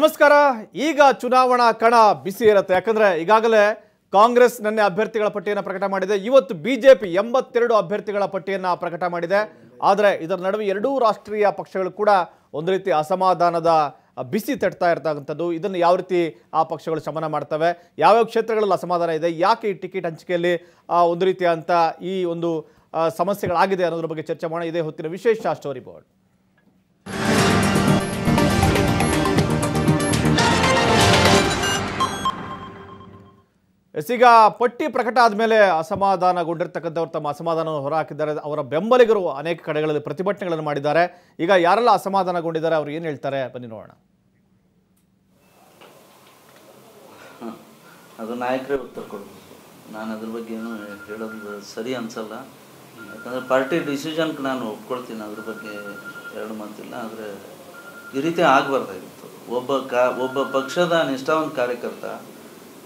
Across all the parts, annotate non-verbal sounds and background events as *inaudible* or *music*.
ನಮಸ್ಕಾರ ಈಗ ಚುನಾವಣಾ ಕಣ ಬಿಸಿ ಇರುತ್ತೆ ಯಾಕಂದ್ರೆ ಈಗಾಗಲೇ ಕಾಂಗ್ರೆಸ್ ನನ್ನೆ ಅಭ್ಯರ್ಥಿಗಳ ಪಟ್ಟಿಯನ್ನು ಪ್ರಕಟ ಮಾಡಿದೆ ಇವತ್ತು ಬಿಜೆಪಿ ಎಂಬತ್ತೆರಡು ಅಭ್ಯರ್ಥಿಗಳ ಪಟ್ಟಿಯನ್ನು ಪ್ರಕಟ ಮಾಡಿದೆ ಆದರೆ ಇದರ ನಡುವೆ ಎರಡೂ ರಾಷ್ಟ್ರೀಯ ಪಕ್ಷಗಳು ಕೂಡ ಒಂದು ರೀತಿ ಅಸಮಾಧಾನದ ಬಿಸಿ ತಟ್ತಾ ಇರ್ತಕ್ಕಂಥದ್ದು ಇದನ್ನು ಯಾವ ರೀತಿ ಆ ಪಕ್ಷಗಳು ಶಮನ ಮಾಡ್ತವೆ ಯಾವ್ಯಾವ ಕ್ಷೇತ್ರಗಳಲ್ಲಿ ಅಸಮಾಧಾನ ಇದೆ ಯಾಕೆ ಈ ಟಿಕೆಟ್ ಹಂಚಿಕೆಯಲ್ಲಿ ಒಂದು ರೀತಿಯಾದಂಥ ಈ ಒಂದು ಸಮಸ್ಯೆಗಳಾಗಿದೆ ಅನ್ನೋದ್ರ ಬಗ್ಗೆ ಚರ್ಚೆ ಮಾಡೋಣ ಇದೇ ಹೊತ್ತಿನ ವಿಶೇಷ ಸ್ಟೋರಿ ಬೋರ್ಡ್ ಎಸ್ ಈಗ ಪಟ್ಟಿ ಪ್ರಕಟ ಆದಮೇಲೆ ಅಸಮಾಧಾನಗೊಂಡಿರ್ತಕ್ಕಂಥವ್ರು ತಮ್ಮ ಅಸಮಾಧಾನವನ್ನು ಹೊರಹಾಕಿದ್ದಾರೆ ಅವರ ಬೆಂಬಲಿಗರು ಅನೇಕ ಕಡೆಗಳಲ್ಲಿ ಪ್ರತಿಭಟನೆಗಳನ್ನು ಮಾಡಿದ್ದಾರೆ ಈಗ ಯಾರೆಲ್ಲ ಅಸಮಾಧಾನಗೊಂಡಿದ್ದಾರೆ ಅವರು ಏನು ಹೇಳ್ತಾರೆ ಬನ್ನಿ ನೋಡೋಣ ಅದು ನಾಯಕರೇ ಉತ್ತರ ಕೊಡ್ಬೋದು ನಾನು ಅದ್ರ ಬಗ್ಗೆ ಏನು ಹೇಳೋದು ಸರಿ ಅನ್ಸಲ್ಲ ಯಾಕಂದರೆ ಪಾರ್ಟಿ ಡಿಸಿಷನ್ಗೆ ನಾನು ಒಪ್ಕೊಳ್ತೀನಿ ಅದ್ರ ಬಗ್ಗೆ ಎರಡು ಮಾತಿಲ್ಲ ಆದರೆ ಈ ರೀತಿ ಆಗಬಾರ್ದಾಗಿತ್ತು ಒಬ್ಬ ಕಾ ಒಬ್ಬ ಪಕ್ಷದ ನಿಷ್ಠಾವಂತ ಕಾರ್ಯಕರ್ತ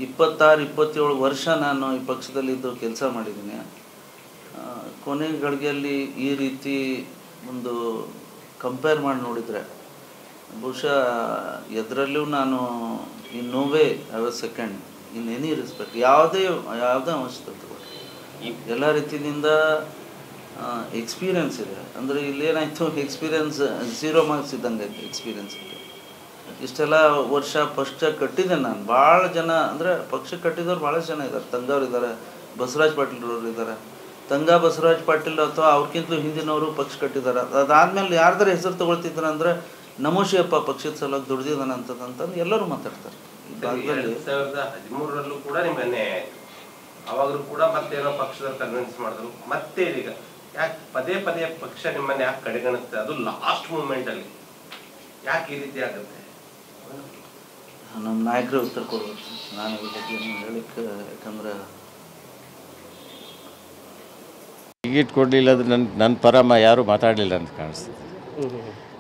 ಇಪ್ಪತ್ತಾರು ಇಪ್ಪತ್ತೇಳು ವರ್ಷ ನಾನು ಈ ಪಕ್ಷದಲ್ಲಿದ್ದು ಕೆಲಸ ಮಾಡಿದ್ದೀನಿ ಕೊನೆ ಗಳಿಗೆಯಲ್ಲಿ ಈ ರೀತಿ ಒಂದು ಕಂಪೇರ್ ಮಾಡಿ ನೋಡಿದರೆ ಬಹುಶಃ ಎದರಲ್ಲೂ ನಾನು in no way way I was second in any respect ಯಾವುದೇ ಯಾವುದೇ ಅವಶ್ಯಕತೆ ಎಲ್ಲ ರೀತಿಯಿಂದ ಎಕ್ಸ್ಪೀರಿಯೆನ್ಸ್ ಇದೆ ಅಂದರೆ ಇಲ್ಲೇನಾಯಿತು ಎಕ್ಸ್ಪೀರಿಯೆನ್ಸ್ ಝೀರೋ ಮಾರ್ಕ್ಸ್ ಇದ್ದಂಗೆ ಎಕ್ಸ್ಪೀರಿಯೆನ್ಸ್ ಇದೆ ಇಷ್ಟೆಲ್ಲ ವರ್ಷ ಪಕ್ಷ ಕಟ್ಟಿದ್ದೇನೆ ನಾನು ಭಾಳ ಜನ ಅಂದ್ರೆ ಪಕ್ಷ ಕಟ್ಟಿದವ್ರು ಭಾಳ ಜನ ಇದ್ದಾರೆ ತಂಗವ್ರು ಇದ್ದಾರೆ ಬಸವರಾಜ್ ಪಾಟೀಲ್ರವ್ರು ಇದ್ದಾರೆ ತಂಗ ಬಸವರಾಜ್ ಪಾಟೀಲ್ ಅಥವಾ ಅವ್ರಕ್ಕಿಂತಲೂ ಹಿಂದಿನವರು ಪಕ್ಷ ಕಟ್ಟಿದ್ದಾರೆ ಅದಾದ್ಮೇಲೆ ಯಾರ್ದಾರ ಹೆಸರು ತೊಗೊಳ್ತಿದ್ರು ಅಂದರೆ ನಮೋಶಿಯಪ್ಪ ಪಕ್ಷದ ಸಲುವಾಗಿ ದುಡ್ದಿದ್ದಾನೆ ಅಂತಂತಂದು ಎಲ್ಲರೂ ಮಾತಾಡ್ತಾರೆ ಹದಿಮೂರರಲ್ಲೂ ಕೂಡ ನಿಮ್ಮ ಅನ್ಯಾಯ ಅವಾಗಲೂ ಕೂಡ ಏನೋ ಪಕ್ಷದ ಕನ್ವಿನ್ಸ್ ಮಾಡಿದ್ರು ಮತ್ತೆ ಈಗ ಯಾಕೆ ಪದೇ ಪದೇ ಪಕ್ಷ ನಿಮ್ಮನ್ನ ಯಾಕೆ ಕಡೆಗಣಿಸ್ತದೆ ಅದು ಲಾಸ್ಟ್ ಮೂಮೆಂಟಲ್ಲಿ ಯಾಕೆ ಈ ರೀತಿ ಆಗುತ್ತೆ ನಮ್ಮ ನಾಯಕರೇ ಉತ್ತರ ಕೊಡಬೇಕು ನಾನು ಈ ಬಗ್ಗೆ ಹೇಳಕ್ಕೆ ಯಾಕಂದ್ರೆ ಟಿಕೆಟ್ ಕೊಡಲಿಲ್ಲ ಅಂದ್ರೆ ನನ್ನ ನನ್ನ ಪರ ಯಾರು ಮಾತಾಡಲಿಲ್ಲ ಅಂತ ಕಾಣಿಸ್ತದೆ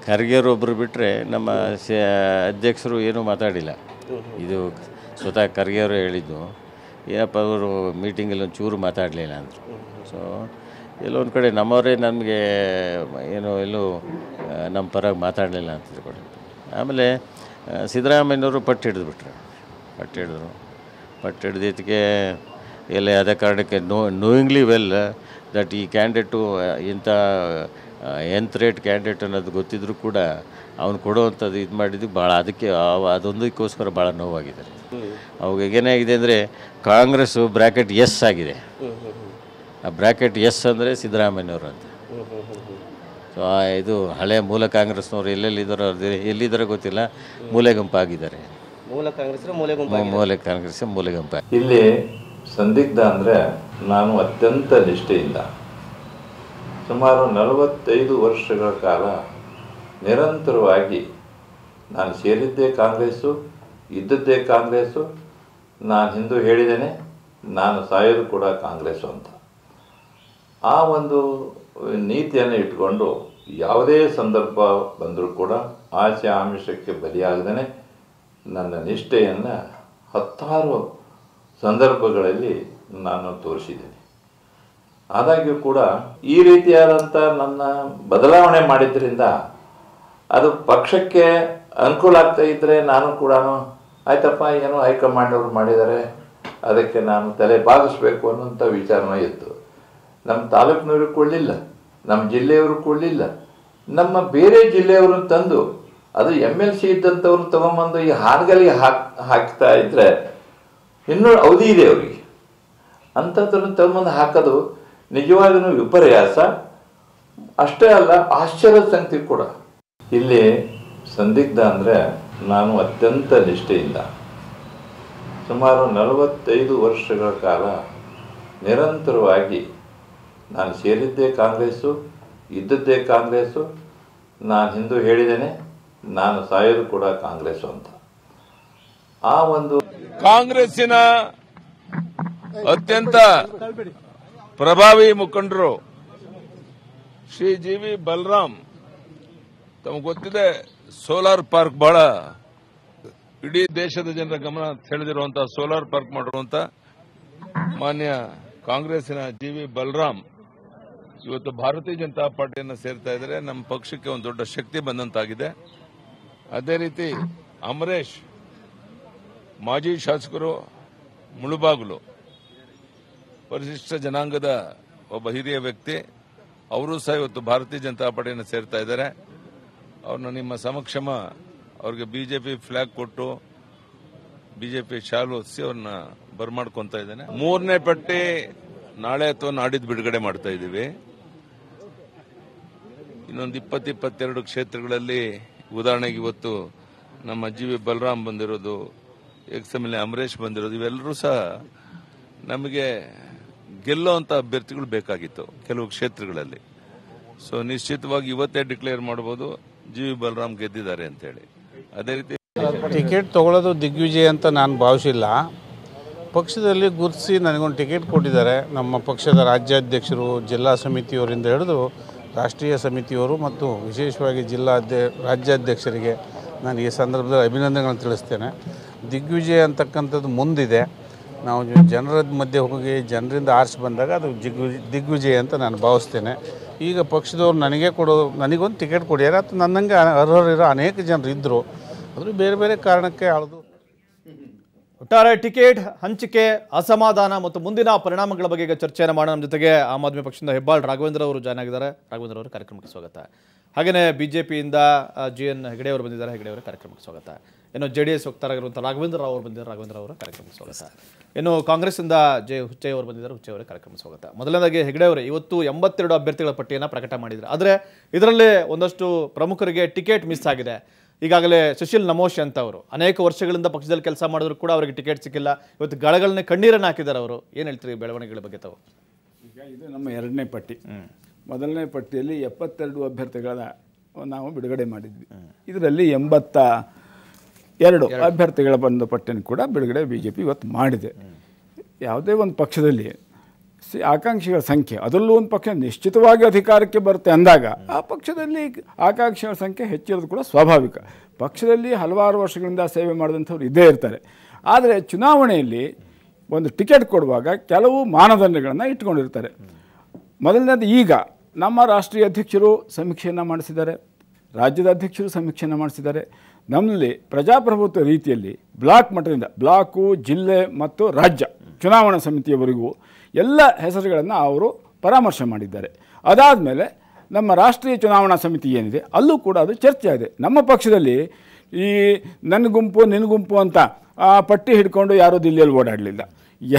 ಖರ್ಗೆಯವರು ಒಬ್ಬರು ಬಿಟ್ಟರೆ ನಮ್ಮ ಅಧ್ಯಕ್ಷರು ಏನೂ ಮಾತಾಡಿಲ್ಲ ಇದು ಸ್ವತಃ ಖರ್ಗೆಯವರು ಹೇಳಿದ್ದು ಏನಪ್ಪ ಅವರು ಮೀಟಿಂಗಲ್ಲಿ ಚೂರು ಮಾತಾಡಲಿಲ್ಲ ಅಂತ ಸೊ ಎಲ್ಲೊಂದು ಕಡೆ ನಮ್ಮವರೇ ನಮಗೆ ಏನು ಎಲ್ಲೂ ನಮ್ಮ ಪರ ಮಾತಾಡಲಿಲ್ಲ ಅಂತ ಆಮೇಲೆ ಸಿದ್ದರಾಮಯ್ಯನವರು ಪಟ್ಟು ಹಿಡಿದುಬಿಟ್ರು ಪಟ್ಟು ಹಿಡಿದ್ರು ಪಟ್ಟು ಹಿಡಿದಿದ್ದಕ್ಕೆ ಎಲ್ಲ ಅದೇ ಕಾರಣಕ್ಕೆ ನೋ ನೋಯಿಂಗ್ಲಿ ವೆಲ್ ದಟ್ ಈ ಕ್ಯಾಂಡಿಡೇಟು ಇಂಥ ಎಂಥ ರೇಟ್ ಕ್ಯಾಂಡಿಡೇಟ್ ಅನ್ನೋದು ಗೊತ್ತಿದ್ರು ಕೂಡ ಅವ್ನು ಕೊಡುವಂಥದ್ದು ಇದು ಮಾಡಿದ್ದು ಭಾಳ ಅದಕ್ಕೆ ಅದೊಂದಕ್ಕೋಸ್ಕರ ಭಾಳ ನೋವಾಗಿದ್ದಾರೆ ಅವಾಗ ಏನಾಗಿದೆ ಅಂದರೆ ಕಾಂಗ್ರೆಸ್ಸು ಬ್ರ್ಯಾಕೆಟ್ ಎಸ್ ಆಗಿದೆ ಆ ಬ್ರ್ಯಾಕೆಟ್ ಎಸ್ ಅಂದರೆ ಸಿದ್ದರಾಮಯ್ಯವರು ಅಂತ ಸೊ ಇದು ಹಳೆ ಮೂಲ ಕಾಂಗ್ರೆಸ್ನವರು ಎಲ್ಲೆಲ್ಲಿದ್ದಾರೋ ಎಲ್ಲಿದ್ದಾರೋ ಗೊತ್ತಿಲ್ಲ ಮೂಲೆ ಗುಂಪಾಗಿದ್ದಾರೆ ಮೂಲ ಕಾಂಗ್ರೆಸ್ ಮೂಲೆ ಗುಂಪು ಮೂಲೆ ಕಾಂಗ್ರೆಸ್ ಮೂಲೆ ಗುಂಪು ಇಲ್ಲಿ ಸಂದಿಗ್ಧ ಅಂದರೆ ನಾನು ಅತ್ಯಂತ ನಿಷ್ಠೆಯಿಂದ ಸುಮಾರು ನಲವತ್ತೈದು ವರ್ಷಗಳ ಕಾಲ ನಿರಂತರವಾಗಿ ನಾನು ಸೇರಿದ್ದೇ ಕಾಂಗ್ರೆಸ್ಸು ಇದ್ದದ್ದೇ ಕಾಂಗ್ರೆಸ್ಸು ನಾನು ಹಿಂದೂ ಹೇಳಿದ್ದೇನೆ ನಾನು ಸಾಯೋದು ಕೂಡ ಕಾಂಗ್ರೆಸ್ಸು ಅಂತ ಆ ಒಂದು ನೀತಿಯನ್ನು ಇಟ್ಕೊಂಡು ಯಾವುದೇ ಸಂದರ್ಭ ಬಂದರೂ ಕೂಡ ಆಸೆ ಆಮಿಷಕ್ಕೆ ಬಲಿಯಾಗದೇ ನನ್ನ ನಿಷ್ಠೆಯನ್ನು ಹತ್ತಾರು ಸಂದರ್ಭಗಳಲ್ಲಿ ನಾನು ತೋರಿಸಿದ್ದೀನಿ ಆದಾಗ್ಯೂ ಕೂಡ ಈ ರೀತಿಯಾದಂಥ ನನ್ನ ಬದಲಾವಣೆ ಮಾಡಿದ್ದರಿಂದ ಅದು ಪಕ್ಷಕ್ಕೆ ಅನುಕೂಲ ಆಗ್ತಾ ಇದ್ದರೆ ನಾನು ಕೂಡ ಆಯ್ತಪ್ಪ ಏನೋ ಹೈಕಮಾಂಡ್ ಅವರು ಮಾಡಿದ್ದಾರೆ ಅದಕ್ಕೆ ನಾನು ತಲೆ ಬಾಗಿಸ್ಬೇಕು ಅನ್ನೋಂಥ ವಿಚಾರನೂ ಇತ್ತು ನಮ್ಮ ತಾಲೂಕಿನವರು ಕೊಡಲಿಲ್ಲ ನಮ್ಮ ಜಿಲ್ಲೆಯವರು ಕೊಡಲಿಲ್ಲ ನಮ್ಮ ಬೇರೆ ಜಿಲ್ಲೆಯವರು ತಂದು ಅದು ಎಮ್ ಎಲ್ ಸಿ ಇದ್ದಂಥವ್ರು ತಗೊಂಬಂದು ಈ ಹಾನಗಲಿಗೆ ಹಾಕ್ ಹಾಕ್ತಾ ಇದ್ದರೆ ಇನ್ನೂ ಅವಧಿ ಇದೆ ಅವರಿಗೆ ಅಂಥದ್ದನ್ನು ತಗೊಂಬಂದು ಹಾಕೋದು ನಿಜವಾಗೂ ವಿಪರ್ಯಾಸ ಅಷ್ಟೇ ಅಲ್ಲ ಆಶ್ಚರ್ಯ ಸಂಗತಿ ಕೂಡ ಇಲ್ಲಿ ಸಂದಿಗ್ಧ ಅಂದರೆ ನಾನು ಅತ್ಯಂತ ನಿಷ್ಠೆಯಿಂದ ಸುಮಾರು ನಲವತ್ತೈದು ವರ್ಷಗಳ ಕಾಲ ನಿರಂತರವಾಗಿ ನಾನು ಸೇರಿದ್ದೇ ಕಾಂಗ್ರೆಸ್ಸು ಇದ್ದದ್ದೇ ಕಾಂಗ್ರೆಸ್ಸು ನಾನು ಹಿಂದೂ ಹೇಳಿದ್ದೇನೆ ನಾನು ಸಾಯೋದು ಕೂಡ ಕಾಂಗ್ರೆಸ್ ಅಂತ ಆ ಒಂದು ಕಾಂಗ್ರೆಸ್ಸಿನ ಅತ್ಯಂತ ಪ್ರಭಾವಿ ಮುಖಂಡರು ಶ್ರೀ ಜಿ ವಿ ಬಲರಾಮ್ ತಮಗೆ ಗೊತ್ತಿದೆ ಸೋಲಾರ್ ಪಾರ್ಕ್ ಬಹಳ ಇಡೀ ದೇಶದ ಜನರ ಗಮನ ಸೆಳೆದಿರುವಂತಹ ಸೋಲಾರ್ ಪಾರ್ಕ್ ಮಾಡಿರುವಂತಹ ಮಾನ್ಯ ಕಾಂಗ್ರೆಸ್ಸಿನ ಜಿ ವಿ ಬಲರಾಮ್ ಇವತ್ತು ಭಾರತೀಯ ಜನತಾ ಪಾರ್ಟಿಯನ್ನು ಸೇರ್ತಾ ಇದ್ದಾರೆ ನಮ್ಮ ಪಕ್ಷಕ್ಕೆ ಒಂದು ದೊಡ್ಡ ಶಕ್ತಿ ಬಂದಂತಾಗಿದೆ ಅದೇ ರೀತಿ ಅಮರೇಶ್ ಮಾಜಿ ಶಾಸಕರು ಮುಳುಬಾಗ್ಲು ಪರಿಶಿಷ್ಟ ಜನಾಂಗದ ಒಬ್ಬ ಹಿರಿಯ ವ್ಯಕ್ತಿ ಅವರು ಸಹ ಇವತ್ತು ಭಾರತೀಯ ಜನತಾ ಪಾರ್ಟಿಯನ್ನು ಸೇರ್ತಾ ಇದ್ದಾರೆ ಅವ್ರನ್ನ ನಿಮ್ಮ ಸಮಕ್ಷಮ ಅವ್ರಿಗೆ ಬಿಜೆಪಿ ಫ್ಲಾಗ್ ಕೊಟ್ಟು ಬಿಜೆಪಿ ಶಾಲು ಹೊದಿಸಿ ಅವ್ರನ್ನ ಬರ್ಮಾಡ್ಕೊಂತ ಇದ್ದಾನೆ ಮೂರನೇ ಪಟ್ಟಿ ನಾಳೆ ಅಥವಾ ನಾಡಿದ್ದು ಬಿಡುಗಡೆ ಮಾಡ್ತಾ ಇದ್ದೀವಿ ಇನ್ನೊಂದು ಇಪ್ಪತ್ತು ಇಪ್ಪತ್ತೆರಡು ಕ್ಷೇತ್ರಗಳಲ್ಲಿ ಉದಾಹರಣೆಗೆ ಇವತ್ತು ನಮ್ಮ ಜಿ ವಿ ಬಲರಾಮ್ ಬಂದಿರೋದು ex M L A Amaresh ಬಂದಿರೋದು ಇವೆಲ್ಲರೂ ಸಹ ನಮಗೆ ಗೆಲ್ಲೋ ಅಂತ ಅಭ್ಯರ್ಥಿಗಳು ಬೇಕಾಗಿತ್ತು ಕೆಲವು ಕ್ಷೇತ್ರಗಳಲ್ಲಿ ಸೊ ನಿಶ್ಚಿತವಾಗಿ ಇವತ್ತೇ ಡಿಕ್ಲೇರ್ ಮಾಡಬಹುದು ಜಿ ವಿ ಬಲರಾಮ್ ಗೆದ್ದಿದ್ದಾರೆ ಅಂತೇಳಿ ಅದೇ ರೀತಿ ಟಿಕೆಟ್ ತಗೊಳ್ಳೋದು ದಿಗ್ವಿಜಯ ಅಂತ ನಾನು ಭಾವಿಸಿಲ್ಲ ಪಕ್ಷದಲ್ಲಿ ಗುರುತಿಸಿ ನನಗೊಂದು ಟಿಕೆಟ್ ಕೊಟ್ಟಿದ್ದಾರೆ ನಮ್ಮ ಪಕ್ಷದ ರಾಜ್ಯಾಧ್ಯಕ್ಷರು ಜಿಲ್ಲಾ ಸಮಿತಿಯವರಿಂದ ಹಿಡಿದು ರಾಷ್ಟ್ರೀಯ ಸಮಿತಿಯವರು ಮತ್ತು ವಿಶೇಷವಾಗಿ ಜಿಲ್ಲಾ ರಾಜ್ಯಾಧ್ಯಕ್ಷರಿಗೆ ನಾನು ಈ ಸಂದರ್ಭದಲ್ಲಿ ಅಭಿನಂದನೆಗಳನ್ನು ತಿಳಿಸ್ತೇನೆ ದಿಗ್ವಿಜಯ ಅಂತಕ್ಕಂಥದ್ದು ಮುಂದಿದೆ ನಾವು ಜನರ ಮಧ್ಯೆ ಹೋಗಿ ಜನರಿಂದ ಆರಿಸಿ ಬಂದಾಗ ಅದು ದಿಗ್ವಿಜ್ ದಿಗ್ವಿಜಯ ಅಂತ ನಾನು ಭಾವಿಸ್ತೇನೆ ಈಗ ಪಕ್ಷದವ್ರು ನನಗೆ ಕೊಡೋ ನನಗೊಂದು ಟಿಕೆಟ್ ಕೊಡ್ಯಾರ ಅಥವಾ ನನ್ನಂಗೆ ಅರ್ಹರಿರೋ ಅನೇಕ ಜನರು ಇದ್ದರು ಆದರೂ ಬೇರೆ ಬೇರೆ ಕಾರಣಕ್ಕೆ ಅಳದು ಒಟ್ಟಾರೆ ಟಿಕೆಟ್ ಹಂಚಿಕೆ ಅಸಮಾಧಾನ ಮತ್ತು ಮುಂದಿನ ಪರಿಣಾಮಗಳ ಬಗ್ಗೆ ಈಗ ಚರ್ಚೆಯನ್ನು ಮಾಡೋಣ ನಮ್ಮ ಜೊತೆಗೆ ಆಮ್ ಆದ್ಮಿ ಪಕ್ಷದಿಂದ ಹೆಬ್ಬಾಳ್ ರಾಘವೇಂದ್ರ ಅವರು ಜಾಯ್ನ್ ಆಗಿದ್ದಾರೆ ರಾಘವೇಂದ್ರ ಅವರು ಕಾರ್ಯಕ್ರಮಕ್ಕೆ ಸ್ವಾಗತ ಹಾಗೆಯೇ ಬಿ ಜೆ ಪಿಯಿಂದ ಜಿ ಎನ್ ಹೆಗಡೆ ಅವರು ಬಂದಿದ್ದಾರೆ ಹೆಗಡೆ ಅವರ ಕಾರ್ಯಕ್ರಮಕ್ಕೆ ಸ್ವಾಗತ ಇನ್ನು ಜೆ ಡಿ ಎಸ್ ವಕ್ತಾರಾಗಿರುವಂಥ ರಾಘವೇಂದ್ರ ರಾವ್ ಅವರು ಬಂದಿದ್ದಾರೆ ರಾಘವೇಂದ್ರ ಅವರ ಕಾರ್ಯಕ್ರಮಕ್ಕೆ ಸ್ವಾಗತ ಇನ್ನು ಕಾಂಗ್ರೆಸ್ಸಿಂದ ಜೆ ಹುಚ್ಚೆ ಅವರು ಬಂದಿದ್ದಾರೆ ಹುಚ್ಚೆ ಅವರ ಕಾರ್ಯಕ್ರಮ ಸ್ವಾಗತ ಮೊದಲನೇದಾಗಿ ಹೆಗಡೆ ಅವರು ಇವತ್ತು ಎಂಬತ್ತೆರಡು ಅಭ್ಯರ್ಥಿಗಳ ಪಟ್ಟಿಯನ್ನು ಪ್ರಕಟ ಮಾಡಿದ್ದಾರೆ ಆದರೆ ಇದರಲ್ಲಿ ಒಂದಷ್ಟು ಪ್ರಮುಖರಿಗೆ ಟಿಕೆಟ್ ಮಿಸ್ ಆಗಿದೆ ಈಗಾಗಲೇ ಸುಶೀಲ್ ನಮೋಶ್ ಅಂತ ಅವರು ಅನೇಕ ವರ್ಷಗಳಿಂದ ಪಕ್ಷದಲ್ಲಿ ಕೆಲಸ ಮಾಡಿದ್ರು ಕೂಡ ಅವರಿಗೆ ಟಿಕೆಟ್ ಸಿಕ್ಕಿಲ್ಲ ಇವತ್ತು ಗಳಗಳನ್ನೇ ಕಣ್ಣೀರನ್ನು ಹಾಕಿದ್ದಾರೆ ಅವರು ಏನು ಹೇಳ್ತೀರಿ ಬೆಳವಣಿಗೆಗಳ ಬಗ್ಗೆ ತಾವು ಈಗ ಇದು ನಮ್ಮ ಎರಡನೇ ಪಟ್ಟಿ ಮೊದಲನೇ ಪಟ್ಟಿಯಲ್ಲಿ ಎಪ್ಪತ್ತೆರಡು ಅಭ್ಯರ್ಥಿಗಳ ನಾವು ಬಿಡುಗಡೆ ಮಾಡಿದ್ವಿ ಇದರಲ್ಲಿ ಎಂಬತ್ತ ಎರಡು ಅಭ್ಯರ್ಥಿಗಳ ಬಂದ ಪಟ್ಟಿನ ಕೂಡ ಬಿಡುಗಡೆ ಬಿ ಜೆ ಪಿ ಇವತ್ತು ಮಾಡಿದೆ ಯಾವುದೇ ಒಂದು ಪಕ್ಷದಲ್ಲಿ ಆಕಾಂಕ್ಷಿಗಳ ಸಂಖ್ಯೆ ಅದರಲ್ಲೂ ಒಂದು ಪಕ್ಷ ನಿಶ್ಚಿತವಾಗಿ ಅಧಿಕಾರಕ್ಕೆ ಬರುತ್ತೆ ಅಂದಾಗ ಆ ಪಕ್ಷದಲ್ಲಿ ಆಕಾಂಕ್ಷಿಗಳ ಸಂಖ್ಯೆ ಹೆಚ್ಚಿರೋದು ಕೂಡ ಸ್ವಾಭಾವಿಕ ಪಕ್ಷದಲ್ಲಿ ಹಲವಾರು ವರ್ಷಗಳಿಂದ ಸೇವೆ ಮಾಡಿದಂಥವ್ರು ಇದ್ದೇ ಇರ್ತಾರೆ ಆದರೆ ಚುನಾವಣೆಯಲ್ಲಿ ಒಂದು ಟಿಕೆಟ್ ಕೊಡುವಾಗ ಕೆಲವು ಮಾನದಂಡಗಳನ್ನು ಇಟ್ಕೊಂಡಿರ್ತಾರೆ ಮೊದಲನೇದು ಈಗ ನಮ್ಮ ರಾಷ್ಟ್ರೀಯ ಅಧ್ಯಕ್ಷರು ಸಮೀಕ್ಷೆಯನ್ನು ಮಾಡಿಸಿದ್ದಾರೆ ರಾಜ್ಯದ ಅಧ್ಯಕ್ಷರು ಸಮೀಕ್ಷೆಯನ್ನು ಮಾಡಿಸಿದ್ದಾರೆ ನಮ್ಮಲ್ಲಿ ಪ್ರಜಾಪ್ರಭುತ್ವ ರೀತಿಯಲ್ಲಿ ಬ್ಲಾಕ್ ಮಟ್ಟದಿಂದ ಬ್ಲಾಕು ಜಿಲ್ಲೆ ಮತ್ತು ರಾಜ್ಯ ಚುನಾವಣಾ ಸಮಿತಿಯವರೆಗೂ ಎಲ್ಲ ಹೆಸರುಗಳನ್ನು ಅವರು ಪರಾಮರ್ಶೆ ಮಾಡಿದ್ದಾರೆ ಅದಾದ ಮೇಲೆ ನಮ್ಮ ರಾಷ್ಟ್ರೀಯ ಚುನಾವಣಾ ಸಮಿತಿ ಏನಿದೆ ಅಲ್ಲೂ ಕೂಡ ಅದು ಚರ್ಚೆ ಇದೆ ನಮ್ಮ ಪಕ್ಷದಲ್ಲಿ ಈ ನನ್ನ ಗುಂಪು ನಿನ್ನ ಗುಂಪು ಅಂತ ಪಟ್ಟಿ ಹಿಡ್ಕೊಂಡು ಯಾರೂ ದಿಲ್ಲಿಯಲ್ಲಿ ಓಡಾಡಲಿಲ್ಲ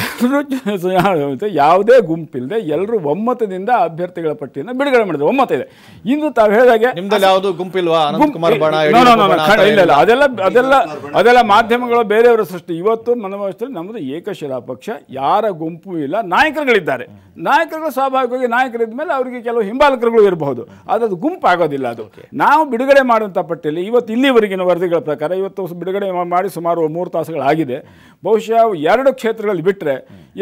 ಎಲ್ಲರೂ ಯಾವುದೇ ಗುಂಪಿಲ್ಲದೆ ಎಲ್ಲರೂ ಒಮ್ಮತದಿಂದ ಅಭ್ಯರ್ಥಿಗಳ ಪಟ್ಟಿಯನ್ನು ಬಿಡುಗಡೆ ಮಾಡಿದೆ ಒಮ್ಮತ ಇದೆ ಇಂದು ತಾವು ಹೇಳಿದಾಗೆ ಯಾವುದು ಗುಂಪಿಲ್ವಾ ಇಲ್ಲ ಅದೆಲ್ಲ ಅದೆಲ್ಲ ಅದೆಲ್ಲ ಮಾಧ್ಯಮಗಳು ಬೇರೆಯವರ ಸೃಷ್ಟಿ ಇವತ್ತು ಮನವಸ್ಥೆ ನಮ್ಮದು ಏಕಶಿಲಾ ಪಕ್ಷ ಯಾರ ಗುಂಪು ಇಲ್ಲ ನಾಯಕರುಗಳಿದ್ದಾರೆ ನಾಯಕರುಗಳು ಸ್ವಾಭಾವಿಕವಾಗಿ ನಾಯಕರಿದ್ದ ಮೇಲೆ ಅವರಿಗೆ ಕೆಲವು ಹಿಂಬಾಲಕರುಗಳು ಇರಬಹುದು ಗುಂಪು ಆಗೋದಿಲ್ಲ ಅದು ನಾವು ಬಿಡುಗಡೆ ಮಾಡುವಂಥ ಪಟ್ಟಿಯಲ್ಲಿ ಇವತ್ತು ಇಲ್ಲಿವರೆಗಿನ ವರದಿಗಳ ಪ್ರಕಾರ ಇವತ್ತು ಬಿಡುಗಡೆ ಮಾಡಿ ಸುಮಾರು ಮೂರು ತಾಸುಗಳಾಗಿದೆ ಬಹುಶಃ ಎರಡು ಕ್ಷೇತ್ರಗಳಲ್ಲಿ ಬಿಟ್ಟರೆ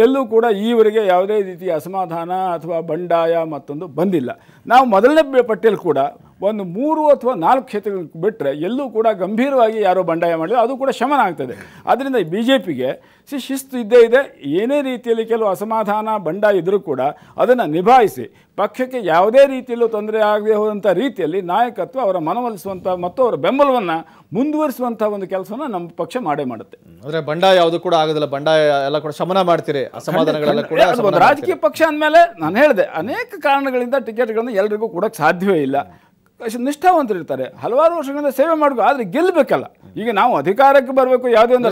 ಎಲ್ಲೂ ಕೂಡ ಈವರೆಗೆ ಯಾವುದೇ ರೀತಿಯ ಅಸಮಾಧಾನ ಅಥವಾ ಬಂಡಾಯ ಮತ್ತೊಂದು ಬಂದಿಲ್ಲ ನಾವು ಮೊದಲನೇ ಪಟ್ಟಿಯಲ್ಲಿ ಕೂಡ ಒಂದು ಮೂರು ಅಥವಾ ನಾಲ್ಕು ಕ್ಷೇತ್ರಗಳಿಗೆ ಬಿಟ್ಟರೆ ಎಲ್ಲೂ ಕೂಡ ಗಂಭೀರವಾಗಿ ಯಾರೋ ಬಂಡಾಯ ಮಾಡಿದ್ರು ಅದು ಕೂಡ ಶಮನ ಆಗ್ತದೆ ಆದ್ದರಿಂದ ಬಿ ಜೆ ಪಿಗೆ ಸಿ ಶಿಸ್ತು ಇದ್ದೇ ಇದೆ ಏನೇ ರೀತಿಯಲ್ಲಿ ಕೆಲವು ಅಸಮಾಧಾನ ಬಂಡ ಇದ್ದರೂ ಕೂಡ ಅದನ್ನು ನಿಭಾಯಿಸಿ ಪಕ್ಷಕ್ಕೆ ಯಾವುದೇ ರೀತಿಯಲ್ಲೂ ತೊಂದರೆ ಆಗದೆ ಹೋದಂಥ ರೀತಿಯಲ್ಲಿ ನಾಯಕತ್ವ ಅವರ ಮನವೊಲಿಸುವಂಥ ಮತ್ತು ಅವರ ಬೆಂಬಲವನ್ನು ಮುಂದುವರಿಸುವಂಥ ಒಂದು ಕೆಲಸವನ್ನು ನಮ್ಮ ಪಕ್ಷ ಮಾಡೇ ಮಾಡುತ್ತೆ ಅಂದರೆ ಬಂಡಾಯ ಯಾವುದು ಕೂಡ ಆಗೋದಿಲ್ಲ ಬಂಡಾಯ ಎಲ್ಲ ಕೂಡ ಶಮನ ಮಾಡ್ತೀರಿ ಅಸಮಾಧಾನಗಳೆಲ್ಲ ಕೂಡ ಒಂದು ರಾಜಕೀಯ ಪಕ್ಷ ಅಂದಮೇಲೆ ನಾನು ಹೇಳಿದೆ ಅನೇಕ ಕಾರಣಗಳಿಂದ ಟಿಕೆಟ್ಗಳನ್ನು ಎಲ್ರಿಗೂ ಕೊಡೋಕ್ಕೆ ಸಾಧ್ಯವೇ ಇಲ್ಲ ನಿಷ್ಠಾವಂತರು ಇರ್ತಾರೆ ಹಲವಾರು ವರ್ಷಗಳಿಂದ ಸೇವೆ ಮಾಡಬೇಕು ಆದ್ರೆ ಗೆಲ್ಲಬೇಕಲ್ಲ ಈಗ ನಾವು ಅಧಿಕಾರಕ್ಕೆ ಬರಬೇಕು ಯಾವುದೇ ಒಂದು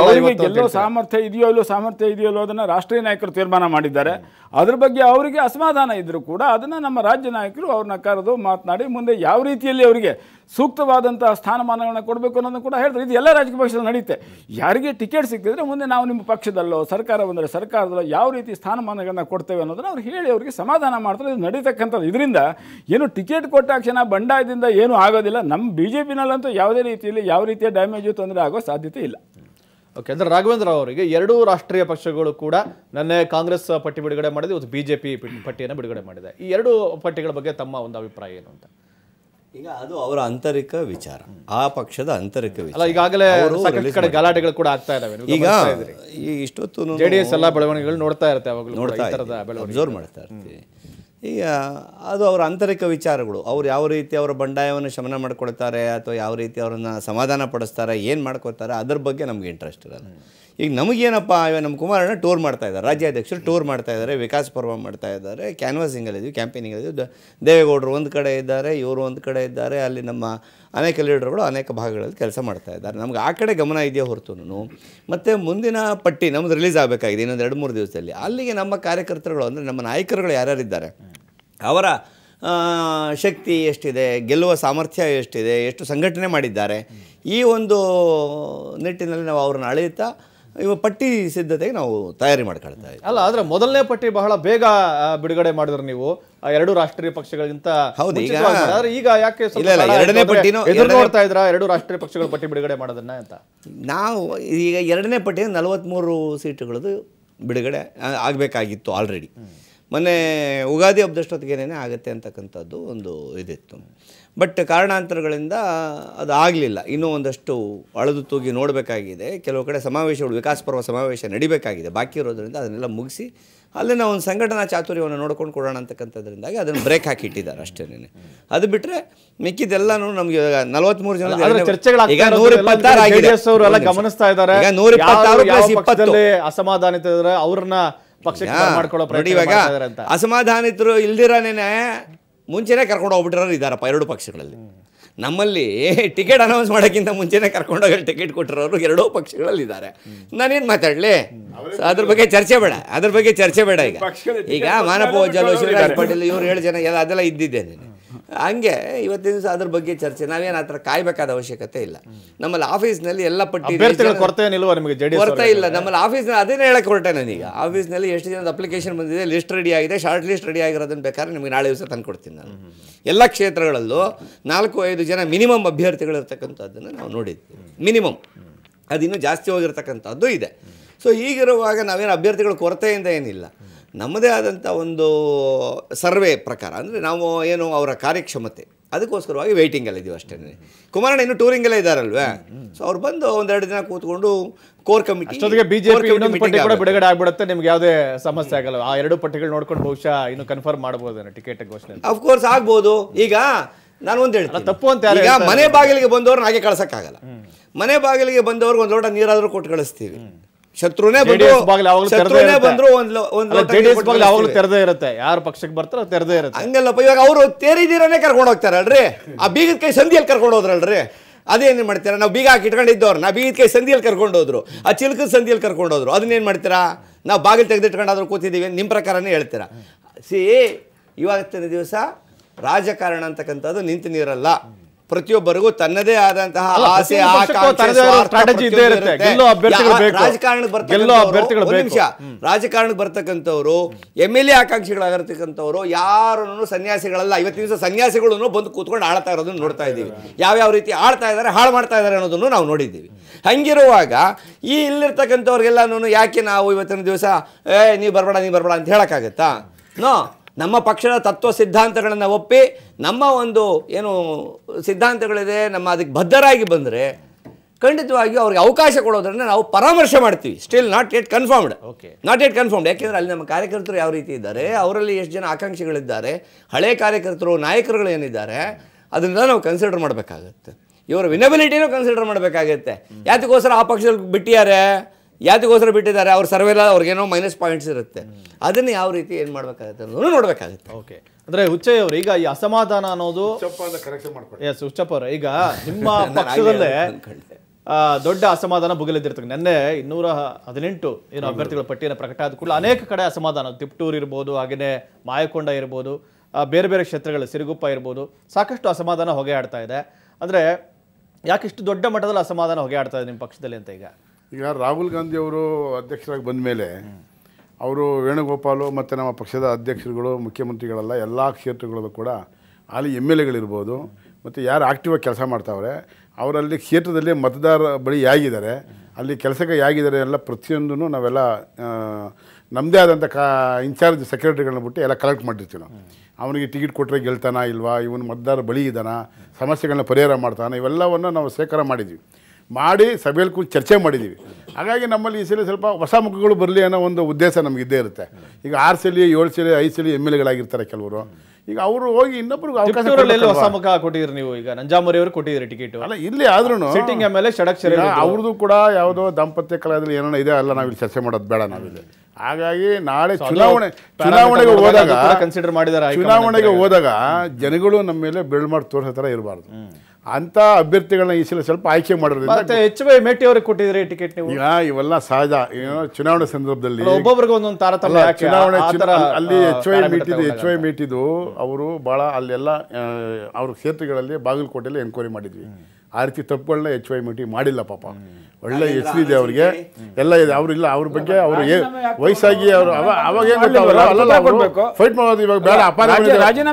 ಅವರಿಗೆ ಗೆಲ್ಲೋ ಸಾಮರ್ಥ್ಯ ಇದೆಯೋ ಇಲ್ಲೋ ಸಾಮರ್ಥ್ಯ ಇದೆಯೋ ಇಲ್ಲೋ ಅದನ್ನು ರಾಷ್ಟ್ರೀಯ ನಾಯಕರು ತೀರ್ಮಾನ ಮಾಡಿದ್ದಾರೆ ಅದ್ರ ಬಗ್ಗೆ ಅವರಿಗೆ ಅಸಮಾಧಾನ ಇದ್ದರೂ ಕೂಡ ಅದನ್ನ ನಮ್ಮ ರಾಜ್ಯ ನಾಯಕರು ಅವ್ರನ್ನ ಕರೆದು ಮಾತನಾಡಿ ಮುಂದೆ ಯಾವ ರೀತಿಯಲ್ಲಿ ಅವರಿಗೆ ಸೂಕ್ತವಾದಂತಹ ಸ್ಥಾನಮಾನಗಳನ್ನ ಕೊಡಬೇಕು ಅನ್ನೋದನ್ನು ಕೂಡ ಹೇಳ್ತಾರೆ ಇದು ಎಲ್ಲ ರಾಜಕೀಯ ಪಕ್ಷದಲ್ಲಿ ನಡೆಯುತ್ತೆ ಯಾರಿಗೆ ಟಿಕೆಟ್ ಸಿಗ್ತಿದ್ರೆ ಮುಂದೆ ನಾವು ನಿಮ್ಮ ಪಕ್ಷದಲ್ಲೋ ಸರ್ಕಾರ ಬಂದರೆ ಸರ್ಕಾರದಲ್ಲೋ ಯಾವ ರೀತಿ ಸ್ಥಾನಮಾನಗಳನ್ನ ಕೊಡ್ತೇವೆ ಅನ್ನೋದನ್ನು ಅವ್ರು ಹೇಳಿ ಅವರಿಗೆ ಸಮಾಧಾನ ಮಾಡ್ತಾರೆ ಇದು ನಡೀತಕ್ಕಂಥದ್ದು ಇದರಿಂದ ಏನು ಟಿಕೆಟ್ ಕೊಟ್ಟ ಕ್ಷಣ ಬಂಡಾಯದಿಂದ ಏನು ಆಗೋದಿಲ್ಲ ನಮ್ಮ ಬಿ ಜೆ ಪಿನಲ್ಲಂತೂ ಯಾವುದೇ ರೀತಿಯಲ್ಲಿ ಯಾವ ರೀತಿಯ ಡ್ಯಾಮೇಜು ತೊಂದರೆ ಆಗೋ ಸಾಧ್ಯತೆ ಇಲ್ಲ ಓಕೆ ಅಂದರೆ ರಾಘವೇಂದ್ರ ಅವರಿಗೆ ಎರಡೂ ರಾಷ್ಟ್ರೀಯ ಪಕ್ಷಗಳು ಕೂಡ ನನ್ನೆ ಕಾಂಗ್ರೆಸ್ ಪಟ್ಟಿ ಬಿಡುಗಡೆ ಮಾಡಿದೆ ಇವತ್ತು ಬಿ ಜೆ ಪಿ ಪಟ್ಟಿಯನ್ನು ಬಿಡುಗಡೆ ಮಾಡಿದೆ ಈ ಎರಡು ಪಟ್ಟಿಗಳ ಬಗ್ಗೆ ತಮ್ಮ ಒಂದು ಅಭಿಪ್ರಾಯ ಏನು ಅಂತ ಈಗ ಅದು ಅವರ ಆಂತರಿಕ ವಿಚಾರ ಆ ಪಕ್ಷದ ಆಂತರಿಕ ವಿಚಾರ ಈಗಾಗಲೇ ಕಡೆ ಗಲಾಟೆಗಳು ಕೂಡ ಆಗ್ತಾ ಇದಾವೆ ಈಗ ಇಷ್ಟೊತ್ತು ಜೆಡಿಎಸ್ ಎಲ್ಲ ಬೆಳವಣಿಗೆಗಳು ನೋಡ್ತಾ ಇರ್ತೇವೆ ಅವಾಗಲೂ ನೋಡ್ತಾ ಅಬ್ಸರ್ವ್ ಮಾಡ್ತಾ ಇರ್ತೀವಿ ಈಗ ಅದು ಅವರ ಆಂತರಿಕ ವಿಚಾರಗಳು ಅವ್ರು ಯಾವ ರೀತಿ ಅವರ ಬಂಡಾಯವನ್ನು ಶಮನ ಮಾಡ್ಕೊಳ್ತಾರೆ ಅಥವಾ ಯಾವ ರೀತಿ ಅವರನ್ನು ಸಮಾಧಾನ ಪಡಿಸ್ತಾರೆ ಏನು ಮಾಡ್ಕೊಳ್ತಾರೆ ಅದ್ರ ಬಗ್ಗೆ ನಮಗೆ ಇಂಟ್ರೆಸ್ಟ್ ಇರೋಲ್ಲ ಈಗ ನಮಗೇನಪ್ಪ ಇವಾಗ ನಮ್ಮ ಕುಮಾರಣ್ಣ ಟೂರ್ ಮಾಡ್ತಾ ಇದ್ದಾರೆ ರಾಜ್ಯಾಧ್ಯಕ್ಷರು ಟೂರ್ ಮಾಡ್ತಾ ಇದ್ದಾರೆ ವಿಕಾಸ್ ಪರ್ವ ಮಾಡ್ತಾ ಇದ್ದಾರೆ ಕ್ಯಾಂಪೇನಿಂಗ್ ಕ್ಯಾಂಪೇನಿಂಗಲ್ಲಿದ್ವಿ ದೇವೇಗೌಡರು ಒಂದು ಕಡೆ ಇದ್ದಾರೆ ಇವರು ಒಂದು ಕಡೆ ಇದ್ದಾರೆ ಅಲ್ಲಿ ನಮ್ಮ ಅನೇಕ ಲೀಡರ್ಗಳು ಅನೇಕ ಭಾಗಗಳಲ್ಲಿ ಕೆಲಸ ಮಾಡ್ತಾ ಇದ್ದಾರೆ ನಮ್ಗೆ ಆ ಕಡೆ ಗಮನ ಇದೆಯೋ ಹೊರತು ಮತ್ತು ಮುಂದಿನ ಪಟ್ಟಿ ನಮ್ಮದು ರಿಲೀಸ್ ಆಗಬೇಕಾಗಿದೆ ಇನ್ನೊಂದು ಎರಡು ಮೂರು ದಿವಸದಲ್ಲಿ ಅಲ್ಲಿಗೆ ನಮ್ಮ ಕಾರ್ಯಕರ್ತರುಗಳು ಅಂದರೆ ನಮ್ಮ ನಾಯಕರುಗಳು ಯಾರ್ಯಾರಿದ್ದಾರೆ ಅವರ ಶಕ್ತಿ ಎಷ್ಟಿದೆ ಗೆಲ್ಲುವ ಸಾಮರ್ಥ್ಯ ಎಷ್ಟಿದೆ ಎಷ್ಟು ಸಂಘಟನೆ ಮಾಡಿದ್ದಾರೆ ಈ ಒಂದು ನಿಟ್ಟಿನಲ್ಲಿ ನಾವು ಅವ್ರನ್ನ ಅಳೆಯುತ್ತಾ ಇವ ಪಟ್ಟಿ ಸಿದ್ಧತೆಗೆ ನಾವು ತಯಾರಿ ಮಾಡ್ಕೊಳ್ತಾ ಇದ್ದೀವಿ ಅಲ್ಲ ಆದರೆ ಮೊದಲನೇ ಪಟ್ಟಿ ಬಹಳ ಬೇಗ ಬಿಡುಗಡೆ ಮಾಡಿದ್ರೆ ನೀವು ಎರಡು ರಾಷ್ಟ್ರೀಯ ಪಕ್ಷಗಳಿಗಿಂತ ಹೌದು ಈಗ ಈಗ ಯಾಕೆ ಎರಡನೇ ಪಟ್ಟಿನೂ ನೋಡ್ತಾ ಇದ್ರ ಎರಡು ರಾಷ್ಟ್ರೀಯ ಪಕ್ಷಗಳ ಪಟ್ಟಿ ಬಿಡುಗಡೆ ಮಾಡೋದನ್ನ ಅಂತ ನಾವು ಈಗ ಎರಡನೇ ಪಟ್ಟಿ ನಲವತ್ತ್ಮೂರು ಸೀಟುಗಳದು ಬಿಡುಗಡೆ ಆಗಬೇಕಾಗಿತ್ತು ಆಲ್ರೆಡಿ ಮೊನ್ನೆ ಉಗಾದಿ ಹಬ್ಬದಷ್ಟೊತ್ತಿಗೇನೆ ಆಗುತ್ತೆ ಅಂತಕ್ಕಂಥದ್ದು ಒಂದು ಇದಿತ್ತು ಬಟ್ ಕಾರಣಾಂತರಗಳಿಂದ ಅದು ಆಗಲಿಲ್ಲ ಇನ್ನೂ ಒಂದಷ್ಟು ಅಳದು ತೂಗಿ ನೋಡಬೇಕಾಗಿದೆ ಕೆಲವು ಕಡೆ ಸಮಾವೇಶಗಳು ವಿಕಾಸ ಪರ್ವ ಸಮಾವೇಶ ನಡಿಬೇಕಾಗಿದೆ ಬಾಕಿ ಇರೋದರಿಂದ ಅದನ್ನೆಲ್ಲ ಮುಗಿಸಿ ಅಲ್ಲಿನ ಒಂದು ಸಂಘಟನಾ ಚಾತುರ್ಯವನ್ನು ನೋಡ್ಕೊಂಡು ಕೊಡೋಣ ಅಂತಕ್ಕಂಥದ್ರಿಂದಾಗಿ ಅದನ್ನು ಬ್ರೇಕ್ ಹಾಕಿ ಇಟ್ಟಿದ್ದಾರೆ ಅದು ಬಿಟ್ರೆ ಮಿಕ್ಕಿದೆಲ್ಲಾನು ನಮಗೆ ನಲವತ್ತ್ಮೂರು ಜನ ಈಗ ಗಮನಿಸ್ತಾ ಇದ್ದಾರೆ ಅಸಮಾಧಾನ ಅವ್ರನ್ನ ಪಕ್ಷಕ್ಕೆ ಇವಾಗ ಅಸಮಾಧಾನಿತರು ಇಲ್ದಿರಾನೇನೆ ಮುಂಚೆನೇ ಕರ್ಕೊಂಡು ಹೋಗ್ಬಿಟ್ಟಿರೋರು ಇದ್ದಾರಪ್ಪ ಎರಡು ಪಕ್ಷಗಳಲ್ಲಿ ನಮ್ಮಲ್ಲಿ ಟಿಕೆಟ್ ಅನೌನ್ಸ್ ಮಾಡೋಕ್ಕಿಂತ ಮುಂಚೆನೇ ಕರ್ಕೊಂಡೋಗಿ ಟಿಕೆಟ್ ಕೊಟ್ಟಿರೋರು ಎರಡೂ ಪಕ್ಷಗಳಲ್ಲಿ ಇದ್ದಾರೆ ನಾನೇನು ಮಾತಾಡಲಿ ಅದ್ರ ಬಗ್ಗೆ ಚರ್ಚೆ ಬೇಡ ಅದ್ರ ಬಗ್ಗೆ ಚರ್ಚೆ ಬೇಡ ಈಗ ಈಗ ಮಾನಪ್ಪ ಜಲೋ ಇವರು ಇವ್ರು ಜನ ಎಲ್ಲ ಅದೆಲ್ಲ ಇದ್ದಿದ್ದೇನೆ ಹಂಗೆ ಇವತ್ತಿನ ದಿವಸ ಅದ್ರ ಬಗ್ಗೆ ಚರ್ಚೆ ನಾವೇನು ಆತರ ಕಾಯ್ಬೇಕಾದ ಕಾಯಬೇಕಾದ ಅವಶ್ಯಕತೆ ಇಲ್ಲ ನಮ್ಮಲ್ಲಿ ಆಫೀಸ್ನಲ್ಲಿ ಎಲ್ಲ ಪಟ್ಟಿ ಕೊರತೆ ಇಲ್ಲ ನಮ್ಮಲ್ಲಿ ಆಫೀಸ್ನಲ್ಲಿ ಅದನ್ನೇ ಹೇಳಕ್ಕೆ ಹೊರಟೆ ನಾನೀಗ ಆಫೀಸ್ನಲ್ಲಿ ಎಷ್ಟು ಜನದ ಅಪ್ಲಿಕೇಶನ್ ಬಂದಿದೆ ಲಿಸ್ಟ್ ರೆಡಿ ಆಗಿದೆ ಶಾರ್ಟ್ ಲಿಸ್ಟ್ ರೆಡಿ ಆಗಿರೋದನ್ನು ಬೇಕಾದ್ರೆ ನಿಮಗೆ ನಾಳೆ ದಿವಸ ತಂದು ಕೊಡ್ತೀನಿ ನಾನು ಎಲ್ಲ ಕ್ಷೇತ್ರಗಳಲ್ಲೂ ನಾಲ್ಕು ಐದು ಜನ ಮಿನಿಮಮ್ ಅಭ್ಯರ್ಥಿಗಳಿರ್ತಕ್ಕಂಥದ್ದನ್ನು ನಾವು ನೋಡಿದ್ವಿ ಮಿನಿಮಮ್ ಅದಿನ್ನೂ ಜಾಸ್ತಿ ಹೋಗಿರ್ತಕ್ಕಂಥದ್ದು ಇದೆ ಸೊ ಈಗಿರುವಾಗ ನಾವೇನು ಅಭ್ಯರ್ಥಿಗಳ ಕೊರತೆಯಿಂದ ಏನಿಲ್ಲ ನಮ್ಮದೇ ಆದಂಥ ಒಂದು ಸರ್ವೆ ಪ್ರಕಾರ ಅಂದರೆ ನಾವು ಏನು ಅವರ ಕಾರ್ಯಕ್ಷಮತೆ ಅದಕ್ಕೋಸ್ಕರವಾಗಿ ಇದೀವಿ ಅಷ್ಟೇ ಕುಮಾರಣ್ಣ ಇನ್ನು ಟೂರಿಂಗಲ್ಲೇ ಇದ್ದಾರಲ್ವೇ ಸೊ ಅವ್ರು ಬಂದು ಒಂದೆರಡು ದಿನ ಕೂತ್ಕೊಂಡು ಕೋರ್ ಕಮಿಟಿ ಬಿಜೆಪಿ ಇನ್ನೊಂದು ಪಟ್ಟಿ ಕೂಡ ಬಿಡುಗಡೆ ಆಗ್ಬಿಡುತ್ತೆ ನಿಮ್ಗೆ ಯಾವುದೇ ಸಮಸ್ಯೆ ಆಗಲ್ಲ ಆ ಎರಡು ಪಟ್ಟಿಗಳು ನೋಡ್ಕೊಂಡು ಬಹುಶಃ ಇನ್ನು ಕನ್ಫರ್ಮ್ ಮಾಡಬಹುದು ಟಿಕೆಟ್ ಘೋಷಣೆ ಅಫ್ಕೋರ್ಸ್ ಆಗ್ಬೋದು ಈಗ ನಾನು ಒಂದು ಹೇಳ್ತೀನಿ ತಪ್ಪು ಅಂತ ಈಗ ಮನೆ ಬಾಗಿಲಿಗೆ ಬಂದವ್ರನ್ನ ಹಾಗೆ ಕಳ್ಸೋಕ್ಕಾಗಲ್ಲ ಮನೆ ಬಾಗಿಲಿಗೆ ಬಂದವ್ರಿಗೆ ಒಂದು ಲೋಟ ನೀರಾದರೂ ಕೊಟ್ಟು ಕಳಿಸ್ತೀವಿ ಶತ್ರುನೇ ಬಂದ್ರು ಶತ್ರುನೇ ಬಂದ್ರು ಒಂದ್ ತೆರೆದೇ ಇರುತ್ತೆ ಯಾರ ಪಕ್ಷಕ್ಕೆ ಬರ್ತಾರೋ ತೆರೆದೇ ಇರುತ್ತೆ ಹಂಗಲ್ಲಪ್ಪ ಇವಾಗ ಅವರು ತೇರಿದಿರನೇ ಕರ್ಕೊಂಡು ಹೋಗ್ತಾರಲ್ರಿ ಆ ಬೀಗದ ಕೈ ಸಂಧಿಯಲ್ಲಿ ಕರ್ಕೊಂಡು ಹೋದ್ರಲ್ರಿ ಅದೇನು ಮಾಡ್ತೀರಾ ನಾವು ಬೀಗ ಹಾಕಿ ಇಟ್ಕೊಂಡಿದ್ದವ್ರು ನಾವು ಬೀಗದ ಕೈ ಸಂಧಿಯಲ್ಲಿ ಕರ್ಕೊಂಡು ಹೋದ್ರು ಆ ಚಿಲ್ಕದ ಸಂಧಿಯಲ್ಲಿ ಕರ್ಕೊಂಡು ಹೋದ್ರು ಅದನ್ನೇನು ಮಾಡ್ತೀರಾ ನಾವು ಬಾಗಿಲು ತೆಗೆದಿಟ್ಕೊಂಡಾದ್ರು ಕೂತಿದ್ದೀವಿ ನಿಮ್ಮ ಪ್ರಕಾರನೇ ಹೇಳ್ತೀರಾ ಸಿ ಇವತ್ತಿನ ದಿವಸ ರಾಜಕಾರಣ ಅಂತಕ್ಕಂಥದ್ದು ನಿಂತು ನೀರಲ್ಲ ಪ್ರತಿಯೊಬ್ಬರಿಗೂ ತನ್ನದೇ ಆದಂತಹ ಆಸೆ ನಿಮಿಷ ರಾಜಕಾರಣಕ್ಕೆ ಬರ್ತಕ್ಕಂಥವ್ರು ಎಮ್ ಎಲ್ ಎ ಆಕಾಂಕ್ಷಿಗಳಾಗಿರ್ತಕ್ಕಂಥವ್ರು ಯಾರನ್ನು ಸನ್ಯಾಸಿಗಳಲ್ಲ ಇವತ್ತಿನ ದಿವಸ ಸನ್ಯಾಸಿಗಳನ್ನು ಬಂದು ಕೂತ್ಕೊಂಡು ಆಳ್ತಾ ಇರೋದನ್ನು ನೋಡ್ತಾ ಇದ್ದೀವಿ ಯಾವ್ಯಾವ ರೀತಿ ಆಳ್ತಾ ಇದ್ದಾರೆ ಹಾಳು ಮಾಡ್ತಾ ಇದ್ದಾರೆ ಅನ್ನೋದನ್ನು ನಾವು ನೋಡಿದ್ದೀವಿ ಹಂಗಿರುವಾಗ ಈ ಇಲ್ಲಿರ್ತಕ್ಕಂಥವ್ರಿಗೆಲ್ಲ ಯಾಕೆ ನಾವು ಇವತ್ತಿನ ದಿವಸ ಏ ನೀವು ಬರಬೇಡ ನೀವು ಬರಬೇಡ ಅಂತ ಹೇಳೋಕ್ಕಾಗತ್ತಾ ನೋ ನಮ್ಮ ಪಕ್ಷದ ತತ್ವ ಸಿದ್ಧಾಂತಗಳನ್ನು ಒಪ್ಪಿ ನಮ್ಮ ಒಂದು ಏನು ಸಿದ್ಧಾಂತಗಳಿದೆ ನಮ್ಮ ಅದಕ್ಕೆ ಬದ್ಧರಾಗಿ ಬಂದರೆ ಖಂಡಿತವಾಗಿಯೂ ಅವ್ರಿಗೆ ಅವಕಾಶ ಕೊಡೋದ್ರಿಂದ ನಾವು ಪರಾಮರ್ಶೆ ಮಾಡ್ತೀವಿ still not yet confirmed okay not yet confirmed ಯಾಕೆಂದರೆ ಅಲ್ಲಿ ನಮ್ಮ ಕಾರ್ಯಕರ್ತರು ಯಾವ ರೀತಿ ಇದ್ದಾರೆ ಅವರಲ್ಲಿ ಎಷ್ಟು ಜನ ಆಕಾಂಕ್ಷಿಗಳಿದ್ದಾರೆ ಹಳೆ ಕಾರ್ಯಕರ್ತರು ನಾಯಕರುಗಳು ಏನಿದ್ದಾರೆ ಅದನ್ನೆಲ್ಲ ನಾವು ಕನ್ಸಿಡರ್ ಮಾಡಬೇಕಾಗುತ್ತೆ ಇವರ ವಿನಬಿಲಿಟಿನೂ ಕನ್ಸಿಡರ್ ಮಾಡಬೇಕಾಗುತ್ತೆ ಯಾತಕ್ಕೋಸ್ಕರ ಆ ಪಕ್ಷದಲ್ಲಿ ಬಿಟ್ಟಿದ್ದಾರೆ ಯಾತಿಗೋಸ್ಕರ ಬಿಟ್ಟಿದ್ದಾರೆ ಅವ್ರ ಸರ್ವೆಲ್ಲ ಅವ್ರಿಗೇನೋ ಮೈನಸ್ ಪಾಯಿಂಟ್ಸ್ ಇರುತ್ತೆ ಅದನ್ನು ಯಾವ ರೀತಿ ಏನು ಮಾಡಬೇಕಾಗುತ್ತೆ ಅನ್ನೋದು ನೋಡಬೇಕಾಗುತ್ತೆ ಓಕೆ ಅಂದ್ರೆ ಉಚ್ಚಯ್ಯ ಅವರು ಈಗ ಈ ಅಸಮಾಧಾನ ಅನ್ನೋದು ಎಸ್ ಉಚ್ಚಪ್ಪ ಅವರು ಈಗ *laughs* ನಿಮ್ಮ ಪಕ್ಷದಲ್ಲೇ ದೊಡ್ಡ ಅಸಮಾಧಾನ ಭುಗಲಿದ್ದಿರ್ತದೆ ನಿನ್ನೆ ಇನ್ನೂರ ಹದಿನೆಂಟು ಏನು ಅಭ್ಯರ್ಥಿಗಳ ಪಟ್ಟಿಯನ್ನು ಪ್ರಕಟ ಆದ ಕೂಡಲೇ ಅನೇಕ ಕಡೆ ಅಸಮಾಧಾನ ತಿಪ್ಟೂರು ಇರ್ಬೋದು ಹಾಗೆಯೇ ಮಾಯಕೊಂಡ ಇರ್ಬೋದು ಬೇರೆ ಬೇರೆ ಕ್ಷೇತ್ರಗಳು ಸಿರುಗುಪ್ಪ ಇರ್ಬೋದು ಸಾಕಷ್ಟು ಅಸಮಾಧಾನ ಹೊಗೆ ಆಡ್ತಾ ಇದೆ ಅಂದರೆ ಯಾಕಿಷ್ಟು ದೊಡ್ಡ ಮಟ್ಟದಲ್ಲಿ ಅಸಮಾಧಾನ ಹೊಗೆ ಆಡ್ತಾ ಇದೆ ನಿಮ್ಮ ಪಕ್ಷದಲ್ಲಿ ಅಂತ ಈಗ ಈಗ ರಾಹುಲ್ ಗಾಂಧಿ ಅವರು ಅಧ್ಯಕ್ಷರಾಗಿ ಬಂದ ಮೇಲೆ ಅವರು ವೇಣುಗೋಪಾಲು ಮತ್ತು ನಮ್ಮ ಪಕ್ಷದ ಅಧ್ಯಕ್ಷರುಗಳು ಮುಖ್ಯಮಂತ್ರಿಗಳೆಲ್ಲ ಎಲ್ಲ ಕ್ಷೇತ್ರಗಳಲ್ಲೂ ಕೂಡ ಅಲ್ಲಿ ಎಮ್ ಎಲ್ ಎಗಳಿರ್ಬೋದು ಮತ್ತು ಯಾರು ಆಗಿ ಕೆಲಸ ಮಾಡ್ತಾವ್ರೆ ಅವರಲ್ಲಿ ಕ್ಷೇತ್ರದಲ್ಲಿ ಮತದಾರ ಬಳಿ ಹೇಗಿದ್ದಾರೆ ಅಲ್ಲಿ ಕೆಲಸಕ್ಕೆ ಹೇಗಿದ್ದಾರೆ ಎಲ್ಲ ಪ್ರತಿಯೊಂದೂ ನಾವೆಲ್ಲ ನಮ್ಮದೇ ಆದಂಥ ಕಾ ಇನ್ಚಾರ್ಜ್ ಸೆಕ್ರೆಟರಿಗಳನ್ನ ಬಿಟ್ಟು ಎಲ್ಲ ಕಲೆಕ್ಟ್ ಮಾಡಿರ್ತೀವಿ ನಾವು ಅವನಿಗೆ ಟಿಕೆಟ್ ಕೊಟ್ಟರೆ ಗೆಲ್ತಾನ ಇಲ್ವಾ ಇವನು ಮತದಾರ ಬಳಿ ಇದ್ದಾನ ಸಮಸ್ಯೆಗಳನ್ನ ಪರಿಹಾರ ಮಾಡ್ತಾನೆ ಇವೆಲ್ಲವನ್ನು ನಾವು ಶೇಖರ ಮಾಡಿದ್ವಿ ಮಾಡಿ ಸಭೆಯಲ್ಲಿ ಕೂತು ಚರ್ಚೆ ಮಾಡಿದ್ದೀವಿ ಹಾಗಾಗಿ ನಮ್ಮಲ್ಲಿ ಈ ಸಲ ಸ್ವಲ್ಪ ಹೊಸ ಮುಖಗಳು ಬರಲಿ ಅನ್ನೋ ಒಂದು ಉದ್ದೇಶ ನಮಗಿದ್ದೇ ಇರುತ್ತೆ ಈಗ ಆರು ಸಲ ಏಳು ಸಲ ಐದು ಸಲ ಎಮ್ ಎಲ್ ಎಗಳಾಗಿರ್ತಾರೆ ಕೆಲವರು ಈಗ ಅವರು ಹೋಗಿ ಇನ್ನೊಬ್ರಿಗೆ ಅವಕಾಶ ಹೊಸ ಮುಖ ಕೊಟ್ಟಿದ್ರಿ ನೀವು ಈಗ ನಂಜಾಮೂರಿ ಅವರು ಕೊಟ್ಟಿದ್ರಿ ಟಿಕೆಟ್ ಅಲ್ಲ ಇಲ್ಲಿ ಆದ್ರೂ ಸಿಟ್ಟಿಂಗ್ ಎಮ್ ಎಲ್ ಎ ಅವ್ರದ್ದು ಕೂಡ ಯಾವುದೋ ದಾಂಪತ್ಯ ಕಲಾದಲ್ಲಿ ಏನೋ ಇದೆ ಅಲ್ಲ ನಾವಿಲ್ಲಿ ಚರ್ಚೆ ಮಾಡೋದು ಬೇಡ ನಾವಿಲ್ಲಿ ಹಾಗಾಗಿ ನಾಳೆ ಚುನಾವಣೆ ಚುನಾವಣೆಗೆ ಹೋದಾಗ ಕನ್ಸಿಡರ್ ಮಾಡಿದ್ದಾರೆ ಚುನಾವಣೆಗೆ ಹೋದಾಗ ಜನಗಳು ನಮ್ಮ ಮೇಲೆ ಬೆಳ್ ಮಾಡಿ ತೋರಿಸೋ ಥರ ಇರಬಾರ್ದು ಅಂಥ ಅಭ್ಯರ್ಥಿಗಳನ್ನ ಈ ಸಲ ಸ್ವಲ್ಪ ಆಯ್ಕೆ ಮಾಡಿರೋದ್ರಿಂದ ಎಚ್ ವೈ ಮೇಟಿ ಅವರಿಗೆ ಕೊಟ್ಟಿದ್ರಿ ಟಿಕೆಟ್ ನೀವು ಇವೆಲ್ಲ ಸಹಜ ಚುನಾವಣೆ ಸಂದರ್ಭದಲ್ಲಿ ಒಬ್ಬೊಬ್ರಿಗೆ ಒಂದೊಂದು ತಾರತಮ್ಯ ಚುನಾವಣೆ ಅಲ್ಲಿ ಎಚ್ ವೈ ಮೀಟಿದ್ದು ಎಚ್ ವೈ ಮೀಟಿದ್ದು ಅವರು ಭಾಳ ಅಲ್ಲೆಲ್ಲ ಅವ್ರ ಕ್ಷೇತ್ರಗಳಲ್ಲಿ ಬಾಗಲಕೋಟೆಯಲ್ಲಿ ಎನ್ಕ್ವೈರಿ ಮಾಡಿದ್ವಿ ಆ ರೀತಿ ತಪ್ಪುಗಳನ್ನ ಎಚ್ ವೈ ಮೀಟಿ ಮಾಡಿಲ್ಲ ಪಾಪ ಒಳ್ಳೆ ಇದೆ ಅವ್ರಿಗೆ ಎಲ್ಲ ಇದೆ ಅವ್ರು ಇಲ್ಲ ಅವ್ರ ಬಗ್ಗೆ ಅವರು ವಯಸ್ಸಾಗಿ ಅವರು ಫೈಟ್ ಮಾಡೋದು ಜನ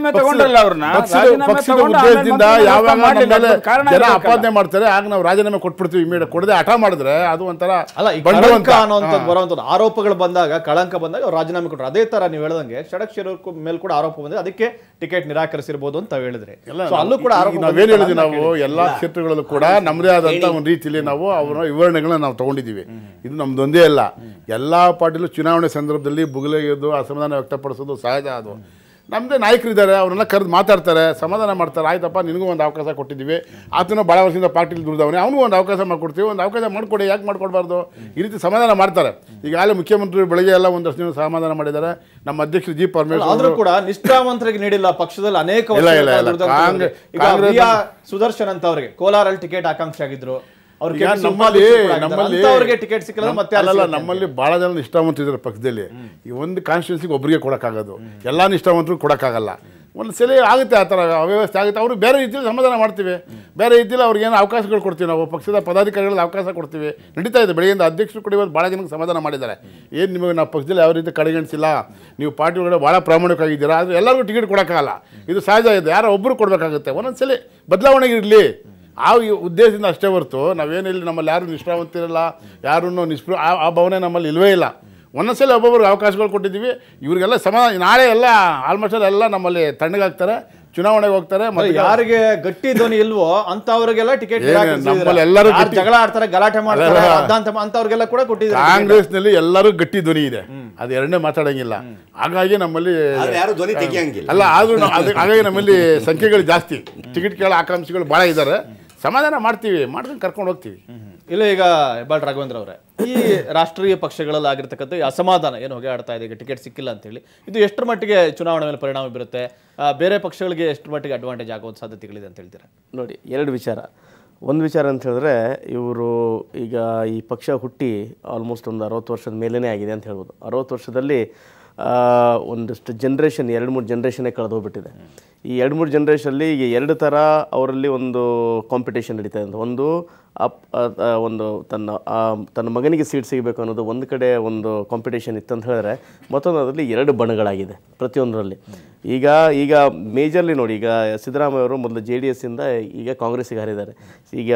ಅಪಾದನೆ ಮಾಡ್ತಾರೆ ಆಗ ನಾವು ರಾಜೀನಾಮೆ ಕೊಟ್ಬಿಡ್ತೀವಿ ಇಮಿಡಿಯೇಟ್ ಕೊಡದೆ ಹಠ ಮಾಡಿದ್ರೆ ಅದು ಒಂಥರ ಆರೋಪಗಳು ಬಂದಾಗ ಕಳಂಕ ಬಂದಾಗ ಅವ್ರು ರಾಜೀನಾಮೆ ಕೊಟ್ಟರು ಅದೇ ತರ ನೀವು ಹೇಳದಂಗೆ ಷಡಕ್ ಮೇಲೆ ಕೂಡ ಆರೋಪ ಬಂದ್ರೆ ಅದಕ್ಕೆ ಟಿಕೆಟ್ ನಿರಾಕರಿಸಿರ್ಬೋದು ಅಂತ ಹೇಳಿದ್ರೆ ಅಲ್ಲೂ ಕೂಡ ನಾವೇನು ಹೇಳಿದ್ವಿ ನಾವು ಎಲ್ಲಾ ಕ್ಷೇತ್ರಗಳಲ್ಲೂ ಕೂಡ ನಮ್ದೇ ಆದಂತ ಒಂದು ರೀತಿಯಲ್ಲಿ ನಾವು ಅವರು ವಿವರಣೆಗಳನ್ನ ನಾವು ತಗೊಂಡಿದ್ದೀವಿ ಇದು ನಮ್ದೊಂದೇ ಅಲ್ಲ ಎಲ್ಲ ಪಾರ್ಟಿಲು ಚುನಾವಣೆ ಸಂದರ್ಭದಲ್ಲಿ ಬುಗುಲೆಯೋದು ಅಸಮಾಧಾನ ವ್ಯಕ್ತಪಡಿಸೋದು ಸಹಜ ಅದು ನಮ್ಮದೇ ಇದ್ದಾರೆ ಅವರನ್ನ ಕರೆದು ಮಾತಾಡ್ತಾರೆ ಸಮಾಧಾನ ಮಾಡ್ತಾರೆ ಆಯ್ತಪ್ಪ ನಿನಗೂ ಒಂದು ಅವಕಾಶ ಕೊಟ್ಟಿದ್ದೀವಿ ಆತನ ಭಾಳ ವರ್ಷದಿಂದ ಪಾರ್ಟಿಲಿ ದುಡ್ದವನೇ ಅವನಿಗೂ ಒಂದು ಅವಕಾಶ ಮಾಡಿಕೊಡ್ತೀವಿ ಒಂದು ಅವಕಾಶ ಮಾಡಿಕೊಡಿ ಯಾಕೆ ಮಾಡ್ಕೊಡ್ಬಾರ್ದು ಈ ರೀತಿ ಸಮಾಧಾನ ಮಾಡ್ತಾರೆ ಈಗಾಗಲೇ ಮುಖ್ಯಮಂತ್ರಿ ಬೆಳಗ್ಗೆ ಎಲ್ಲ ಒಂದಷ್ಟು ವರ್ಷದಿಂದ ಸಮಾಧಾನ ಮಾಡಿದ್ದಾರೆ ನಮ್ಮ ಅಧ್ಯಕ್ಷ ಜಿ ಪರಮೇಶ್ವರ್ ಕೂಡ ನಿಷ್ಠಾವಂತರಿಗೆ ನೀಡಿಲ್ಲ ಪಕ್ಷದಲ್ಲಿ ಅನೇಕ ಸುದರ್ಶನ್ ಅಂತ ಅವರಿಗೆ ಕೋಲಾರಲ್ಲಿ ಟಿಕೆಟ್ ಆಕಾಂಕ್ಷಿಯಾಗಿದ್ರು ಆಗಿದ್ರು ನಮ್ಮಲ್ಲಿ ನಮ್ಮಲ್ಲಿ ಜನ ಟಿಕೆಟ್ ಸಿಕ್ಕಲ್ಲ ಮತ್ತೆ ನಮ್ಮಲ್ಲಿ ಭಾಳ ಜನ ಪಕ್ಷದಲ್ಲಿ ಈ ಒಂದು ಕಾನ್ಸ್ಟಿಟ್ಯೂನ್ಸಿಗೆ ಒಬ್ಬರಿಗೆ ಕೊಡೋಕ್ಕಾಗೋದು ಎಲ್ಲಾನು ಇಷ್ಟಾವಂತರು ಕೊಡೋಕ್ಕಾಗಲ್ಲ ಒಂದು ಸಲ ಆಗುತ್ತೆ ಆ ಥರ ಅವ್ಯವಸ್ಥೆ ಆಗುತ್ತೆ ಅವರು ಬೇರೆ ರೀತಿಯಲ್ಲಿ ಸಮಾಧಾನ ಮಾಡ್ತೀವಿ ಬೇರೆ ರೀತಿಯಲ್ಲಿ ಏನೋ ಅವಕಾಶಗಳು ಕೊಡ್ತೀವಿ ನಾವು ಪಕ್ಷದ ಪದಾಧಿಕಾರಿಗಳಿಗೆ ಅವಕಾಶ ಕೊಡ್ತೀವಿ ನಡೀತಾ ಇದೆ ಬೆಳಗ್ಗೆಯಿಂದ ಅಧ್ಯಕ್ಷರು ಕೂಡ ಭಾಳ ಜನಕ್ಕೆ ಸಮಾಧಾನ ಮಾಡಿದ್ದಾರೆ ಏನು ನಿಮಗೆ ನಾವು ಪಕ್ಷದಲ್ಲಿ ಯಾವ ರೀತಿ ಕಡೆಗಣಿಸಿಲ್ಲ ನೀವು ಪಾರ್ಟಿ ಒಳಗಡೆ ಭಾಳ ಪ್ರಾಮಾಣಿಕವಾಗಿದ್ದೀರಾ ಆದರೆ ಎಲ್ಲರಿಗೂ ಟಿಕೆಟ್ ಕೊಡೋಕ್ಕಾಗಲ್ಲ ಇದು ಸಹಜ ಇದೆ ಯಾರೋ ಒಬ್ಬರು ಕೊಡಬೇಕಾಗುತ್ತೆ ಒಂದೊಂದು ಸಲ ಬದಲಾವಣೆಗೆ ಇರಲಿ ಆ ಉದ್ದೇಶದಿಂದ ಅಷ್ಟೇ ಹೊರತು ನಾವೇನಿಲ್ಲ ನಮ್ಮಲ್ಲಿ ಯಾರು ನಿಷ್ಠಾವಂತಿರಲ್ಲ ಯಾರೂ ನಿಷ್ಪ್ರ ಆ ಭಾವನೆ ನಮ್ಮಲ್ಲಿ ಇಲ್ಲವೇ ಇಲ್ಲ ಒಂದೊಂದ್ಸಲ ಒಬ್ಬೊಬ್ಬರು ಅವಕಾಶಗಳು ಕೊಟ್ಟಿದ್ದೀವಿ ಇವರಿಗೆಲ್ಲ ಸಮ ನಾಳೆ ಎಲ್ಲ ಆಲ್ಮೋಸ್ಟ್ ಆಲ್ ಎಲ್ಲ ನಮ್ಮಲ್ಲಿ ತಣ್ಣಗಾಗ್ತಾರೆ ಚುನಾವಣೆಗೆ ಹೋಗ್ತಾರೆ ಮತ್ತೆ ಯಾರಿಗೆ ಗಟ್ಟಿ ಧ್ವನಿ ಇಲ್ವೋ ಅಂತವ್ರಿಗೆಲ್ಲ ಟಿಕೆಟ್ ಎಲ್ಲರೂ ಜಗಳ ಆಡ್ತಾರೆ ಗಲಾಟೆ ಮಾಡ್ತಾರೆ ಅಂತವ್ರಿಗೆಲ್ಲ ಕೂಡ ಕೊಟ್ಟಿದ್ದಾರೆ ಕಾಂಗ್ರೆಸ್ ನಲ್ಲಿ ಎಲ್ಲರೂ ಗಟ್ಟಿ ಧ್ವನಿ ಇದೆ ಅದು ಎರಡನೇ ಮಾತಾಡಂಗಿಲ್ಲ ಹಾಗಾಗಿ ನಮ್ಮಲ್ಲಿ ಯಾರು ಧ್ವನಿ ತೆಗಿಯಂಗಿಲ್ಲ ಅಲ್ಲ ಆದ್ರೂ ಹಾಗಾಗಿ ನಮ್ಮಲ್ಲಿ ಸಂಖ್ಯೆಗಳು ಜಾಸ್ತಿ ಟಿಕೆಟ್ ಕೇಳ ಆಕಾಂಕ್ಷಿಗಳು ಬಹಳ ಇದ್ದಾರೆ ಸಮಾಧಾನ ಮಾಡ್ತೀವಿ ಮಾಡ್ಕೊಂಡು ಕರ್ಕೊಂಡು ಹೋಗ್ತೀವಿ ಇಲ್ಲ ಈಗ ಹೆಬ್ಬಾಳ್ ರಾಘವೇಂದ್ರ ಅವರೇ ಈ ರಾಷ್ಟ್ರೀಯ ಪಕ್ಷಗಳಲ್ಲಿ ಆಗಿರ್ತಕ್ಕಂಥ ಅಸಮಾಧಾನ ಏನು ಹೋಗಿ ಆಡ್ತಾ ಇದೆ ಈಗ ಟಿಕೆಟ್ ಸಿಕ್ಕಿಲ್ಲ ಅಂತೇಳಿ ಇದು ಎಷ್ಟರ ಮಟ್ಟಿಗೆ ಚುನಾವಣೆ ಮೇಲೆ ಪರಿಣಾಮ ಬೀರುತ್ತೆ ಬೇರೆ ಪಕ್ಷಗಳಿಗೆ ಎಷ್ಟು ಮಟ್ಟಿಗೆ ಅಡ್ವಾಂಟೇಜ್ ಆಗುವಂಥ ಸಾಧ್ಯತೆಗಳಿದೆ ಅಂತ ಹೇಳ್ತೀರಾ ನೋಡಿ ಎರಡು ವಿಚಾರ ಒಂದು ವಿಚಾರ ಅಂತ ಹೇಳಿದ್ರೆ ಇವರು ಈಗ ಈ ಪಕ್ಷ ಹುಟ್ಟಿ ಆಲ್ಮೋಸ್ಟ್ ಒಂದು ಅರವತ್ತು ವರ್ಷದ ಮೇಲೇ ಆಗಿದೆ ಅಂತ ಹೇಳ್ಬೋದು ಅರವತ್ತು ವರ್ಷದಲ್ಲಿ ಒಂದಷ್ಟು ಜನ್ರೇಷನ್ ಎರಡು ಮೂರು ಜನ್ರೇಷನ್ನೇ ಕಳೆದೋಗ್ಬಿಟ್ಟಿದೆ ಈ ಎರಡು ಮೂರು ಜನ್ರೇಷನಲ್ಲಿ ಈಗ ಎರಡು ಥರ ಅವರಲ್ಲಿ ಒಂದು ಕಾಂಪಿಟೇಷನ್ ನಡೀತಾ ಇದೆ ಒಂದು ಅಪ್ ಒಂದು ತನ್ನ ತನ್ನ ಮಗನಿಗೆ ಸೀಟ್ ಸಿಗಬೇಕು ಅನ್ನೋದು ಒಂದು ಕಡೆ ಒಂದು ಕಾಂಪಿಟೇಷನ್ ಅಂತ ಹೇಳಿದ್ರೆ ಮತ್ತೊಂದು ಅದರಲ್ಲಿ ಎರಡು ಬಣಗಳಾಗಿದೆ ಪ್ರತಿಯೊಂದರಲ್ಲಿ ಈಗ ಈಗ ಮೇಜರ್ಲಿ ನೋಡಿ ಈಗ ಸಿದ್ದರಾಮಯ್ಯ ಅವರು ಮೊದಲು ಜೆ ಡಿ ಎಸ್ಸಿಂದ ಈಗ ಕಾಂಗ್ರೆಸ್ಸಿಗೆ ಹಾರಿದ್ದಾರೆ ಈಗ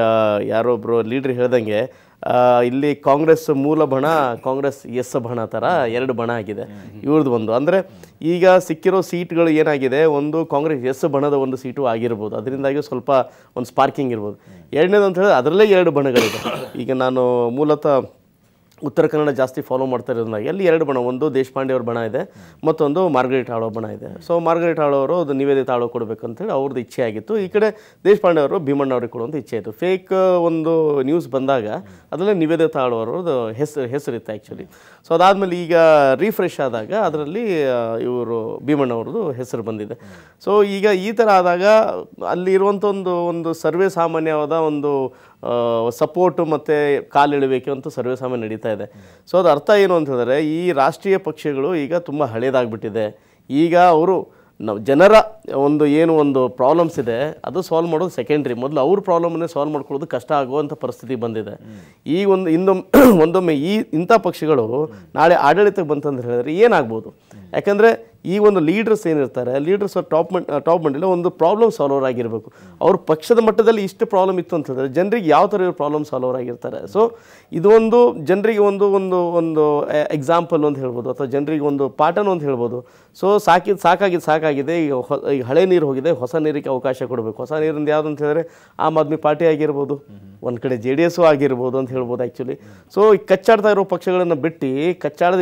ಯಾರೊಬ್ಬರು ಲೀಡ್ರ್ ಹೇಳ್ದಂಗೆ ಇಲ್ಲಿ ಕಾಂಗ್ರೆಸ್ ಮೂಲ ಬಣ ಕಾಂಗ್ರೆಸ್ ಎಸ್ ಬಣ ಥರ ಎರಡು ಬಣ ಆಗಿದೆ ಇವ್ರದ್ದು ಒಂದು ಅಂದರೆ ಈಗ ಸಿಕ್ಕಿರೋ ಸೀಟ್ಗಳು ಏನಾಗಿದೆ ಒಂದು ಕಾಂಗ್ರೆಸ್ ಎಸ್ ಬಣದ ಒಂದು ಸೀಟು ಆಗಿರ್ಬೋದು ಅದರಿಂದಾಗಿ ಸ್ವಲ್ಪ ಒಂದು ಸ್ಪಾರ್ಕಿಂಗ್ ಇರ್ಬೋದು ಎರಡನೇದು ಅಂತ ಹೇಳಿದ್ರೆ ಅದರಲ್ಲೇ ಎರಡು ಬಣಗಳಿದೆ ಈಗ ನಾನು ಮೂಲತಃ ಉತ್ತರ ಕನ್ನಡ ಜಾಸ್ತಿ ಫಾಲೋ ಮಾಡ್ತಾ ಇರೋದನ್ನ ಅಲ್ಲಿ ಎರಡು ಬಣ ಒಂದು ದೇಶಪಾಂಡೆ ಅವ್ರ ಬಣ ಇದೆ ಮತ್ತೊಂದು ಮಾರ್ಗರೇಟ್ ಆಳೋ ಬಣ ಇದೆ ಸೊ ಮಾರ್ಗರೇಟ್ ಅವರು ಅದು ನಿವೇದಿತ ಆಳೋ ಕೊಡಬೇಕಂತೇಳಿ ಅವ್ರದ್ದು ಇಚ್ಛೆ ಆಗಿತ್ತು ಈ ಕಡೆ ದೇಶಪಾಂಡೆ ಅವರು ಭೀಮಣ್ಣ ಅವ್ರಿಗೆ ಕೊಡುವಂಥ ಇಚ್ಛೆ ಇತ್ತು ಫೇಕ್ ಒಂದು ನ್ಯೂಸ್ ಬಂದಾಗ ಅದರಲ್ಲೇ ನಿವೇದಿತ ಹಾಳೋರದ್ದು ಹೆಸರು ಹೆಸರಿತ್ತು ಆ್ಯಕ್ಚುಲಿ ಸೊ ಅದಾದಮೇಲೆ ಈಗ ರೀಫ್ರೆಶ್ ಆದಾಗ ಅದರಲ್ಲಿ ಇವರು ಭೀಮಣ್ಣ ಅವ್ರದ್ದು ಹೆಸರು ಬಂದಿದೆ ಸೊ ಈಗ ಈ ಥರ ಆದಾಗ ಅಲ್ಲಿರುವಂಥ ಒಂದು ಒಂದು ಸರ್ವೇ ಸಾಮಾನ್ಯವಾದ ಒಂದು ಸಪೋರ್ಟು ಮತ್ತು ಕಾಲಿಡಬೇಕು ಅಂತ ಸಾಮಾನ್ಯ ನಡೀತಾ ಇದೆ ಸೊ ಅದು ಅರ್ಥ ಏನು ಅಂತ ಈ ರಾಷ್ಟ್ರೀಯ ಪಕ್ಷಗಳು ಈಗ ತುಂಬ ಹಳೇದಾಗ್ಬಿಟ್ಟಿದೆ ಈಗ ಅವರು ನಾವು ಜನರ ಒಂದು ಏನು ಒಂದು ಪ್ರಾಬ್ಲಮ್ಸ್ ಇದೆ ಅದು ಸಾಲ್ವ್ ಮಾಡೋದು ಸೆಕೆಂಡ್ರಿ ಮೊದಲು ಅವ್ರ ಪ್ರಾಬ್ಲಮನ್ನೇ ಸಾಲ್ವ್ ಮಾಡ್ಕೊಳ್ಳೋದು ಕಷ್ಟ ಆಗುವಂಥ ಪರಿಸ್ಥಿತಿ ಬಂದಿದೆ ಈಗ ಒಂದು ಇನ್ನೊಮ್ಮೆ *coughs* ಒಂದೊಮ್ಮೆ ಈ ಇಂಥ ಪಕ್ಷಗಳು ನಾಳೆ ಆಡಳಿತಕ್ಕೆ ಬಂತಂದ್ರೆ ಹೇಳಿದ್ರೆ ಏನಾಗ್ಬೋದು ಯಾಕಂದರೆ ಈ ಒಂದು ಲೀಡರ್ಸ್ ಏನಿರ್ತಾರೆ ಲೀಡರ್ಸ್ ಟಾಪ್ ಮಂಡ್ ಟಾಪ್ ಮಂಡಲಿ ಒಂದು ಪ್ರಾಬ್ಲಮ್ ಸಾಲ್ವರ್ ಆಗಿರಬೇಕು ಅವ್ರ ಪಕ್ಷದ ಮಟ್ಟದಲ್ಲಿ ಇಷ್ಟು ಪ್ರಾಬ್ಲಮ್ ಇತ್ತು ಅಂತ ಹೇಳಿದ್ರೆ ಜನರಿಗೆ ಯಾವ ಥರ ಪ್ರಾಬ್ಲಮ್ ಸಾಲ್ವರ್ ಆಗಿರ್ತಾರೆ ಸೊ ಇದೊಂದು ಜನರಿಗೆ ಒಂದು ಒಂದು ಒಂದು ಎಕ್ಸಾಂಪಲ್ ಅಂತ ಹೇಳ್ಬೋದು ಅಥವಾ ಜನರಿಗೆ ಒಂದು ಪಾಠನ ಅಂತ ಹೇಳ್ಬೋದು ಸೊ ಸಾಕಿದ ಸಾಕಾಗಿದ್ದು ಸಾಕಾಗಿದೆ ಈಗ ಈಗ ಹಳೆ ನೀರು ಹೋಗಿದೆ ಹೊಸ ನೀರಿಗೆ ಅವಕಾಶ ಕೊಡಬೇಕು ಹೊಸ ನೀರಿಂದ ಯಾವುದು ಅಂತ ಹೇಳಿದ್ರೆ ಆಮ್ ಆದ್ಮಿ ಪಾರ್ಟಿ ಆಗಿರ್ಬೋದು ಒಂದು ಕಡೆ ಜೆ ಡಿ ಎಸ್ಸು ಆಗಿರ್ಬೋದು ಅಂತ ಹೇಳ್ಬೋದು ಆ್ಯಕ್ಚುಲಿ ಸೊ ಈ ಕಚ್ಚಾಡ್ತಾ ಇರೋ ಪಕ್ಷಗಳನ್ನು ಬಿಟ್ಟು ಕಚ್ಚಾಡದ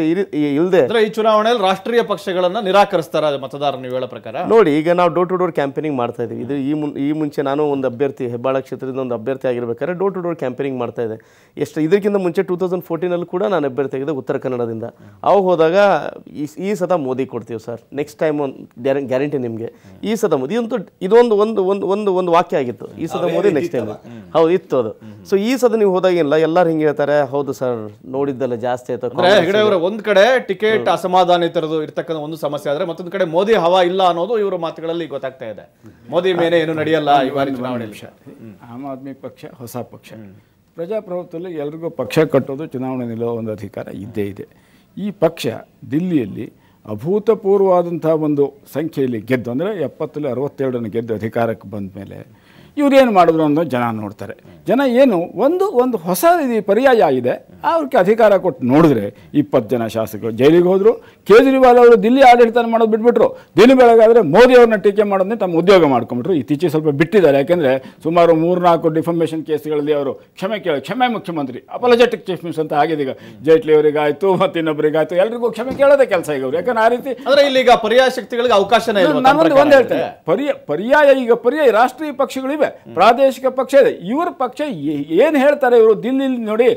ಇಲ್ಲದೆ ಈ ಚುನಾವಣೆಯಲ್ಲಿ ರಾಷ್ಟ್ರೀಯ ಪಕ್ಷಗಳನ್ನು ನಿರಾಕರಿಸ್ತಾರೆ ಮತದಾರರು ನೀವು ಹೇಳೋ ಪ್ರಕಾರ ನೋಡಿ ಈಗ ನಾವು ಡೋರ್ ಟು ಡೋರ್ ಕ್ಯಾಂಪೇನಿಂಗ್ ಮಾಡ್ತಾ ಇದ್ದೀವಿ ಇದು ಈ ಮುನ್ ಈ ಮುಂಚೆ ನಾನು ಒಂದು ಅಭ್ಯರ್ಥಿ ಹೆಬ್ಬಾಳ ಕ್ಷೇತ್ರದಿಂದ ಒಂದು ಅಭ್ಯರ್ಥಿ ಆಗಿರ್ಬೇಕಾದ್ರೆ ಡೋರ್ ಟು ಡೋರ್ ಕ್ಯಾಂಪೇನಿಂಗ್ ಮಾಡ್ತಾ ಇದೆ ಎಷ್ಟು ಇದಕ್ಕಿಂತ ಮುಂಚೆ ಟೂ ತೌಸಂಡ್ ಫೋರ್ಟೀನಲ್ಲಿ ಕೂಡ ನಾನು ಅಭ್ಯರ್ಥಿ ಆಗಿದೆ ಉತ್ತರ ಕನ್ನಡದಿಂದ ಅವು ಹೋದಾಗ ಈ ಸತ ಮೋದಿ ಕೊಡ್ತೀವಿ ಸರ್ ನೆಕ್ಸ್ಟ್ ಟೈಮ್ ಒಂದು ಗ್ಯಾರಂಟಿ ನಿಮಗೆ ಈ ಸತ ಮೋದಿ ಇದಂತೂ ಇದೊಂದು ಒಂದು ಒಂದು ಒಂದು ಒಂದು ವಾಕ್ಯ ಆಗಿತ್ತು ಈ ಸತ ಮೋದಿ ನೆಕ್ಸ್ಟ್ ಟೈಮ್ ಹೌದು ಇತ್ತು ಸೊ ಈ ಸದ ನೀವು ಹೋದಾಗಿಲ್ಲ ಎಲ್ಲರೂ ಹಿಂಗೆ ಹೇಳ್ತಾರೆ ಹೌದು ಸರ್ ನೋಡಿದ್ದಲ್ಲ ಜಾಸ್ತಿ ಆಯ್ತು ಒಂದ್ ಕಡೆ ಟಿಕೆಟ್ ಅಸಮಾಧಾನಿತರದು ಇರ್ತಕ್ಕಂಥ ಒಂದು ಸಮಸ್ಯೆ ಆದ್ರೆ ಮತ್ತೊಂದು ಕಡೆ ಮೋದಿ ಹವಾ ಇಲ್ಲ ಅನ್ನೋದು ಇವರ ಮಾತುಗಳಲ್ಲಿ ಗೊತ್ತಾಗ್ತಾ ಇದೆ ಮೋದಿ ಮೇಲೆ ಏನು ನಡೆಯಲ್ಲ ಈ ಬಾರಿ ಚುನಾವಣೆ ಆಮ್ ಆದ್ಮಿ ಪಕ್ಷ ಹೊಸ ಪಕ್ಷ ಪ್ರಜಾಪ್ರಭುತ್ವದಲ್ಲಿ ಎಲ್ರಿಗೂ ಪಕ್ಷ ಕಟ್ಟೋದು ಚುನಾವಣೆ ನಿಲ್ಲೋ ಒಂದು ಅಧಿಕಾರ ಇದ್ದೇ ಇದೆ ಈ ಪಕ್ಷ ದಿಲ್ಲಿಯಲ್ಲಿ ಅಭೂತಪೂರ್ವವಾದಂಥ ಒಂದು ಸಂಖ್ಯೆಯಲ್ಲಿ ಗೆದ್ದು ಅಂದರೆ ಎಪ್ಪತ್ತಲ್ಲಿ ಅರವತ್ತೆರಡನ್ನು ಗೆದ್ದು ಅಧಿಕಾರಕ್ಕೆ ಬಂದ ಮೇಲೆ ಇವರೇನು ಮಾಡಿದ್ರು ಅನ್ನೋದು ಜನ ನೋಡ್ತಾರೆ ಜನ ಏನು ಒಂದು ಒಂದು ಹೊಸ ಇದು ಪರ್ಯಾಯ ಇದೆ ಅವ್ರಿಗೆ ಅಧಿಕಾರ ಕೊಟ್ಟು ನೋಡಿದ್ರೆ ಇಪ್ಪತ್ತು ಜನ ಶಾಸಕರು ಜೈಲಿಗೆ ಹೋದರು ಕೇಜ್ರಿವಾಲ್ ಅವರು ದಿಲ್ಲಿ ಆಡಳಿತ ಮಾಡೋದು ಬಿಟ್ಬಿಟ್ರು ದಿಲ್ಲಿ ಬೆಳಗಾದ್ರೆ ಮೋದಿ ಅವ್ರನ್ನ ಟೀಕೆ ಮಾಡೋದನ್ನೇ ತಮ್ಮ ಉದ್ಯೋಗ ಮಾಡ್ಕೊಂಬಿಟ್ರು ಇತ್ತೀಚೆಗೆ ಸ್ವಲ್ಪ ಬಿಟ್ಟಿದ್ದಾರೆ ಯಾಕೆಂದರೆ ಸುಮಾರು ಮೂರ್ನಾಲ್ಕು ಡಿಫಾಮೇಷನ್ ಕೇಸ್ಗಳಲ್ಲಿ ಅವರು ಕ್ಷಮೆ ಕೇಳಿ ಕ್ಷಮೆ ಮುಖ್ಯಮಂತ್ರಿ ಅಪಲಜೆಟಿಕ್ ಚೀಫ್ ಮಿನಿಸ್ಟರ್ ಅಂತ ಆಗಿದೆ ಈಗ ಜೇಟ್ಲಿ ಅವರಿಗಾಯಿತು ಮತ್ತು ಇನ್ನೊಬ್ಬರಿಗಾಯಿತು ಎಲ್ರಿಗೂ ಕ್ಷಮೆ ಕೇಳೋದೇ ಕೆಲಸ ಈಗ ಅವರು ಯಾಕಂದ್ರೆ ಆ ರೀತಿ ಅಂದರೆ ಈಗ ಪರ್ಯಾಯ ಶಕ್ತಿಗಳಿಗೆ ಅವಕಾಶ ನಾನು ಪರ್ಯಾಯ ಪರ್ಯಾಯ ಈಗ ಪರ್ಯಾಯ ರಾಷ್ಟ್ರೀಯ ಪಕ್ಷಗಳಿವೆ ಪ್ರಾದೇಶಿಕ ಪಕ್ಷ ಇದೆ ಇವ್ರ ಪಕ್ಷ ಏನು ಹೇಳ್ತಾರೆ ಇವರು ದಿಲ್ಲಿ ನೋಡಿ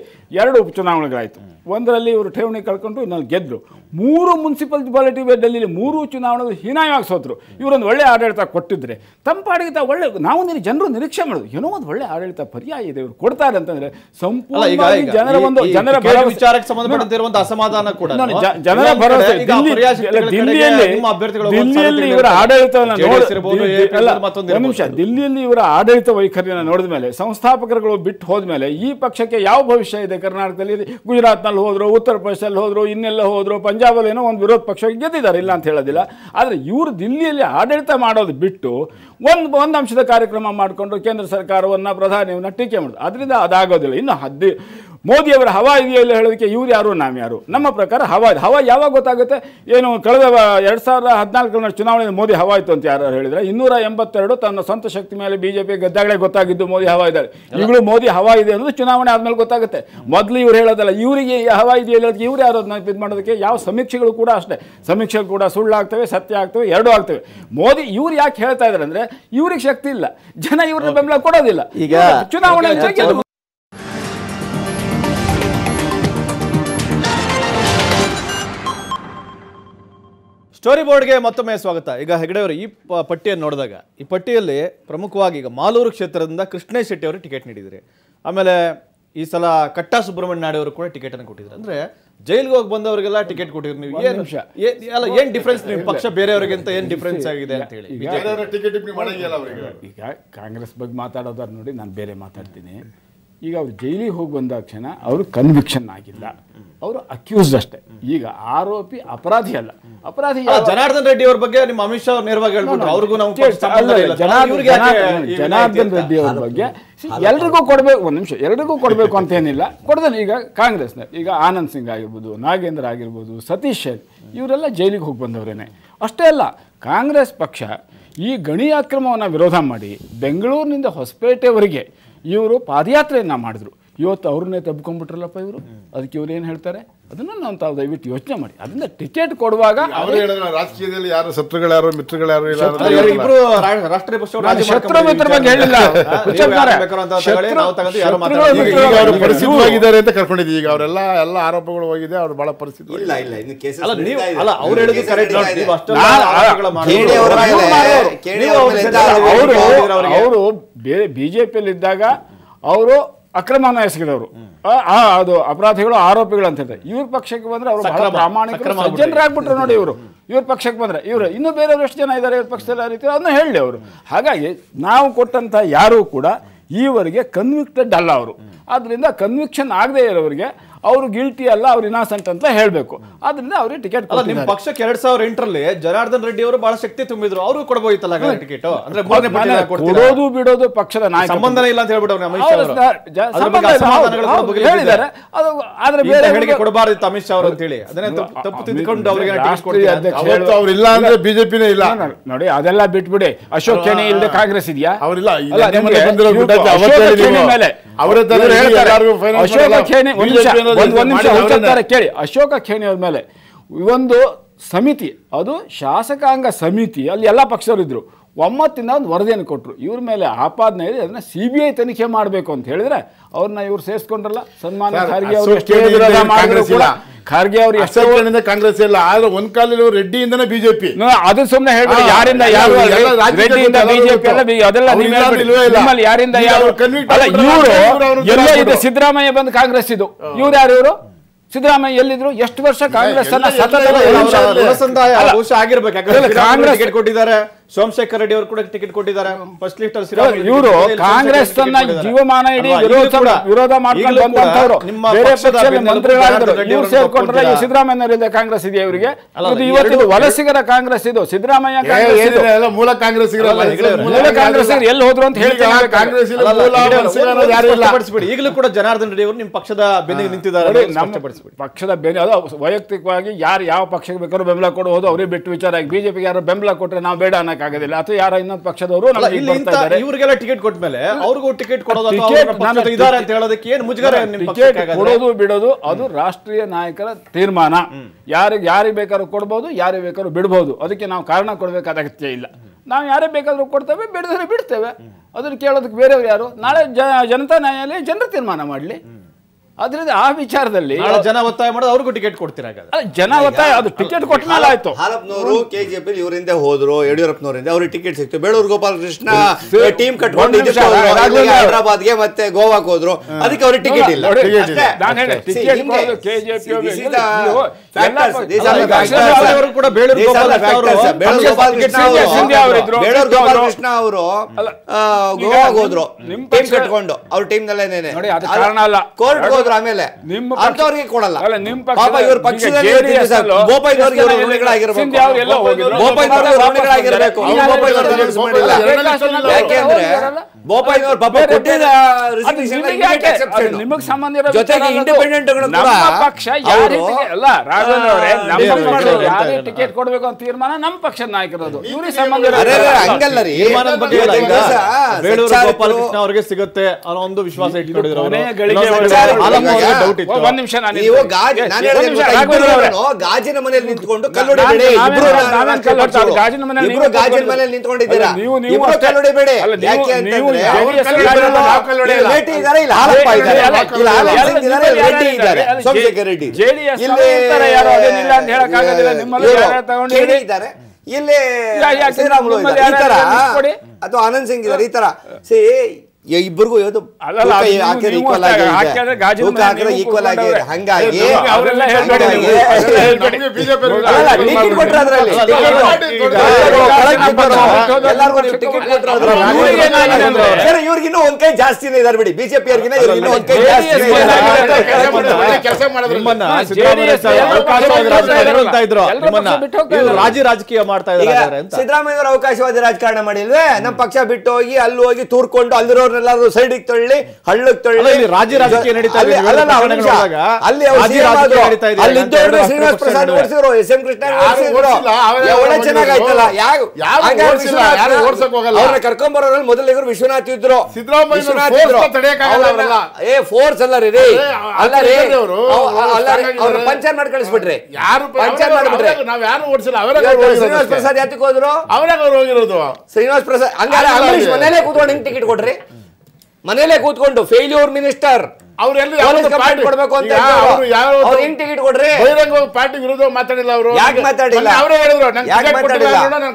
ಎರಡು ಉಪಚುನಾವಣೆಗಳಾಯಿತು ಒಂದರಲ್ಲಿ ಇವರು ಠೇವಣಿ ಕಳ್ಕೊಂಡು ಇನ್ನೊಂದು ಗೆದ್ರು. ಮೂರು ಮುನ್ಸಿಪಾಲಿಟಿ ಡೆಲ್ಲಿಲಿ ಮೂರು ಚುನಾವಣೆಗಳು ಹೀನಾಯವಾಗಿ ಸೋತರು ಇವರೊಂದು ಒಳ್ಳೆ ಆಡಳಿತ ಕೊಟ್ಟಿದ್ರೆ ತಮ್ಮ ಆಡಳಿತ ಒಳ್ಳೆ ನಾವು ನೀನು ಜನರು ನಿರೀಕ್ಷೆ ಮಾಡೋದು ಏನೋ ಒಂದು ಒಳ್ಳೆ ಆಡಳಿತ ಪರ್ಯಾಯ ಇದೆ ಇವರು ಕೊಡ್ತಾರೆ ಅಂತಂದ್ರೆ ಸಂಪೂರ್ಣ ಜನರ ಒಂದು ಜನರ ವಿಚಾರಕ್ಕೆ ಸಂಬಂಧಪಟ್ಟಂತೆ ಅಸಮಾಧಾನ ಕೂಡ ಜನರ ಭರವಸೆ ದಿಲ್ಲಿಯಲ್ಲಿ ಇವರ ಆಡಳಿತವನ್ನು ನಿಮಿಷ ದಿಲ್ಲಿಯಲ್ಲಿ ಇವರ ಆಡಳಿತ ವೈಖರಿಯನ್ನು ನೋಡಿದ ಮೇಲೆ ಸಂಸ್ಥಾಪಕರುಗಳು ಬಿಟ್ಟು ಹೋದ್ಮೇಲೆ ಈ ಪಕ್ಷಕ್ಕೆ ಯಾವ ಭವಿಷ್ಯ ಇದೆ ಕರ್ನಾಟಕದಲ್ಲಿ ಗುಜರಾತ್ನಲ್ಲಿ ಹೋದ್ರು ಉತ್ತರ ಪ್ರದೇಶದಲ್ಲಿ ಹೋದ್ರು ಇನ್ನೆಲ್ಲ ಹೋದ್ರು ಪಂಜಾಬಲ್ಲಿ ಏನೋ ಒಂದು ವಿರೋಧ ಪಕ್ಷ ಗೆದ್ದಿದ್ದಾರೆ ಇಲ್ಲ ಅಂತ ಹೇಳೋದಿಲ್ಲ ಆದರೆ ಇವರು ದಿಲ್ಲಿಯಲ್ಲಿ ಆಡಳಿತ ಮಾಡೋದು ಬಿಟ್ಟು ಒಂದು ಒಂದು ಅಂಶದ ಕಾರ್ಯಕ್ರಮ ಮಾಡಿಕೊಂಡು ಕೇಂದ್ರ ಸರ್ಕಾರವನ್ನು ಪ್ರಧಾನಿಯನ್ನ ಟೀಕೆ ಮಾಡೋದು ಅದರಿಂದ ಅದಾಗೋದಿಲ್ಲ ಇನ್ನು ಹದ್ದಿ ಮೋದಿಯವರ ಹವಾ ಇಲ್ಲ ಹೇಳೋದಕ್ಕೆ ಇವ್ರು ಯಾರು ನಾವು ಯಾರು ನಮ್ಮ ಪ್ರಕಾರ ಹವಾ ಹವಾ ಯಾವಾಗ ಗೊತ್ತಾಗುತ್ತೆ ಏನು ಕಳೆದ ಎರಡು ಸಾವಿರದ ಹದಿನಾಲ್ಕರ ಚುನಾವಣೆಯಲ್ಲಿ ಮೋದಿ ಹವಾ ಇತ್ತು ಅಂತ ಯಾರು ಹೇಳಿದ್ರೆ ಇನ್ನೂರ ಎಂಬತ್ತೆರಡು ತನ್ನ ಸ್ವಂತ ಶಕ್ತಿ ಮೇಲೆ ಬಿಜೆಪಿ ಗದ್ದಾಗಲೇ ಗೊತ್ತಾಗಿದ್ದು ಮೋದಿ ಹವಾ ಇದ್ದಾರೆ ಇವುಗಳು ಮೋದಿ ಹವಾ ಇದೆ ಅನ್ನೋದು ಚುನಾವಣೆ ಆದಮೇಲೆ ಗೊತ್ತಾಗುತ್ತೆ ಮೊದಲು ಇವ್ರು ಹೇಳೋದಲ್ಲ ಇವರಿಗೆ ಹವಾ ಇದೆಯೋ ಹೇಳೋದಕ್ಕೆ ಇವ್ರು ಯಾರು ಇದು ಮಾಡೋದಕ್ಕೆ ಯಾವ ಸಮೀಕ್ಷೆಗಳು ಕೂಡ ಅಷ್ಟೇ ಸಮೀಕ್ಷೆಗಳು ಕೂಡ ಸುಳ್ಳು ಆಗ್ತವೆ ಸತ್ಯ ಆಗ್ತವೆ ಎರಡೂ ಆಗ್ತವೆ ಮೋದಿ ಇವ್ರು ಯಾಕೆ ಹೇಳ್ತಾ ಇದ್ದಾರೆ ಅಂದರೆ ಇವ್ರಿಗೆ ಶಕ್ತಿ ಇಲ್ಲ ಜನ ಇವ್ರನ್ನ ಬೆಂಬಲ ಕೊಡೋದಿಲ್ಲ ಈಗ ಚುನಾವಣೆ ಸ್ಟೋರಿ ಬೋರ್ಡ್ಗೆ ಮತ್ತೊಮ್ಮೆ ಸ್ವಾಗತ ಈಗ ಹೆಗಡೆಯವರು ಈ ಪಟ್ಟಿಯನ್ನು ನೋಡಿದಾಗ ಈ ಪಟ್ಟಿಯಲ್ಲಿ ಪ್ರಮುಖವಾಗಿ ಈಗ ಮಾಲೂರು ಕ್ಷೇತ್ರದಿಂದ ಕೃಷ್ಣೇಶ್ ಶೆಟ್ಟಿ ಅವರು ಟಿಕೆಟ್ ನೀಡಿದ್ರಿ ಆಮೇಲೆ ಈ ಸಲ ಕಟ್ಟಾ ಸುಬ್ರಹ್ಮಣ್ಯ ಅವರು ಕೂಡ ಟಿಕೆಟ್ ಕೊಟ್ಟಿದ್ರು ಅಂದ್ರೆ ಜೈಲ್ಗೆ ಹೋಗಿ ಬಂದವರಿಗೆಲ್ಲ ಟಿಕೆಟ್ ಕೊಟ್ಟಿದ್ರು ನೀವು ಏನು ಅಲ್ಲ ಏನು ಡಿಫ್ರೆನ್ಸ್ ನಿಮ್ಮ ಪಕ್ಷ ಬೇರೆಯವರಿಗಿಂತ ಏನು ಡಿಫ್ರೆನ್ಸ್ ಆಗಿದೆ ಅಂತ ಹೇಳಿ ಈಗ ಕಾಂಗ್ರೆಸ್ ಬಗ್ಗೆ ಮಾತಾಡೋದಾರ ನೋಡಿ ನಾನು ಬೇರೆ ಮಾತಾಡ್ತೀನಿ ಈಗ ಅವ್ರು ಜೈಲಿಗೆ ಹೋಗಿ ಬಂದ ಕ್ಷಣ ಅವರು ಕನ್ವಿಕ್ಷನ್ ಆಗಿಲ್ಲ ಅವರು ಅಕ್ಯೂಸ್ಡ್ ಅಷ್ಟೇ ಈಗ ಆರೋಪಿ ಅಪರಾಧಿ ಅಲ್ಲ ಅಪರಾಧಿ ಜನಾರ್ದನ್ ರೆಡ್ಡಿ ಅವ್ರ ಬಗ್ಗೆ ನಿಮ್ಮ ಅಮಿತ್ ಶಾ ನೇರವಾಗಿ ಅವ್ರಿಗೂ ನಾವು ಜನಾರ್ದನ್ ರೆಡ್ಡಿ ಅವ್ರ ಬಗ್ಗೆ ಎಲ್ರಿಗೂ ಕೊಡಬೇಕು ಒಂದು ನಿಮಿಷ ಎರಡಿಗೂ ಕೊಡಬೇಕು ಅಂತ ಏನಿಲ್ಲ ಈಗ ಕಾಂಗ್ರೆಸ್ನ ಈಗ ಆನಂದ್ ಸಿಂಗ್ ಆಗಿರ್ಬೋದು ನಾಗೇಂದ್ರ ಆಗಿರ್ಬೋದು ಸತೀಶ್ ಶೆಟ್ ಇವರೆಲ್ಲ ಜೈಲಿಗೆ ಹೋಗಿ ಬಂದವರೇನೆ ಅಷ್ಟೇ ಅಲ್ಲ ಕಾಂಗ್ರೆಸ್ ಪಕ್ಷ ಈ ಗಣಿ ಅಕ್ರಮವನ್ನು ವಿರೋಧ ಮಾಡಿ ಬೆಂಗಳೂರಿನಿಂದ ಹೊಸಪೇಟೆವರೆಗೆ ಇವರು ಪಾದಯಾತ್ರೆಯನ್ನು ಮಾಡಿದ್ರು ಇವತ್ತು ಅವ್ರನ್ನೇ ತಬ್ಕೊಂಡ್ಬಿಟ್ರಲ್ಲಪ್ಪ ಇವರು ಅದಕ್ಕೆ ಇವ್ರು ಏನು ಹೇಳ್ತಾರೆ ಅದನ್ನು ನಾವು ತಾವು ದಯವಿಟ್ಟು ಯೋಚನೆ ಮಾಡಿ ಅದರಿಂದ ಟಿಕೆಟ್ ಕೊಡುವಾಗ ರಾಜಕೀಯದಲ್ಲಿ ಯಾರು ಶತ್ರುಗಳು ಯಾರು ಮಿತ್ರಗಳು ಯಾರು ಇಬ್ಬರು ರಾಷ್ಟ್ರೀಯ ಶತ್ರು ಮಿತ್ರ ಬಗ್ಗೆ ಹೇಳಿಲ್ಲ ಹೋಗಿದ್ದಾರೆ ಅಂತ ಕರ್ಕೊಂಡಿದ್ದೀವಿ ಈಗ ಅವರೆಲ್ಲ ಎಲ್ಲ ಆರೋಪಗಳು ಹೋಗಿದೆ ಅವ್ರು ಬಹಳ ಪರಿಸ್ಥಿತಿ ಇಲ್ಲ ಇಲ್ಲ ಇನ್ನು ಕೇಸಸ್ ಅಲ್ಲ ಅಲ್ಲ ಅವ್ರು ಹೇಳಿದ್ದು ಕರೆಕ್ಟ್ ನೀವು ಅಷ್ಟೊಂದು ಅವರು ಅವರು ಬೇರೆ ಬಿಜೆಪಿಯಲ್ಲಿ ಇದ್ದಾಗ ಅವರು ಆ ಎಸಗಿದವರು ಅದು ಅಪರಾಧಿಗಳು ಆರೋಪಿಗಳು ಅಂತ ಹೇಳ್ತಾರೆ ಇವ್ರ ಪಕ್ಷಕ್ಕೆ ಬಂದ್ರೆ ಅವರು ಬಹಳ ಪ್ರಾಮಾಣಿಕ ಜನರಾಗ್ಬಿಟ್ರು ನೋಡಿ ಇವರು ಇವ್ರ ಪಕ್ಷಕ್ಕೆ ಬಂದರೆ ಇವರು ಇನ್ನೂ ಬೇರೆ ಎಷ್ಟು ಜನ ಇದ್ದಾರೆ ಇವ್ರ ಪಕ್ಷದಲ್ಲಿ ಆ ರೀತಿ ಅದನ್ನ ಹೇಳಿ ಅವರು ಹಾಗಾಗಿ ನಾವು ಕೊಟ್ಟಂತ ಯಾರೂ ಕೂಡ ಈವರೆಗೆ ಕನ್ವಿಕ್ಟೆಡ್ ಅಲ್ಲ ಅವರು ಆದ್ರಿಂದ ಕನ್ವಿಕ್ಷನ್ ಆಗದೇ ಇರೋರಿಗೆ ಅವರು ಗಿಲ್ಟಿ ಅಲ್ಲ ಅವ್ರು ಇನಾಸೆಂಟ್ ಅಂತ ಹೇಳಬೇಕು ಆದ್ರಿಂದ ಅವ್ರಿಗೆ ಟಿಕೆಟ್ ನಿಮ್ಮ ಪಕ್ಷಕ್ಕೆ ಎರಡ್ ಸಾವಿರದ ಎಂಟರಲ್ಲಿ ಜನಾರ್ದನ್ ರೆಡ್ಡಿ ಅವರು ಬಹಳ ಶಕ್ತಿ ತುಂಬಿದ್ರು ಅವರು ಕೊಡಬಹುದಿತ್ತಲ್ಲ ಟಿಕೆಟ್ ಅಂದ್ರೆ ಕೊಡೋದು ಬಿಡೋದು ಪಕ್ಷದ ನಾಯಕ ಸಂಬಂಧನೇ ಇಲ್ಲ ಅಂತ ಹೇಳ್ಬಿಟ್ಟು ಹೇಳಿದ್ದಾರೆ ಅಮಿತ್ ಶಾ ಅವರು ಅಂತ ಹೇಳಿ ಅದನ್ನೇ ತಪ್ಪು ತಿದ್ಕೊಂಡು ಅವರಿಗೆ ಟಿಕೆಟ್ ಇಲ್ಲ ಅಂದ್ರೆ ಬಿಜೆಪಿನೇ ಇಲ್ಲ ನೋಡಿ ಅದೆಲ್ಲ ಬಿಟ್ಬಿಡಿ ಅಶೋಕ್ ಚೇಣಿ ಇಲ್ಲದೆ ಕಾಂಗ್ರೆಸ್ ಇದೆಯಾ ಅವರಿಲ್ಲ ಅವರೇ ತಂದ್ರೆ ಅವರ ಅಶೋಕ ಚೇಣಿ ಕೇಳಿ ಅಶೋಕ ಖೇಣಿ ಅವ್ರ ಮೇಲೆ ಒಂದು ಸಮಿತಿ ಅದು ಶಾಸಕಾಂಗ ಸಮಿತಿ ಅಲ್ಲಿ ಎಲ್ಲ ಇದ್ರು ಒಮ್ಮತ್ತಿಂದ ಒಂದು ವರದಿಯನ್ನು ಕೊಟ್ಟರು ಇವ್ರ ಮೇಲೆ ಆಪಾದನೆ ಇದೆ ಅದನ್ನ ಸಿ ಬಿ ಐ ತನಿಖೆ ಮಾಡಬೇಕು ಅಂತ ಹೇಳಿದ್ರೆ ಅವ್ರನ್ನ ಇವ್ರು ಸೇರಿಸ್ಕೊಂಡ್ರಲ್ಲ ಸನ್ಮಾನ ಖಾರ್ಗಿ ಅವರು ಖರ್ಗೆ ಅವರು ಎಷ್ಟು ಕಾಂಗ್ರೆಸ್ ಇಲ್ಲ ಆದ್ರೆ ಒಂದ್ ಕಾಲದಲ್ಲಿ ರೆಡ್ಡಿಯಿಂದನೇ ಬಿಜೆಪಿ ಅದು ಸುಮ್ಮನೆ ಹೇಳ್ಬೇಡಿ ಯಾರಿಂದ ಯಾರು ರೆಡ್ಡಿಯಿಂದ ಬಿಜೆಪಿ ಎಲ್ಲ ಅದೆಲ್ಲ ನಿಮ್ಮಲ್ಲಿ ಯಾರಿಂದ ಯಾರು ಎಲ್ಲ ಇದು ಸಿದ್ದರಾಮಯ್ಯ ಬಂದು ಕಾಂಗ್ರೆಸ್ ಇದು ಇವ್ರು ಯಾರು ಇವರು ಸಿದ್ದರಾಮಯ್ಯ ಎಲ್ಲಿದ್ರು ಎಷ್ಟು ವರ್ಷ ಕಾಂಗ್ರೆಸ್ ಅನ್ನ ಸತತ ಕಾಂಗ್ರೆಸ್ ಕೊಟ್ಟಿದ್ದಾರೆ ಸೋಮಶೇಖರ್ ರೆಡ್ಡಿ ಅವರು ಕೂಡ ಟಿಕೆಟ್ ಕೊಟ್ಟಿದ್ದಾರೆ ಫಸ್ಟ್ ಲಿಸ್ಟ್ ಇವರು ಕಾಂಗ್ರೆಸ್ ತನ್ನ ಜೀವಮಾನ ಇಡೀ ವಿರೋಧ ವಿರೋಧ ಮಾಡ್ಕೊಂಡು ಬಂದಂತವರು ಬೇರೆ ಪಕ್ಷದಲ್ಲಿ ಮಂತ್ರಿಗಳಾಗಿದ್ದರು ಇವ್ರು ಸೇರ್ಕೊಂಡ್ರೆ ಸಿದ್ದರಾಮಯ್ಯನವರಿಂದ ಕಾಂಗ್ರೆಸ್ ಇದೆ ಇವರಿಗೆ ಇದು ವಲಸಿಗರ ಕಾಂಗ್ರೆಸ್ ಇದು ಸಿದ್ದರಾಮಯ್ಯ ಕಾಂಗ್ರೆಸ್ ಮೂಲ ಕಾಂಗ್ರೆಸ್ ಮೂಲ ಕಾಂಗ್ರೆಸ್ ಎಲ್ಲಿ ಹೋದ್ರು ಅಂತ ಹೇಳ್ತಾರೆ ಕಾಂಗ್ರೆಸ್ ಈಗಲೂ ಕೂಡ ಜನಾರ್ದನ್ ರೆಡ್ಡಿ ಅವರು ನಿಮ್ಮ ಪಕ್ಷದ ಬೆನ್ನಿಗೆ ನಿಂತಿದ್ದಾರೆ ಪಕ್ಷದ ಬೆನ್ನಿ ಅದು ವೈಯಕ್ತಿಕವಾಗಿ ಯಾರು ಯಾವ ಪಕ್ಷಕ್ಕೆ ಬೇಕಾದ್ರೂ ಬೆಂಬಲ ಕೊಡಬಹುದು ಅವರೇ ಬಿಟ್ಟು ವಿಚಾರ ಬಿಜೆಪಿಗೆ ಯಾರು ಬೆಂಬಲ ಕೊಟ್ಟರೆ ನಾವು ಬೇಡ ಆಗೋದಿಲ್ಲ ಅಥವಾ ಯಾರ ಇನ್ನೊಂದು ಪಕ್ಷದವರು ಇವರಿಗೆಲ್ಲ ಟಿಕೆಟ್ ಕೊಟ್ಟ ಮೇಲೆ ಅವ್ರಿಗೂ ಟಿಕೆಟ್ ಕೊಡೋದು ಅಂತ ಕೊಡೋದು ಬಿಡೋದು ಅದು ರಾಷ್ಟ್ರೀಯ ನಾಯಕರ ತೀರ್ಮಾನ ಯಾರಿಗೆ ಯಾರಿಗೆ ಬೇಕಾದ್ರೂ ಕೊಡ್ಬೋದು ಯಾರಿಗೆ ಬೇಕಾದ್ರೂ ಬಿಡ್ಬೋದು ಅದಕ್ಕೆ ನಾವು ಕಾರಣ ಕೊಡಬೇಕಾದ ಅಗತ್ಯ ಇಲ್ಲ ನಾವು ಯಾರೇ ಬೇಕಾದರೂ ಕೊಡ್ತೇವೆ ಬಿಡಿದ್ರೆ ಬಿಡ್ತೇವೆ ಅದನ್ನು ಕೇಳೋದಕ್ಕೆ ಬೇರೆಯವ್ರು ಯಾರು ನಾಳೆ ಜನತಾ ನ್ಯಾಯಾಲಯ ಜನರ ತೀರ್ಮಾನ ಮಾಡಲಿ ಅದರಿಂದ ಆ ವಿಚಾರದಲ್ಲಿ ಜನ ಒತ್ತಾಯ ಮಾಡೋದು ಅವ್ರಿಗೂ ಟಿಕೆಟ್ ಕೊಡ್ತೀರಾ ಜನ ಒತ್ತಾಯ ಅದು ಟಿಕೆಟ್ ಕೊಟ್ಟ ಆಯ್ತು ಹಾಲಪ್ನವರು ಕೆ ಜಿ ಎಫ್ ಇವರಿಂದ ಹೋದ್ರು ಯಡಿಯೂರಪ್ಪನವರಿಂದ ಅವ್ರಿಗೆ ಟಿಕೆಟ್ ಸಿಕ್ತು ಬೇಳೂರು ಗೋಪಾಲಕೃಷ್ಣ ಟೀಮ್ ಕಟ್ಕೊಂಡು ಹೈದರಾಬಾದ್ಗೆ ಮತ್ತೆ ಗೋವಾಕ್ ಹೋದ್ರು ಅದಕ್ಕೆ ಅವ್ರಿಗೆ ಟಿಕೆಟ್ ಇಲ್ಲ ಬೇಳೂರು ಗೋಪಾಲಕೃಷ್ಣ ಅವರು ಗೋವಾಗೆ ಹೋದ್ರು ಟೀಮ್ ಕಟ್ಕೊಂಡು ಅವ್ರ ಟೀಮ್ ನಲ್ಲೇನೆ ಕೋರ್ಟ್ ಆದ್ರೆ ಆಮೇಲೆ ಅಂತವ್ರಿಗೆ ಕೊಡಲ್ಲ ಪಾಪ ಪಕ್ಷದಲ್ಲಿ ಯಾಕೆಂದ್ರೆ ಜೊತೆಗೆ ಇಂಡಿಪೆಂಡೆಂಟ್ ಪಕ್ಷ ಟಿಕೆಟ್ ಕೊಡ್ಬೇಕು ಅಂತ ತೀರ್ಮಾನ ನಮ್ಮ ಪಕ್ಷದ ನಾಯಕರದು ಇವ್ರಿಗೆ ಸಂಬಂಧ ಸಿಗುತ್ತೆ ಅನ್ನೋ ಒಂದು ವಿಶ್ವಾಸ ಇಟ್ಕೊಂಡಿದ್ರು ನೀವು ಗಾಜಿನ ಮನೆಯಲ್ಲಿ ನಿಂತ್ಕೊಂಡು ಇಬ್ರು ಗಾಜಿನ ಮನೆಯಲ್ಲಿ ಇಬ್ರು ನಿಂತ್ಕೊಂಡಿದ್ದೀರಾ ನೀವು ನೀವು ಬೇಡ ಯಾಕೆ ರೆಡ್ಡಿ ಇದ್ದಾರೆ ಅಥವಾ ಆನಂದ್ ಸಿಂಗ್ ಇದಾರೆ ಈ ತರ ಸಿ ಇಬ್ಬರಿಗೂ ಯಾವುದು ಈಕ್ವಲ್ ಆಗಿ ಹಂಗಾಗಿ ಟಿಕೆಟ್ ಕೊಟ್ರೆ ಒಂದ್ ಕೈ ಜಾಸ್ತಿನೇ ಇದಾರೆ ಬಿಡಿ ಬಿಜೆಪಿ ಅವ್ರಿಗಿನ್ನ ಇವ್ರಿಗಿನ್ನೂ ಒಂದ್ ಕೈ ಜಾಸ್ತಿ ರಾಜಿ ರಾಜಕೀಯ ಮಾಡ್ತಾ ಇದ್ದಾರೆ ಸಿದ್ದರಾಮಯ್ಯ ಅವಕಾಶವಾದಿ ರಾಜಕಾರಣ ಮಾಡಿಲ್ವೇ ನಮ್ಮ ಪಕ್ಷ ಬಿಟ್ಟು ಹೋಗಿ ಅಲ್ಲಿ ಹೋಗಿ ತೂರ್ಕೊಂಡು ಅಲ್ಲಿರೋರು ಅವರನ್ನೆಲ್ಲಾದ್ರೂ ಸೈಡಿಗೆ ತಳ್ಳಿ ಹಳ್ಳಕ್ಕೆ ತಳ್ಳಿ ರಾಜ್ಯ ರಾಜಕೀಯ ನಡೀತಾ ಇದೆ ಅಲ್ಲಿ ಅಲ್ಲಿ ಪ್ರಸಾದ್ ಓಡಿಸಿದ್ರು ಎಸ್ ಎಂ ಕೃಷ್ಣ ವಿಶ್ವನಾಥ್ ಇದ್ರು ಏ ಫೋರ್ಸ್ ಅಲ್ಲ ರೀ ಅಲ್ಲ ರೀ ಅವ್ರ ಪಂಚರ್ ಮಾಡಿ ಕಳಿಸ್ಬಿಟ್ರಿ ಯಾರು ಪಂಚರ್ ಮಾಡ್ಬಿಟ್ರಿ ನಾವ್ ಯಾರು ಓಡಿಸಿಲ್ಲ ಶ್ರೀನಿವಾಸ್ ಪ್ರಸಾದ್ ಯಾತಕ್ಕೆ ಹೋದ್ರು ಅವರೇ ಅವ್ರು ಹೋಗಿರೋದು ಶ್ರೀನಿವಾಸ್ ಪ್ರಸಾದ್ ಹಂಗಾರೆ ಕೂತ್ಕೊಂಡು ಹಿಂಗ್ ಟಿಕೆಟ್ ಕೊಡ್ರಿ ಮನೇಲೆ ಕೂತ್ಕೊಂಡು ಫೇಲ್ಯೂರ್ ಮಿನಿಸ್ಟರ್ ಟಿಕೆಟ್ ಬಹಿರಂಗ ಪಾರ್ಟಿ ವಿರುದ್ಧ ಹೇಳಿದ್ರು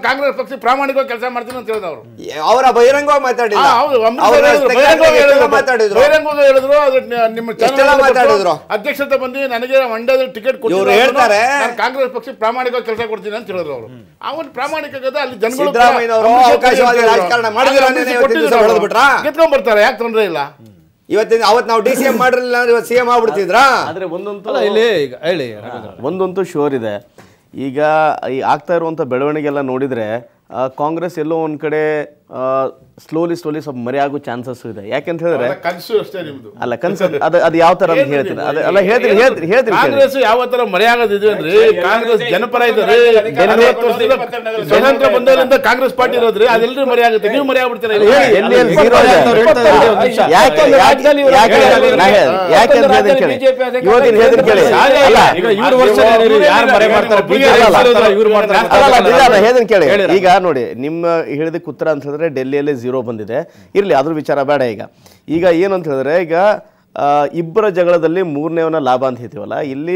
ಕಾಂಗ್ರೆಸ್ ಪಕ್ಷ ಪ್ರಾಮಾಣಿಕವಾಗಿ ಕೆಲಸ ಮಾಡ್ತೀನಿ ಅಂತ ಅವರ ಬಹಿರಂಗವಾಗಿ ಮಾತಾಡಿದ್ರು ಹೇಳಿದ್ರು ನಿಮ್ಮ ಅಧ್ಯಕ್ಷತೆ ಬಂದು ನನಗೆ ಮಂಡ್ಯದಲ್ಲಿ ಟಿಕೆಟ್ ಹೇಳ್ತಾರೆ ಕಾಂಗ್ರೆಸ್ ಪಕ್ಷ ಪ್ರಾಮಾಣಿಕವಾಗಿ ಕೆಲಸ ಕೊಡ್ತೀನಿ ಅಂತ ಹೇಳಿದ್ರು ಅವರು ಅವನು ಅಲ್ಲಿ ಜನಗಳು ಅವಕಾಶವಾದ ರಾಜಕಾರಣ ಮಾಡಿದ್ರೆ ಯಾಕೆ ತೊಂದರೆ ಇಲ್ಲ ಇವತ್ತಿನ ಅವತ್ತು ನಾವು ಡಿ ಸಿ ಎಂ *laughs* ಮಾಡಿರಲಿಲ್ಲ ಅಂದ್ರೆ ಇವತ್ತು ಸಿ ಎಂ ಆಗ್ಬಿಡ್ತಿದ್ರ ಆದರೆ ಒಂದೊಂದು ಇಲ್ಲಿ ಹೇಳಿ ಒಂದಂತೂ ಶೋರ್ ಇದೆ ಈಗ ಈ ಆಗ್ತಾ ಇರುವಂಥ ಬೆಳವಣಿಗೆ ಎಲ್ಲ ನೋಡಿದರೆ ಕಾಂಗ್ರೆಸ್ ಎಲ್ಲೋ ಒಂದು ಕಡೆ ಸ್ಲೋಲಿ ಸ್ಲೋಲಿ ಸ್ವಲ್ಪ ಮರೆಯಾಗೋ ಚಾನ್ಸಸ್ ಇದೆ ಯಾಕೆಂತ ಹೇಳಿದ್ರೆ ಅಲ್ಲ ಕನಸು ಅದು ಯಾವ ತರ ಹೇಳ್ತೀನಿ ಅಲ್ಲ ಕಾಂಗ್ರೆಸ್ ಯಾವ ತರ ಅಂದ್ರೆ ಕಾಂಗ್ರೆಸ್ ಜನಪರ ಕಾಂಗ್ರೆಸ್ ಪಾರ್ಟಿ ನೀವು ಈಗ ನೋಡಿ ನಿಮ್ಮ ಹೇಳಿದ ಉತ್ತರ ಅಂತ ಹೇಳಿದ್ರೆ ಡೆಲ್ಲಿಯಲ್ಲಿ ಜೀರೋ ಬಂದಿದೆ ಇರಲಿ ಅದ್ರ ವಿಚಾರ ಬೇಡ ಈಗ ಈಗ ಏನು ಅಂತ ಹೇಳಿದ್ರೆ ಈಗ ಇಬ್ಬರ ಜಗಳದಲ್ಲಿ ಮೂರನೇವನ ಲಾಭ ಅಂತ ಹೇಳ್ತೀವಲ್ಲ ಇಲ್ಲಿ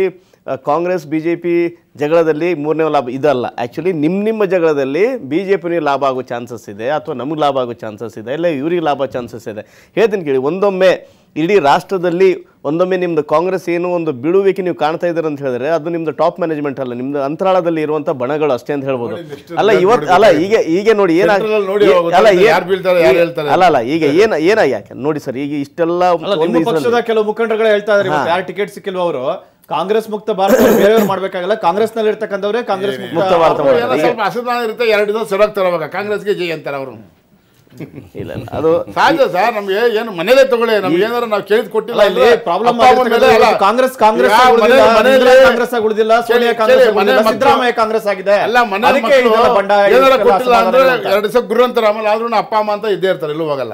ಕಾಂಗ್ರೆಸ್ ಬಿ ಜೆ ಪಿ ಜಗಳದಲ್ಲಿ ಮೂರನೇ ಲಾಭ ಇದಲ್ಲ ಆ್ಯಕ್ಚುಲಿ ನಿಮ್ಮ ನಿಮ್ಮ ಜಗಳದಲ್ಲಿ ಬಿ ಜೆ ಪಿನಿಗೆ ಲಾಭ ಆಗೋ ಚಾನ್ಸಸ್ ಇದೆ ಅಥವಾ ನಮಗೆ ಲಾಭ ಆಗೋ ಚಾನ್ಸಸ್ ಇದೆ ಇಲ್ಲ ಇವ್ರಿಗೆ ಲಾಭ ಚಾನ್ಸಸ್ ಇದೆ ಹೇಳ್ತೀನಿ ಕೇಳಿ ಒಂದೊಮ್ಮೆ ಇಡೀ ರಾಷ್ಟ್ರದಲ್ಲಿ ಒಂದೊಮ್ಮೆ ನಿಮ್ದು ಕಾಂಗ್ರೆಸ್ ಏನು ಒಂದು ಬಿಡುವಿಕೆ ನೀವು ಕಾಣ್ತಾ ಇದ್ದಾರೆ ಅಂತ ಹೇಳಿದ್ರೆ ಅದು ನಿಮ್ದು ಟಾಪ್ ಮ್ಯಾನೇಜ್ಮೆಂಟ್ ಅಲ್ಲ ನಿಮ್ದು ಅಂತರಾಳದಲ್ಲಿ ಇರುವಂತ ಬಣಗಳು ಅಷ್ಟೇ ಅಂತ ಹೇಳ್ಬೋದು ಅಲ್ಲ ಇವತ್ತು ಅಲ್ಲ ಈಗ ಈಗ ನೋಡಿ ಅಲ್ಲ ಅಲ್ಲ ಈಗ ಏನ ಏನಾಗ ಯಾಕೆ ನೋಡಿ ಸರ್ ಈಗ ಇಷ್ಟೆಲ್ಲ ಕೆಲವು ಮುಖಂಡರುಗಳು ಹೇಳ್ತಾ ಇದ್ದಾರೆ ಯಾರು ಟಿಕೆಟ್ ಸಿಕ್ಕಿಲ್ವ ಅವರು ಕಾಂಗ್ರೆಸ್ ಮುಕ್ತ ಭಾರತ ಮಾಡ್ಬೇಕಾಗಲ್ಲ ಕಾಂಗ್ರೆಸ್ ನಲ್ಲಿ ಇರ್ತಕ್ಕಂಥವ್ರೆ ಕಾಂಗ್ರೆಸ್ ಮುಕ್ತ ಭಾರತ ಅಸಮಾನ ಇರುತ್ತೆ ಎರಡು ದಿನ ಸೆಡಕ್ ತರಬೇಕು ಕಾಂಗ್ರೆಸ್ಗೆ ಜೈ ಅಂತಾರೆ ಅವರು ಇಲ್ಲ ಅದು ಸಹಜ ಸರ್ ನಮಗೆ ಏನು ಮನೇಲೆ ತಗೊಳ್ಳಿ ನಮ್ಗೆ ಏನಾರ ನಾವು ಕೇಳಿದ್ ಕೊಟ್ಟಿಲ್ಲ ಇಲ್ಲಿ ಪ್ರಾಬ್ಲಮ್ ಕಾಂಗ್ರೆಸ್ ಕಾಂಗ್ರೆಸ್ ಕಾಂಗ್ರೆಸ್ ಉಳಿದಿಲ್ಲ ಸೋನಿಯಾ ಕಾಂಗ್ರೆಸ್ ಸಿದ್ದರಾಮಯ್ಯ ಕಾಂಗ್ರೆಸ್ ಆಗಿದೆ ಅಲ್ಲ ಮನೆ ಏನಾರ ಕೊಟ್ಟಿಲ್ಲ ಅಂದ್ರೆ ಎರಡು ದಿವಸ ಗುರು ಅಂತ ಆಮೇಲೆ ಆದ್ರೂ ಅಪ್ಪ ಅಮ್ಮ ಅಂತ ಇದ್ದೇ ಇರ್ತಾರೆ ಎಲ್ಲೂ ಹೋಗಲ್ಲ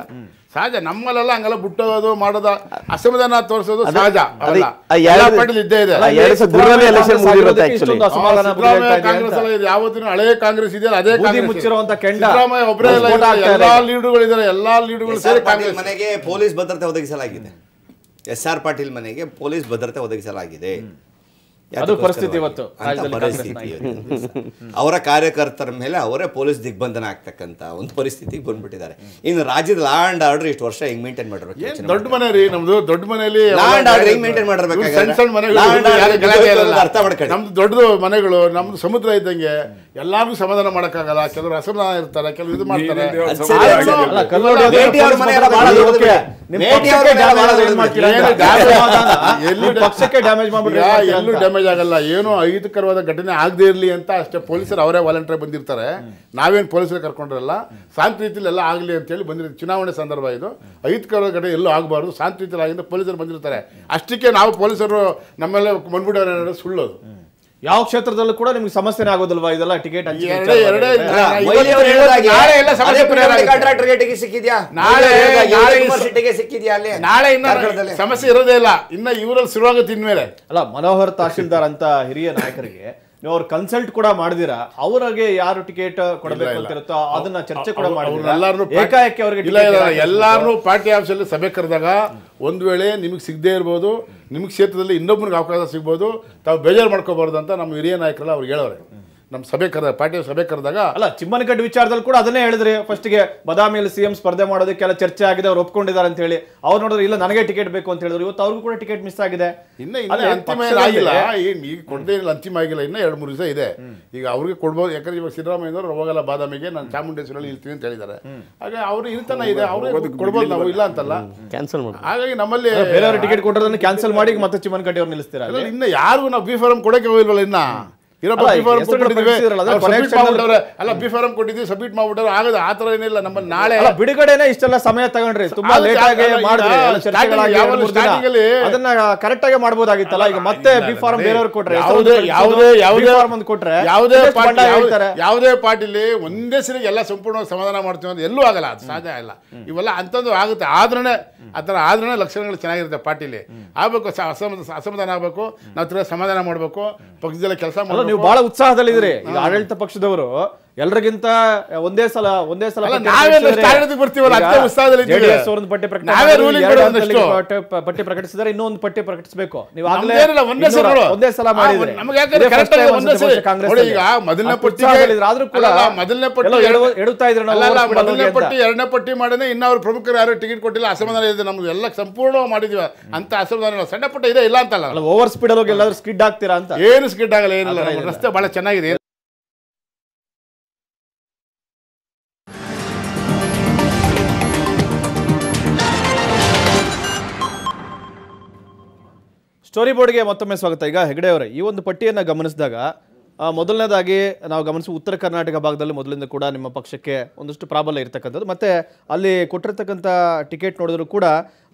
ಸಹಜ ನಮ್ಮಲ್ಲೆಲ್ಲ ಹಂಗೆಲ್ಲ ಬಿಟ್ಟೋದು ಮಾಡೋದ ಅಸಮಾಧಾನ ತೋರಿಸೋದು ಸಹಜ ಇದೆ ಕಾಂಗ್ರೆಸ್ ಯಾವತ್ತಿನ ಹಳೆ ಕಾಂಗ್ರೆಸ್ ಇದೆಯಲ್ಲ ಅದೇ ಸಿದ್ದರಾಮಯ್ಯ ಒಬ್ಬರೇ ಎಲ್ಲಾ ಲೀಡುಗಳು ಇದ್ದಾರೆ ಎಲ್ಲಾ ಲೀಡುಗಳು ಸೇರಿ ಕಾಂಗ್ರೆಸ್ ಮನೆಗೆ ಪೊಲೀಸ್ ಭದ್ರತೆ ಒದಗಿಸಲಾಗಿದೆ ಎಸ್ ಆರ್ ಪಾಟೀಲ್ ಮನೆಗೆ ಪೊಲೀಸ್ ಭದ್ರತೆ ಒದಗಿಸಲಾಗಿದೆ ಅದು ಪರಿಸ್ಥಿತಿ ಇವತ್ತು ಪರಿಸ್ಥಿತಿ ಅವರ ಕಾರ್ಯಕರ್ತರ ಮೇಲೆ ಅವರೇ ಪೊಲೀಸ್ ದಿಗ್ಬಂಧನ ಆಗ್ತಕ್ಕಂತ ಒಂದು ಪರಿಸ್ಥಿತಿ ಬಂದ್ಬಿಟ್ಟಿದ್ದಾರೆ ಇನ್ನು ರಾಜ್ಯದ ಲಾ ಅಂಡ್ ಆರ್ಡರ್ ಇಷ್ಟು ವರ್ಷ ಹೆಂಗ್ ಮೇಂಟೈನ್ ಮಾಡಿರ್ಬೇಕು ದೊಡ್ಡ ಮನೆ ರೀ ನಮ್ದು ದೊಡ್ಡ ಮನೆಯಲ್ಲಿ ಲಾ ಅಂಡ್ ಅರ್ಥ ಮಾಡ್ಕೊಂಡು ನಮ್ದು ದೊಡ್ಡದು ಮನೆಗಳು ನಮ್ದು ಸಮುದ್ರ ಇದ್ದಂಗೆ ಎಲ್ಲಾರ್ಗು ಸಮಾಧಾನ ಮಾಡಕ್ಕಾಗಲ್ಲ ಕೆಲವರು ಅಸಮಾಧಾನ ಇರ್ತಾರೆ ಕೆಲವರು ಇದು ಮಾಡ್ತಾರೆ ಎಲ್ಲೂ ಡ್ಯಾಮೇಜ್ ಆಗಲ್ಲ ಏನು ಅಹಿತಕರವಾದ ಘಟನೆ ಆಗದೆ ಇರಲಿ ಅಂತ ಅಷ್ಟೇ ಪೊಲೀಸರು ಅವರೇ ವಾಲಂಟಿಯರ್ ಬಂದಿರ್ತಾರೆ ನಾವೇನು ಪೊಲೀಸರು ಕರ್ಕೊಂಡಿರಲ್ಲ ಶಾಂತ ರೀತಿಯಲ್ಲಿ ಎಲ್ಲ ಆಗಲಿ ಅಂತ ಹೇಳಿ ಬಂದಿರ್ತೀವಿ ಚುನಾವಣೆ ಸಂದರ್ಭ ಇದು ಅಹಿತಕರವಾದ ಘಟನೆ ಎಲ್ಲೂ ಆಗಬಾರ್ದು ಶಾಂತ ರೀತಿಯಲ್ಲಿ ಆಗಿಂದ ಪೊಲೀಸರು ಬಂದಿರ್ತಾರೆ ಅಷ್ಟಕ್ಕೆ ನಾವು ಪೊಲೀಸರು ನಮ್ಮೆಲ್ಲ ಬಂದ್ಬಿಡೋರು ಸುಳ್ಳೋದು ಯಾವ ಕ್ಷೇತ್ರದಲ್ಲೂ ಕೂಡ ನಿಮ್ಗೆ ಸಮಸ್ಯೆ ಆಗೋದಲ್ವಾ ಇದೆಲ್ಲ ಟಿಕೆಟ್ ಸಮಸ್ಯೆ ಇರೋದೇ ಇಲ್ಲ ಇನ್ನ ಇವರಲ್ಲಿ ಶುರುವಾಗುತ್ತೆ ಇನ್ಮೇಲೆ ಅಲ್ಲ ಮನೋಹರ್ ತಹಶೀಲ್ದಾರ್ ಅಂತ ಹಿರಿಯ ನಾಯಕರಿಗೆ ನೀವು ಅವ್ರು ಕನ್ಸಲ್ಟ್ ಕೂಡ ಮಾಡಿದಿರಾ ಅವರಿಗೆ ಯಾರು ಟಿಕೆಟ್ ಕೊಡಬೇಕು ಇರುತ್ತೋ ಅದನ್ನ ಚರ್ಚೆ ಕೂಡ ಎಲ್ಲಾರು ಪಾರ್ಟಿ ಆಫೀಸ್ ಅಲ್ಲಿ ಪಾರ್ಟಿ ಆಫೀಸಲ್ಲಿ ಸಭೆ ಕರೆದಾಗ ಒಂದ್ ವೇಳೆ ನಿಮಗೆ ಸಿಗದೇ ಇರ್ಬೋದು ನಿಮ್ಗೆ ಕ್ಷೇತ್ರದಲ್ಲಿ ಇನ್ನೊಬ್ಬನಿಗೆ ಅವಕಾಶ ಸಿಗ್ಬೋದು ತಾವು ಬೇಜಾರು ಮಾಡ್ಕೋಬಾರ್ದು ಅಂತ ನಮ್ಮ ಹಿರಿಯ ನಾಯಕರಲ್ಲ ಅವ್ರು ಹೇಳೋರೆ ನಮ್ಮ ಸಭೆ ಕರೆದ ಪಾರ್ಟಿಯ ಸಭೆ ಕರೆದಾಗ ಅಲ್ಲ ಚಿಮ್ಮನಗಡ್ಡ ವಿಚಾರದಲ್ಲಿ ಕೂಡ ಅದನ್ನೇ ಹೇಳಿದ್ರಿ ಫಸ್ಟ್ಗೆ ಬದಾಮಿಯಲ್ಲಿ ಸಿಎಂ ಸ್ಪರ್ಧೆ ಮಾಡೋದಕ್ಕೆಲ್ಲ ಚರ್ಚೆ ಆಗಿದೆ ಅವ್ರು ಒಪ್ಕೊಂಡಿದ್ದಾರೆ ಅಂತ ಹೇಳಿ ಅವ್ರು ನೋಡಿದ್ರೆ ಇಲ್ಲ ನನಗೆ ಟಿಕೆಟ್ ಬೇಕು ಅಂತ ಹೇಳಿದ್ರು ಇವತ್ತು ಅವ್ರಿಗೂ ಕೂಡ ಟಿಕೆಟ್ ಮಿಸ್ ಆಗಿದೆ ಇನ್ನ ಅಂತಿಮ ಆಗಿಲ್ಲ ಈಗ ಕೊಡದೇ ಇಲ್ಲ ಅಂತಿಮ ಆಗಿಲ್ಲ ಇನ್ನ ಎರಡು ಮೂರು ದಿವಸ ಇದೆ ಈಗ ಅವ್ರಿಗೆ ಕೊಡ್ಬೋದು ಯಾಕಂದ್ರೆ ಇವಾಗ ಸಿದ್ದರಾಮಯ್ಯ ಹೋಗಲ್ಲ ಬಾದಾಮಿಗೆ ನಾನು ಚಾಮುಂಡೇಶ್ವರಲ್ಲಿ ಇರ್ತೀನಿ ಅಂತ ಹೇಳಿದ್ದಾರೆ ಹಾಗೆ ಅವ್ರು ಇರ್ತಾನ ಇದೆ ಅವ್ರಿಗೆ ಕೊಡ್ಬೋದು ನಾವು ಇಲ್ಲ ಅಂತಲ್ಲ ಕ್ಯಾನ್ಸಲ್ ಮಾಡಿ ಹಾಗಾಗಿ ನಮ್ಮಲ್ಲಿ ಬೇರೆಯವ್ರ ಟಿಕೆಟ್ ಕೊಟ್ಟರೆ ಕ್ಯಾನ್ಸಲ್ ಮಾಡಿ ಮತ್ತೆ ಕಟ್ಟಿ ಅವ್ರು ನಿಲ್ಲಿಸ್ತೀರಾ ಇನ್ನ ಯಾರಿಗೂ ನಾವು ಬಿ ಫಾರಂ ಕೊಡಕ್ಕೆ ಹೋಗಿಲ್ವಲ್ಲ ಇನ್ನ ಇರಪ್ಪ ಸಬ್ಮಿಟ್ ಏನಿಲ್ಲ ನಮ್ಮ ನಾಳೆ ಇಷ್ಟೆಲ್ಲ ಸಮಯ ತಗೊಂಡ್ರಿ ತುಂಬಾ ಲೇಟ್ ಅದನ್ನ ಕರೆಕ್ಟ್ ಆಗಿ ಮಾಡಬಹುದಾಗಿತ್ತಲ್ಲ ಈಗ ಮತ್ತೆ ಬಿ ಪಾರ್ಟಿಲಿ ಒಂದೇ ಸರಿ ಎಲ್ಲ ಸಂಪೂರ್ಣವಾಗಿ ಸಮಾಧಾನ ಮಾಡ್ತೀವಿ ಅಂತ ಎಲ್ಲೂ ಆಗಲ್ಲ ಅದು ಸಾಧ್ಯ ಇಲ್ಲ ಇವೆಲ್ಲ ಅಂತಂದು ಆಗುತ್ತೆ ಆದ್ರೆ ಆ ಲಕ್ಷಣಗಳು ಚೆನ್ನಾಗಿರುತ್ತೆ ಪಾರ್ಟಿಲಿ ಆಗಬೇಕು ಅಸಮಾಧಾನ ಆಗಬೇಕು ನಾವು ಸಮಾಧಾನ ಮಾಡಬೇಕು ಪಕ್ಷದಲ್ಲಿ ಕೆಲಸ ಮಾಡಬೇಕು ನೀವು ಬಹಳ ಉತ್ಸಾಹದಲ್ಲಿದ್ದೀರಿ ಈಗ ಆಡಳಿತ ಪಕ್ಷದವರು ಎಲ್ರಿಗಿಂತ ಒಂದೇ ಸಲ ಒಂದೇ ಸಲ ಪಟ್ಟಿ ಪ್ರಕಟಿಸಿದ್ರೆ ಇನ್ನೊಂದು ಪಟ್ಟಿ ಪ್ರಕಟಿಸಬೇಕು ನೀವು ಒಂದೇ ಸಲ ಮೊದಲನೇ ಪಟ್ಟಿ ಕೂಡ ಮೊದಲನೇ ಪಟ್ಟಿ ಎಡುತ್ತಾ ಪಟ್ಟಿ ಎರಡನೇ ಪಟ್ಟಿ ಮಾಡಿದ್ರೆ ಇನ್ನ ಅವ್ರ ಪ್ರಮುಖರು ಯಾರು ಟಿಕೆಟ್ ಕೊಟ್ಟಿಲ್ಲ ಅಸಮಾಧಾನ ಇದೆ ನಮ್ಗೆ ಎಲ್ಲ ಸಂಪೂರ್ಣ ಮಾಡಿದ್ವಿ ಅಂತ ಅಸಮಾಧಾನ ಸಣ್ಣ ಪಟ್ಟ ಇದೆ ಇಲ್ಲ ಅಂತಲ್ಲ ಓವರ್ ಸ್ಪೀಡ್ ಹೋಗಿ ಎಲ್ಲಾದ್ರೂ ಸ್ಕಿಡ್ ಆಗ್ತೀರಾ ಅಂತ ಏನು ಸ್ಕಿಡ್ ಆಗಲ್ಲ ಏನಿಲ್ಲ ರಸ್ತೆ ಬಹಳ ಚೆನ್ನಾಗಿದೆ ಸ್ಟೋರಿ ಬೋರ್ಡ್ಗೆ ಮತ್ತೊಮ್ಮೆ ಸ್ವಾಗತ ಈಗ ಹೆಗಡೆ ಅವರೇ ಈ ಒಂದು ಪಟ್ಟಿಯನ್ನು ಗಮನಿಸಿದಾಗ ಮೊದಲನೇದಾಗಿ ನಾವು ಗಮನಿಸಿ ಉತ್ತರ ಕರ್ನಾಟಕ ಭಾಗದಲ್ಲಿ ಮೊದಲಿಂದ ಕೂಡ ನಿಮ್ಮ ಪಕ್ಷಕ್ಕೆ ಒಂದಷ್ಟು ಪ್ರಾಬಲ್ಯ ಇರತಕ್ಕಂಥದ್ದು ಮತ್ತು ಅಲ್ಲಿ ಕೊಟ್ಟಿರ್ತಕ್ಕಂಥ ಟಿಕೆಟ್ ನೋಡಿದ್ರು ಕೂಡ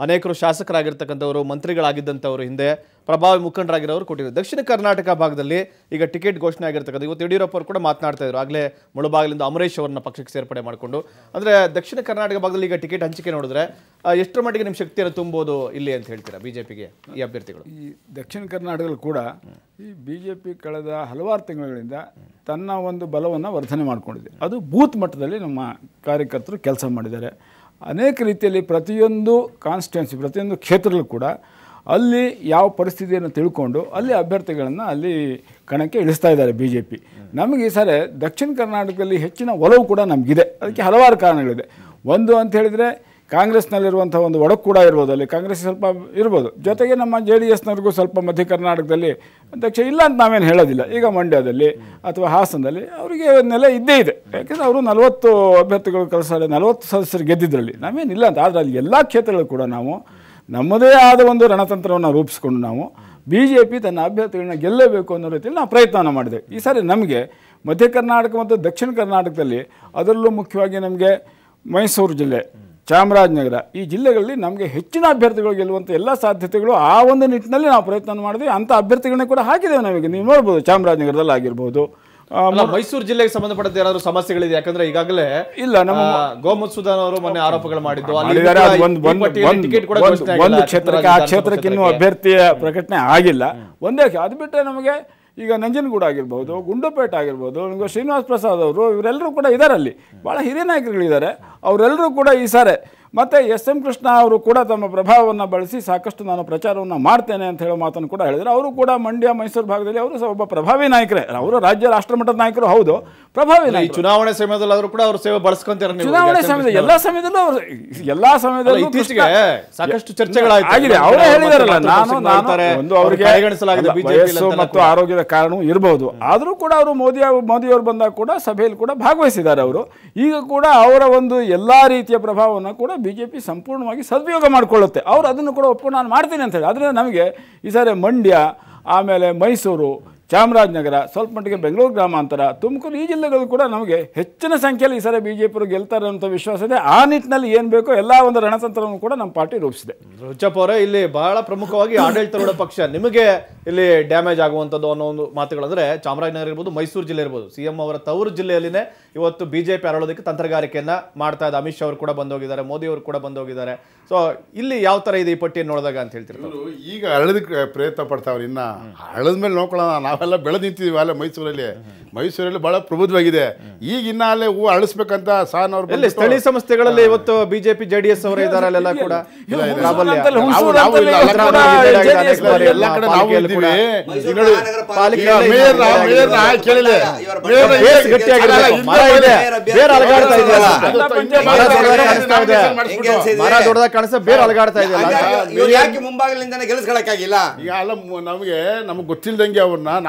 ಅನೇಕರು ಶಾಸಕರಾಗಿರ್ತಕ್ಕಂಥವರು ಮಂತ್ರಿಗಳಾಗಿದ್ದಂಥವರು ಹಿಂದೆ ಪ್ರಭಾವಿ ಮುಖಂಡರಾಗಿರೋರು ಕೊಟ್ಟಿದ್ರು ದಕ್ಷಿಣ ಕರ್ನಾಟಕ ಭಾಗದಲ್ಲಿ ಈಗ ಟಿಕೆಟ್ ಘೋಷಣೆ ಆಗಿರ್ತಕ್ಕಂಥ ಇವತ್ತು ಯಡಿಯೂರಪ್ಪ ಅವರು ಕೂಡ ಮಾತನಾಡ್ತಾ ಇದ್ರು ಆಗಲೇ ಮುಳುಬಾಗಿಲಿಂದ ಅಮರೇಶ್ ಅವರನ್ನ ಪಕ್ಷಕ್ಕೆ ಸೇರ್ಪಡೆ ಮಾಡಿಕೊಂಡು ಅಂದರೆ ದಕ್ಷಿಣ ಕರ್ನಾಟಕ ಭಾಗದಲ್ಲಿ ಈಗ ಟಿಕೆಟ್ ಹಂಚಿಕೆ ನೋಡಿದ್ರೆ ಎಷ್ಟರ ಮಟ್ಟಿಗೆ ನಿಮ್ಮ ಶಕ್ತಿಯನ್ನು ತುಂಬೋದು ಇಲ್ಲಿ ಅಂತ ಹೇಳ್ತೀರಾ ಬಿಜೆಪಿಗೆ ಈ ಅಭ್ಯರ್ಥಿಗಳು ಈ ದಕ್ಷಿಣ ಕರ್ನಾಟಕದಲ್ಲಿ ಕೂಡ ಈ ಬಿ ಜೆ ಪಿ ಕಳೆದ ಹಲವಾರು ತಿಂಗಳುಗಳಿಂದ ತನ್ನ ಒಂದು ಬಲವನ್ನು ವರ್ಧನೆ ಮಾಡಿಕೊಂಡಿದೆ ಅದು ಬೂತ್ ಮಟ್ಟದಲ್ಲಿ ನಮ್ಮ ಕಾರ್ಯಕರ್ತರು ಕೆಲಸ ಮಾಡಿದ್ದಾರೆ ಅನೇಕ ರೀತಿಯಲ್ಲಿ ಪ್ರತಿಯೊಂದು ಕಾನ್ಸ್ಟಿಟ್ಯೂನ್ಸಿ ಪ್ರತಿಯೊಂದು ಕ್ಷೇತ್ರದಲ್ಲೂ ಕೂಡ ಅಲ್ಲಿ ಯಾವ ಪರಿಸ್ಥಿತಿಯನ್ನು ತಿಳ್ಕೊಂಡು ಅಲ್ಲಿ ಅಭ್ಯರ್ಥಿಗಳನ್ನು ಅಲ್ಲಿ ಕಣಕ್ಕೆ ಇಳಿಸ್ತಾ ಇದ್ದಾರೆ ಬಿ ಜೆ ಪಿ ನಮಗೆ ಈ ಸರೇ ದಕ್ಷಿಣ ಕರ್ನಾಟಕದಲ್ಲಿ ಹೆಚ್ಚಿನ ಒಲವು ಕೂಡ ನಮಗಿದೆ ಅದಕ್ಕೆ ಹಲವಾರು ಕಾರಣಗಳಿದೆ ಒಂದು ಅಂತ ಹೇಳಿದರೆ ಕಾಂಗ್ರೆಸ್ನಲ್ಲಿರುವಂಥ ಒಂದು ಒಡಕು ಕೂಡ ಇರ್ಬೋದು ಅಲ್ಲಿ ಕಾಂಗ್ರೆಸ್ ಸ್ವಲ್ಪ ಇರ್ಬೋದು ಜೊತೆಗೆ ನಮ್ಮ ಜೆ ಡಿ ಎಸ್ನವ್ರಿಗೂ ಸ್ವಲ್ಪ ಮಧ್ಯ ಕರ್ನಾಟಕದಲ್ಲಿ ಅಧ್ಯಕ್ಷ ಇಲ್ಲ ಅಂತ ನಾವೇನು ಹೇಳೋದಿಲ್ಲ ಈಗ ಮಂಡ್ಯದಲ್ಲಿ ಅಥವಾ ಹಾಸನದಲ್ಲಿ ಅವರಿಗೆ ನೆಲೆ ಇದ್ದೇ ಇದೆ ಯಾಕೆಂದರೆ ಅವರು ನಲವತ್ತು ಅಭ್ಯರ್ಥಿಗಳು ಕೆಲಸ ನಲವತ್ತು ಸದಸ್ಯರು ಗೆದ್ದಿದ್ರಲ್ಲಿ ನಾವೇನಿಲ್ಲ ಅಂತ ಆದರೆ ಅಲ್ಲಿ ಎಲ್ಲ ಕ್ಷೇತ್ರಗಳು ಕೂಡ ನಾವು ನಮ್ಮದೇ ಆದ ಒಂದು ರಣತಂತ್ರವನ್ನು ರೂಪಿಸ್ಕೊಂಡು ನಾವು ಬಿ ಜೆ ಪಿ ತನ್ನ ಅಭ್ಯರ್ಥಿಗಳನ್ನ ಗೆಲ್ಲಬೇಕು ಅನ್ನೋ ರೀತಿಯಲ್ಲಿ ನಾವು ಪ್ರಯತ್ನವನ್ನು ಮಾಡಿದೆ ಈ ಸಾರಿ ನಮಗೆ ಮಧ್ಯ ಕರ್ನಾಟಕ ಮತ್ತು ದಕ್ಷಿಣ ಕರ್ನಾಟಕದಲ್ಲಿ ಅದರಲ್ಲೂ ಮುಖ್ಯವಾಗಿ ನಮಗೆ ಮೈಸೂರು ಜಿಲ್ಲೆ ಚಾಮರಾಜನಗರ ಈ ಜಿಲ್ಲೆಗಳಲ್ಲಿ ನಮಗೆ ಹೆಚ್ಚಿನ ಅಭ್ಯರ್ಥಿಗಳು ಗೆಲ್ಲುವಂಥ ಎಲ್ಲ ಸಾಧ್ಯತೆಗಳು ಆ ಒಂದು ನಿಟ್ಟಿನಲ್ಲಿ ನಾವು ಪ್ರಯತ್ನ ಮಾಡಿದ್ವಿ ಅಂಥ ಅಭ್ಯರ್ಥಿಗಳನ್ನ ಕೂಡ ಹಾಕಿದ್ದೇವೆ ನಮಗೆ ನೀವು ನೋಡ್ಬೋದು ಚಾಮರಾಜನಗರದಲ್ಲಿ ಆಗಿರ್ಬೋದು ಮೈಸೂರು ಜಿಲ್ಲೆಗೆ ಸಂಬಂಧಪಟ್ಟ ಏನಾದ್ರು ಸಮಸ್ಯೆಗಳಿದೆ ಯಾಕಂದ್ರೆ ಈಗಾಗಲೇ ಇಲ್ಲ ನಮ್ಮ ಗೋಮತ್ ಸುಧಾನ್ ಅವರು ಮೊನ್ನೆ ಆರೋಪಗಳು ಮಾಡಿದ್ದು ಒಂದು ಕ್ಷೇತ್ರಕ್ಕೆ ಆ ಕ್ಷೇತ್ರಕ್ಕೆ ಇನ್ನೂ ಅಭ್ಯರ್ಥಿಯ ಪ್ರಕಟಣೆ ಆಗಿಲ್ಲ ಒಂದೇ ಅದು ಬಿಟ್ಟರೆ ನಮಗೆ ಈಗ ನಂಜನಗೂಡು ಆಗಿರ್ಬೋದು ಗುಂಡುಪೇಟೆ ಆಗಿರ್ಬೋದು ನಮಗೆ ಶ್ರೀನಿವಾಸ್ ಪ್ರಸಾದ್ ಅವರು ಇವರೆಲ್ಲರೂ ಕೂಡ ಇದ್ದಾರೆ ಅಲ್ಲಿ ಭಾಳ ಹಿರಿಯ ನಾಯಕರುಗಳಿದ್ದಾರೆ ಅವರೆಲ್ಲರೂ ಕೂಡ ಈ ಸಾರೆ ಮತ್ತು ಎಸ್ ಎಂ ಕೃಷ್ಣ ಅವರು ಕೂಡ ತಮ್ಮ ಪ್ರಭಾವವನ್ನು ಬಳಸಿ ಸಾಕಷ್ಟು ನಾನು ಪ್ರಚಾರವನ್ನು ಮಾಡ್ತೇನೆ ಅಂತ ಹೇಳೋ ಮಾತನ್ನು ಕೂಡ ಹೇಳಿದರು ಅವರು ಕೂಡ ಮಂಡ್ಯ ಮೈಸೂರು ಭಾಗದಲ್ಲಿ ಅವರು ಒಬ್ಬ ಪ್ರಭಾವಿ ನಾಯಕರೇ ಅವರು ರಾಜ್ಯ ರಾಷ್ಟ್ರಮಟ್ಟದ ನಾಯಕರು ಹೌದು ಪ್ರಭಾವ ಇಲ್ಲ ಈ ಚುನಾವಣೆ ಸಮಯದಲ್ಲಿ ಕೂಡ ಅವ್ರ ಸೇವೆ ಬಳಸ್ಕೊಂತಾರೆ ಚುನಾವಣೆ ಸಮಯದಲ್ಲಿ ಎಲ್ಲಾ ಸಮಯದಲ್ಲೂ ಅವರು ಎಲ್ಲಾ ಸಮಯದಲ್ಲೂ ಇತ್ತೀಚೆಗೆ ಸಾಕಷ್ಟು ಚರ್ಚೆಗಳಾಗಿದೆ ಅವರೇ ಹೇಳಿದಾರಲ್ಲ ನಾನು ಒಂದು ಅವರಿಗೆ ಪರಿಗಣಿಸಲಾಗಿದೆ ವಯಸ್ಸು ಮತ್ತು ಆರೋಗ್ಯದ ಕಾರಣವೂ ಇರಬಹುದು ಆದರೂ ಕೂಡ ಅವರು ಮೋದಿ ಮೋದಿಯವರು ಬಂದಾಗ ಕೂಡ ಸಭೆಯಲ್ಲಿ ಕೂಡ ಭಾಗವಹಿಸಿದ್ದಾರೆ ಅವರು ಈಗ ಕೂಡ ಅವರ ಒಂದು ಎಲ್ಲಾ ರೀತಿಯ ಪ್ರಭಾವವನ್ನು ಕೂಡ ಬಿಜೆಪಿ ಸಂಪೂರ್ಣವಾಗಿ ಸದುಪಯೋಗ ಮಾಡಿಕೊಳ್ಳುತ್ತೆ ಅವರು ಅದನ್ನು ಕೂಡ ಒಪ್ಪು ನಾನು ಮಾಡ್ತೀನಿ ಅಂತ ಹೇಳಿ ಅದರಿಂದ ನಮಗೆ ಈ ಸಾರಿ ಮಂಡ್ಯ ಆಮೇಲೆ ಮೈಸೂರು ಚಾಮರಾಜನಗರ ಸ್ವಲ್ಪ ಮಟ್ಟಿಗೆ ಬೆಂಗಳೂರು ಗ್ರಾಮಾಂತರ ತುಮಕೂರು ಈ ಜಿಲ್ಲೆಗಳು ಕೂಡ ನಮಗೆ ಹೆಚ್ಚಿನ ಸಂಖ್ಯೆಯಲ್ಲಿ ಈ ಸಾರಿ ಬಿ ಜೆ ಪಿಯವರು ಗೆಲ್ತಾರೆ ಅಂತ ವಿಶ್ವಾಸ ಇದೆ ಆ ನಿಟ್ಟಿನಲ್ಲಿ ಏನು ಬೇಕೋ ಎಲ್ಲ ಒಂದು ರಣತಂತ್ರವನ್ನು ಕೂಡ ನಮ್ಮ ಪಾರ್ಟಿ ರೂಪಿಸಿದೆ ರುಚಪ್ಪ ಅವರೇ ಇಲ್ಲಿ ಬಹಳ ಪ್ರಮುಖವಾಗಿ ಆಡಳಿತಾರೂಢ ಪಕ್ಷ ನಿಮಗೆ ಇಲ್ಲಿ ಡ್ಯಾಮೇಜ್ ಆಗುವಂಥದ್ದು ಅನ್ನೋ ಒಂದು ಮಾತುಗಳಂದರೆ ಚಾಮರಾಜನಗರ ಇರ್ಬೋದು ಮೈಸೂರು ಜಿಲ್ಲೆ ಇರ್ಬೋದು ಸಿ ಎಂ ಅವರ ತವರು ಜಿಲ್ಲೆಯಲ್ಲಿನೇ ಇವತ್ತು ಬಿ ಜೆ ಪಿ ಅರಳೋದಕ್ಕೆ ತಂತ್ರಗಾರಿಕೆಯನ್ನು ಮಾಡ್ತಾ ಇದೆ ಅಮಿತ್ ಶಾ ಅವರು ಕೂಡ ಬಂದೋಗಿದ್ದಾರೆ ಮೋದಿ ಅವರು ಕೂಡ ಬಂದೋಗಿದ್ದಾರೆ ಸೊ ಇಲ್ಲಿ ಯಾವ ಥರ ಇದೆ ಈ ಪಟ್ಟಿಯನ್ನು ನೋಡಿದಾಗ ಅಂತ ಹೇಳ್ತಿರ್ತಾರೆ ಈಗ ಅಳದಕ್ಕೆ ಪ್ರಯತ್ನ ಪಡ್ತಾವ್ರೆ ಇನ್ನು ಅಳದ ಮೇಲೆ ನೋಡ್ಕೊಳ್ಳೋಣ ನಾವು ನಾವೆಲ್ಲ ಬೆಳೆದು ನಿಂತಿದ್ದೀವಿ ಅಲ್ಲೇ ಮೈಸೂರಲ್ಲಿ ಮೈಸೂರಲ್ಲಿ ಬಹಳ ಪ್ರಬುದ್ಧವಾಗಿದೆ ಈಗ ಇನ್ನ ಅಲ್ಲೇ ಹೂ ಅಳಿಸ್ಬೇಕಂತ ಸಾನ್ ಅವ್ರ ಸ್ಥಳೀಯ ಸಂಸ್ಥೆಗಳಲ್ಲಿ ಇವತ್ತು ಬಿಜೆಪಿ ಜೆಡಿಎಸ್ ಅವರು ಇದ್ದಾರೆ ಅಲ್ಲೆಲ್ಲ ಕೂಡ ಎಲ್ಲ ನಾವು ಯಾಕೆ ನಮ್ಗೆ ಗೊತ್ತಿಲ್ದಂಗೆ ಅವ್ರನ್ನ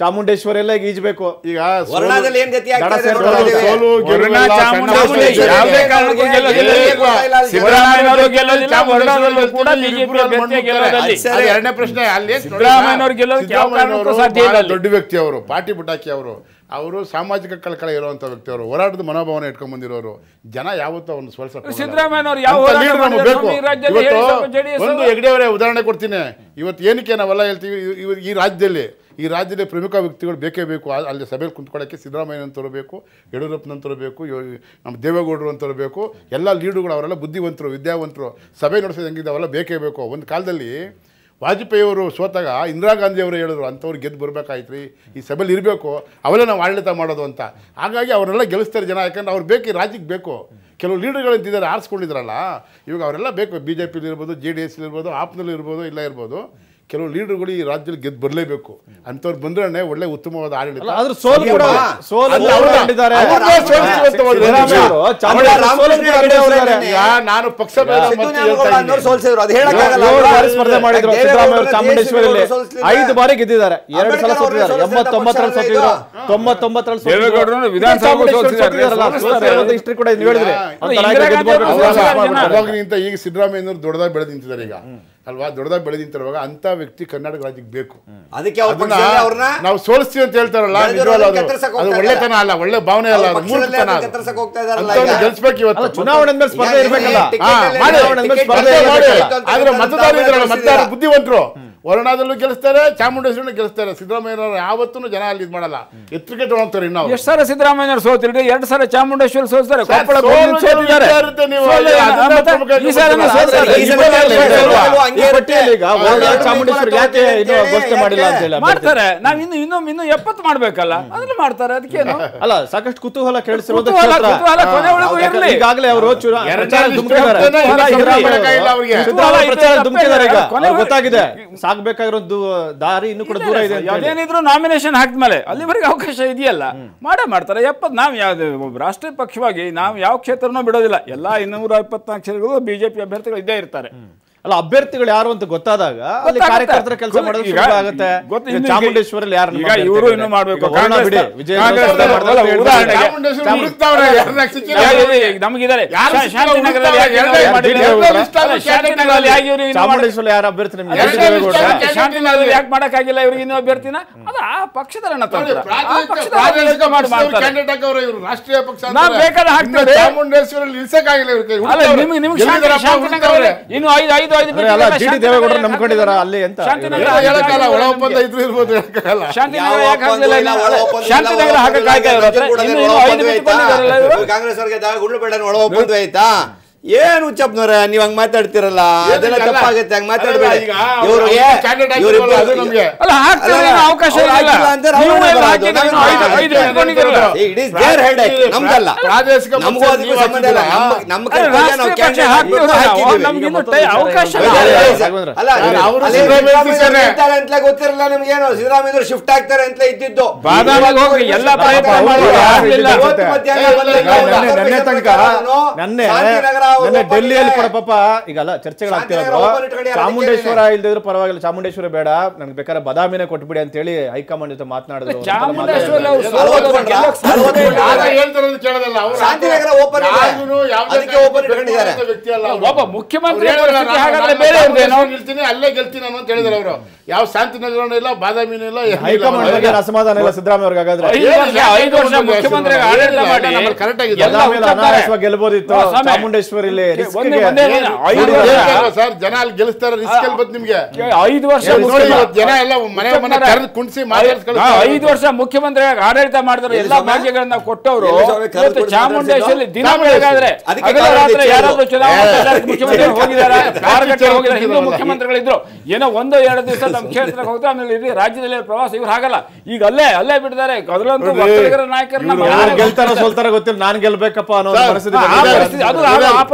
ಚಾಮುಂಡೇಶ್ವರಿ ಎಲ್ಲ ಈಗ ಈಜಬೇಕು ಈಗ ಎರಡನೇ ಪ್ರಶ್ನೆ ಅಲ್ಲಿ ದೊಡ್ಡ ವ್ಯಕ್ತಿ ಅವರು ಪಾರ್ಟಿ ಪುಟಾಕಿ ಅವರು ಅವರು ಸಾಮಾಜಿಕ ಕಳಕಳ ಇರುವಂತ ವ್ಯಕ್ತಿ ಅವರು ಹೋರಾಟದ ಮನೋಭಾವನೆ ಇಟ್ಕೊಂಡ್ ಬಂದಿರೋರು ಜನ ಯಾವತ್ತೂ ಅವನು ಸಿದ್ದರಾಮಯ್ಯ ಒಂದು ಅವರೇ ಉದಾಹರಣೆ ಕೊಡ್ತೀನಿ ಇವತ್ತು ಏನಕ್ಕೆ ನಾವೆಲ್ಲ ಹೇಳ್ತೀವಿ ಈ ರಾಜ್ಯದಲ್ಲಿ ಈ ರಾಜ್ಯದ ಪ್ರಮುಖ ವ್ಯಕ್ತಿಗಳು ಬೇಕೇ ಬೇಕು ಅಲ್ಲಿ ಸಭೆಯಲ್ಲಿ ಕುಂತ್ಕೊಳ್ಳೋಕ್ಕೆ ಸಿದ್ದರಾಮಯ್ಯನಂತರು ಬೇಕು ಯಡಿಯೂರಪ್ಪನಂತರು ಬೇಕು ನಮ್ಮ ದೇವೇಗೌಡರು ಅಂತ ಬೇಕು ಎಲ್ಲ ಲೀಡುಗಳು ಅವರೆಲ್ಲ ಬುದ್ಧಿವಂತರು ವಿದ್ಯಾವಂತರು ಸಭೆ ನಡೆಸೋದು ಹೆಂಗಿದೆ ಅವೆಲ್ಲ ಬೇಕೇ ಬೇಕು ಒಂದು ಕಾಲದಲ್ಲಿ ಅವರು ಸೋತಾಗ ಇಂದಿರಾ ಗಾಂಧಿಯವರು ಹೇಳಿದ್ರು ಅಂಥವ್ರು ಗೆದ್ದು ಬರಬೇಕಾಯ್ತು ರೀ ಈ ಸಭೆಯಲ್ಲಿ ಇರಬೇಕು ಅವರೇ ನಾವು ಆಡಳಿತ ಮಾಡೋದು ಅಂತ ಹಾಗಾಗಿ ಅವರೆಲ್ಲ ಗೆಲ್ಲಿಸ್ತಾರೆ ಜನ ಯಾಕಂದ್ರೆ ಅವ್ರು ಬೇಕು ರಾಜ್ಯಕ್ಕೆ ಬೇಕು ಕೆಲವು ಲೀಡರ್ಗಳು ಇದ್ದಾರೆ ಆರಿಸ್ಕೊಂಡಿದ್ರಲ್ಲ ಇವಾಗ ಅವರೆಲ್ಲ ಬೇಕು ಬಿ ಜೆ ಇರ್ಬೋದು ಜೆ ಡಿ ಎಸ್ಲಿ ಇರ್ಬೋದು ಆಪ್ನಲ್ಲಿ ಇರ್ಬೋದು ಇಲ್ಲ ಇರ್ಬೋದು ಕೆಲವು ಲೀಡರ್ಗಳು ಈ ರಾಜ್ಯದಲ್ಲಿ ಗೆದ್ದು ಬರಲೇಬೇಕು ಅಂತವ್ರು ಬಂದ್ರೆ ಒಳ್ಳೆ ಉತ್ತಮವಾದ ಆಡಳಿತ ಆದ್ರೆ ಸೋಲು ಕೂಡ ಸೋಲು ನಾನು ಪಕ್ಷ ಸ್ಪರ್ಧೆ ಮಾಡಿದ್ರು ಸಿದ್ದರಾಮಯ್ಯ ಚಾಮುಂಡೇಶ್ವರಿಯಲ್ಲಿ ಐದು ಬಾರಿ ಗೆದ್ದಿದ್ದಾರೆ ಎರಡು ಸಲ ಸೋತಿದ್ದಾರೆ ಎಂಬತ್ತೊಂಬತ್ತರಲ್ಲಿ ಸೋತಿದ್ರು ತೊಂಬತ್ತೊಂಬತ್ತರಲ್ಲಿ ಸೋತಿದ್ರು ವಿಧಾನಸಭೆ ಕೂಡ ನೀವು ಹೇಳಿದ್ರೆ ಈಗ ಸಿದ್ದರಾಮಯ್ಯ ದೊಡ್ಡದಾಗಿ ಬೆಳೆದು ನಿಂತಿದ್ದಾರೆ ಈಗ ಅಲ್ವಾ ದೊಡ್ಡದಾಗಿ ಬೆಳೆದಿಂತಿರುವಾಗ ಅಂತ ವ್ಯಕ್ತಿ ಕರ್ನಾಟಕ ರಾಜ್ಯಕ್ಕೆ ಬೇಕು ಅದಕ್ಕೆ ನಾವು ಸೋಲಿಸ್ತೀವಿ ಅಂತ ಹೇಳ್ತಾರಲ್ಲ ಅದು ಒಳ್ಳೆತನ ಅಲ್ಲ ಒಳ್ಳೆ ಭಾವನೆ ಅಲ್ಲ ಗೆಲ್ಸ್ಬೇಕು ಇವತ್ತು ಚುನಾವಣೆ ಮೇಲೆ ಸ್ಪರ್ಧೆ ಇರ್ಬೇಕಲ್ಲ ಆದ್ರೆ ಮತದಾರರು ಮತದಾರ ಬುದ್ಧಿವಂತರು ವರ್ಣಾದಲ್ಲೂ ಗೆಲ್ಲಿಸ್ತಾರೆ ಚಾಮುಂಡೇಶ್ವರನ ಗೆಲ್ಲಿಸ್ತಾರೆ ಸಿದ್ದರಾಮಯ್ಯ ಯಾವತ್ತೂ ಜನ ಅಲ್ಲಿ ಇದ್ ಮಾಡಲ್ಲ ಎತ್ತರಿಕೆ ತೊಗೊಳ್ತಾರೆ ಇನ್ನು ಎಷ್ಟು ಸಲ ಸಿದ್ದರಾಮಯ್ಯ ಸೋತಿರಿ ಎರಡು ಸಲ ಚಾಮುಂಡೇಶ್ವರ ಸೋತಾರೆ ಕೊಪ್ಪಳ ಸೋತಿದ್ದಾರೆ ಮಾಡಿಲ್ಲ ಅಂತ ಹೇಳಿ ಮಾಡ್ತಾರೆ ನಾವ್ ಇನ್ನು ಇನ್ನೊಮ್ಮೆ ಇನ್ನು ಎಪ್ಪತ್ತು ಮಾಡ್ಬೇಕಲ್ಲ ಅದನ್ನ ಮಾಡ್ತಾರೆ ಅದಕ್ಕೇನು *laughs* ಅಲ್ಲ ಸಾಕಷ್ಟು ಕುತೂಹಲ ಕೇಳಿಸಿರೋದು ಈಗಾಗಲೇ ಅವರು ಗೊತ್ತಾಗಿದೆ ಸಾಗಬೇಕಾಗಿರೋದು ದಾರಿ ಇನ್ನು ಕೂಡ ದೂರ ಇದೆ ಅದೇನಿದ್ರು ನಾಮಿನೇಷನ್ ಹಾಕಿದ್ಮೇಲೆ ಅಲ್ಲಿವರೆಗೆ ಅವಕಾಶ ಇದೆಯಲ್ಲ ಮಾಡೇ ಮಾಡ್ತಾರೆ ಎಪ್ಪತ್ ನಾವ್ ಯಾವ್ದು ರಾಷ್ಟ್ರೀಯ ಪಕ್ಷವಾಗಿ ನಾವು ಯಾವ ಕ್ಷೇತ್ರನೂ ಬಿಡೋದಿಲ್ಲ ಎಲ್ಲಾ ಇನ್ನೂರ ಇಪ್ಪತ್ನಾಲ್ಕು ಕ್ಷೇತ್ರಗಳು ಬಿಜೆಪಿ ಅಭ್ಯರ್ಥಿಗಳು ಇದ್ದೇ ಇರ್ತಾರೆ ಅಲ್ಲ ಅಭ್ಯರ್ಥಿಗಳು ಯಾರು ಅಂತ ಗೊತ್ತಾದಾಗ ಅಲ್ಲಿ ಕಾರ್ಯಕರ್ತರ ಕೆಲಸ ಮಾಡೋದು ಶುರು ಆಗುತ್ತೆ ಚಾಮುಂಡೇಶ್ವರಲ್ಲಿ ಯಾರು ಇವರು ಇನ್ನು ಮಾಡಬೇಕು ಕಾರಣ ಬಿಡಿ ವಿಜಯ ಯಾರು ಅಭ್ಯರ್ಥಿ ಯಾಕೆ ಇವ್ರಿಗೆ ಇನ್ನೂ ಅಭ್ಯರ್ಥಿನ ಅದು ರಾಷ್ಟ್ರೀಯ ಇನ್ನು ಐದು ಅಲ್ಲ ಅಲ್ಲಿ ಅಂತ ಹೇಳಕ್ಕಲ್ಲ ಒಳ ಒಪ್ಪಂದ ಇದ್ರು ಇರ್ಬೋದು ಕಾಂಗ್ರೆಸ್ ಅವರಿಗೆ ಒಳ ಆಯ್ತಾ ಏನು ಹುಚ್ಚಪ್ಪನವ್ರೆ ನೀವ್ ಹಂಗ್ ಮಾತಾಡ್ತಿರಲ್ಲ ಅದೆಲ್ಲ ತಪ್ಪಾಗತ್ತೆ ಹಂಗ್ ಮಾತಾಡ್ಬೇಡಿ ಅವಕಾಶ ಗೊತ್ತಿರಲ್ಲ ನಿಮ್ಗೇನು ಸಿದ್ದರಾಮಯ್ಯ ಶಿಫ್ಟ್ ಆಗ್ತಾರೆ ಅಂತ ಇದ್ದಿದ್ದು ಮಧ್ಯಾಹ್ನ ಡೆಲ್ಲಿಯಲ್ಲಿ ಕೂಡ ಪಾಪ ಈಗ ಅಲ್ಲ ಚರ್ಚೆಗಳಾಗ್ತಿರೋದು ಚಾಮುಂಡೇಶ್ವರ ಇಲ್ದಿದ್ರು ಪರವಾಗಿಲ್ಲ ಚಾಮುಂಡೇಶ್ವರ ಬೇಡ ನನ್ಗೆ ಬೇಕಾದ್ರೆ ಬದಾಮಿನೇ ಕೊಟ್ಬಿಡಿ ಅಂತ ಹೇಳಿ ಹೈಕಮಾಂಡ್ ಜೊತೆ ಮಾತನಾಡಿದ್ರು ಒಬ್ಬ ಮುಖ್ಯಮಂತ್ರಿ ಅಲ್ಲೇ ಗೆಲ್ತೀನಿ ಅಂತ ಹೇಳಿದ್ರು ಅವರು ಯಾವ ಶಾಂತಿ ನಗರ ಇಲ್ಲ ಬಾದಾಮಿನೂ ಇಲ್ಲ ಹೈಕಮಾಂಡ್ ಬಗ್ಗೆ ಅಸಮಾಧಾನ ಇಲ್ಲ ಸಿದ್ದರಾಮಯ್ಯ ಅವ್ರಿಗೆ ಹಾಗಾದ್ರೆ ಐದು ವರ್ಷ ಮುಖ್ಯಮಂತ್ರಿ ಕರೆಕ್ಟ್ ಆಗಿದೆ ಗೆಲ್ಬೋದಿತ್ತು ಚಾಮುಂಡೇಶ್ವರ ಐದು ಮುಖ್ಯಮಂತ್ರಿ ಆಡಳಿತ ಮಾಡಿದ್ರು ಎಲ್ಲಾ ಭಾಗ್ಯಗಳನ್ನ ಕೊಟ್ಟವರು ಚಾಮುಂಡೇಶ್ವರಿ ದಿನ ಬೆಳಗಾದ್ರೆ ಹಿಂದೂ ಮುಖ್ಯಮಂತ್ರಿಗಳಿದ್ರು ಏನೋ ಒಂದು ಎರಡು ದಿವಸ ನಮ್ಮ *laughs* ಕ್ಷೇತ್ರಕ್ಕೆ ಹೋಗ್ತಾರೆ ಆಮೇಲೆ ಇಡೀ ರಾಜ್ಯದಲ್ಲಿ ಪ್ರವಾಸ ಇವ್ರು ಹಾಗಲ್ಲ ಈಗ ಅಲ್ಲೇ ಅಲ್ಲೇ ಬಿಡ್ತಾರೆ ಗೊತ್ತಿಲ್ಲ ನಾನ್ ಗೆಲ್ಬೇಕಪ್ಪ ಅನ್ನೋ ಪರಿಸ್ಥಿತಿ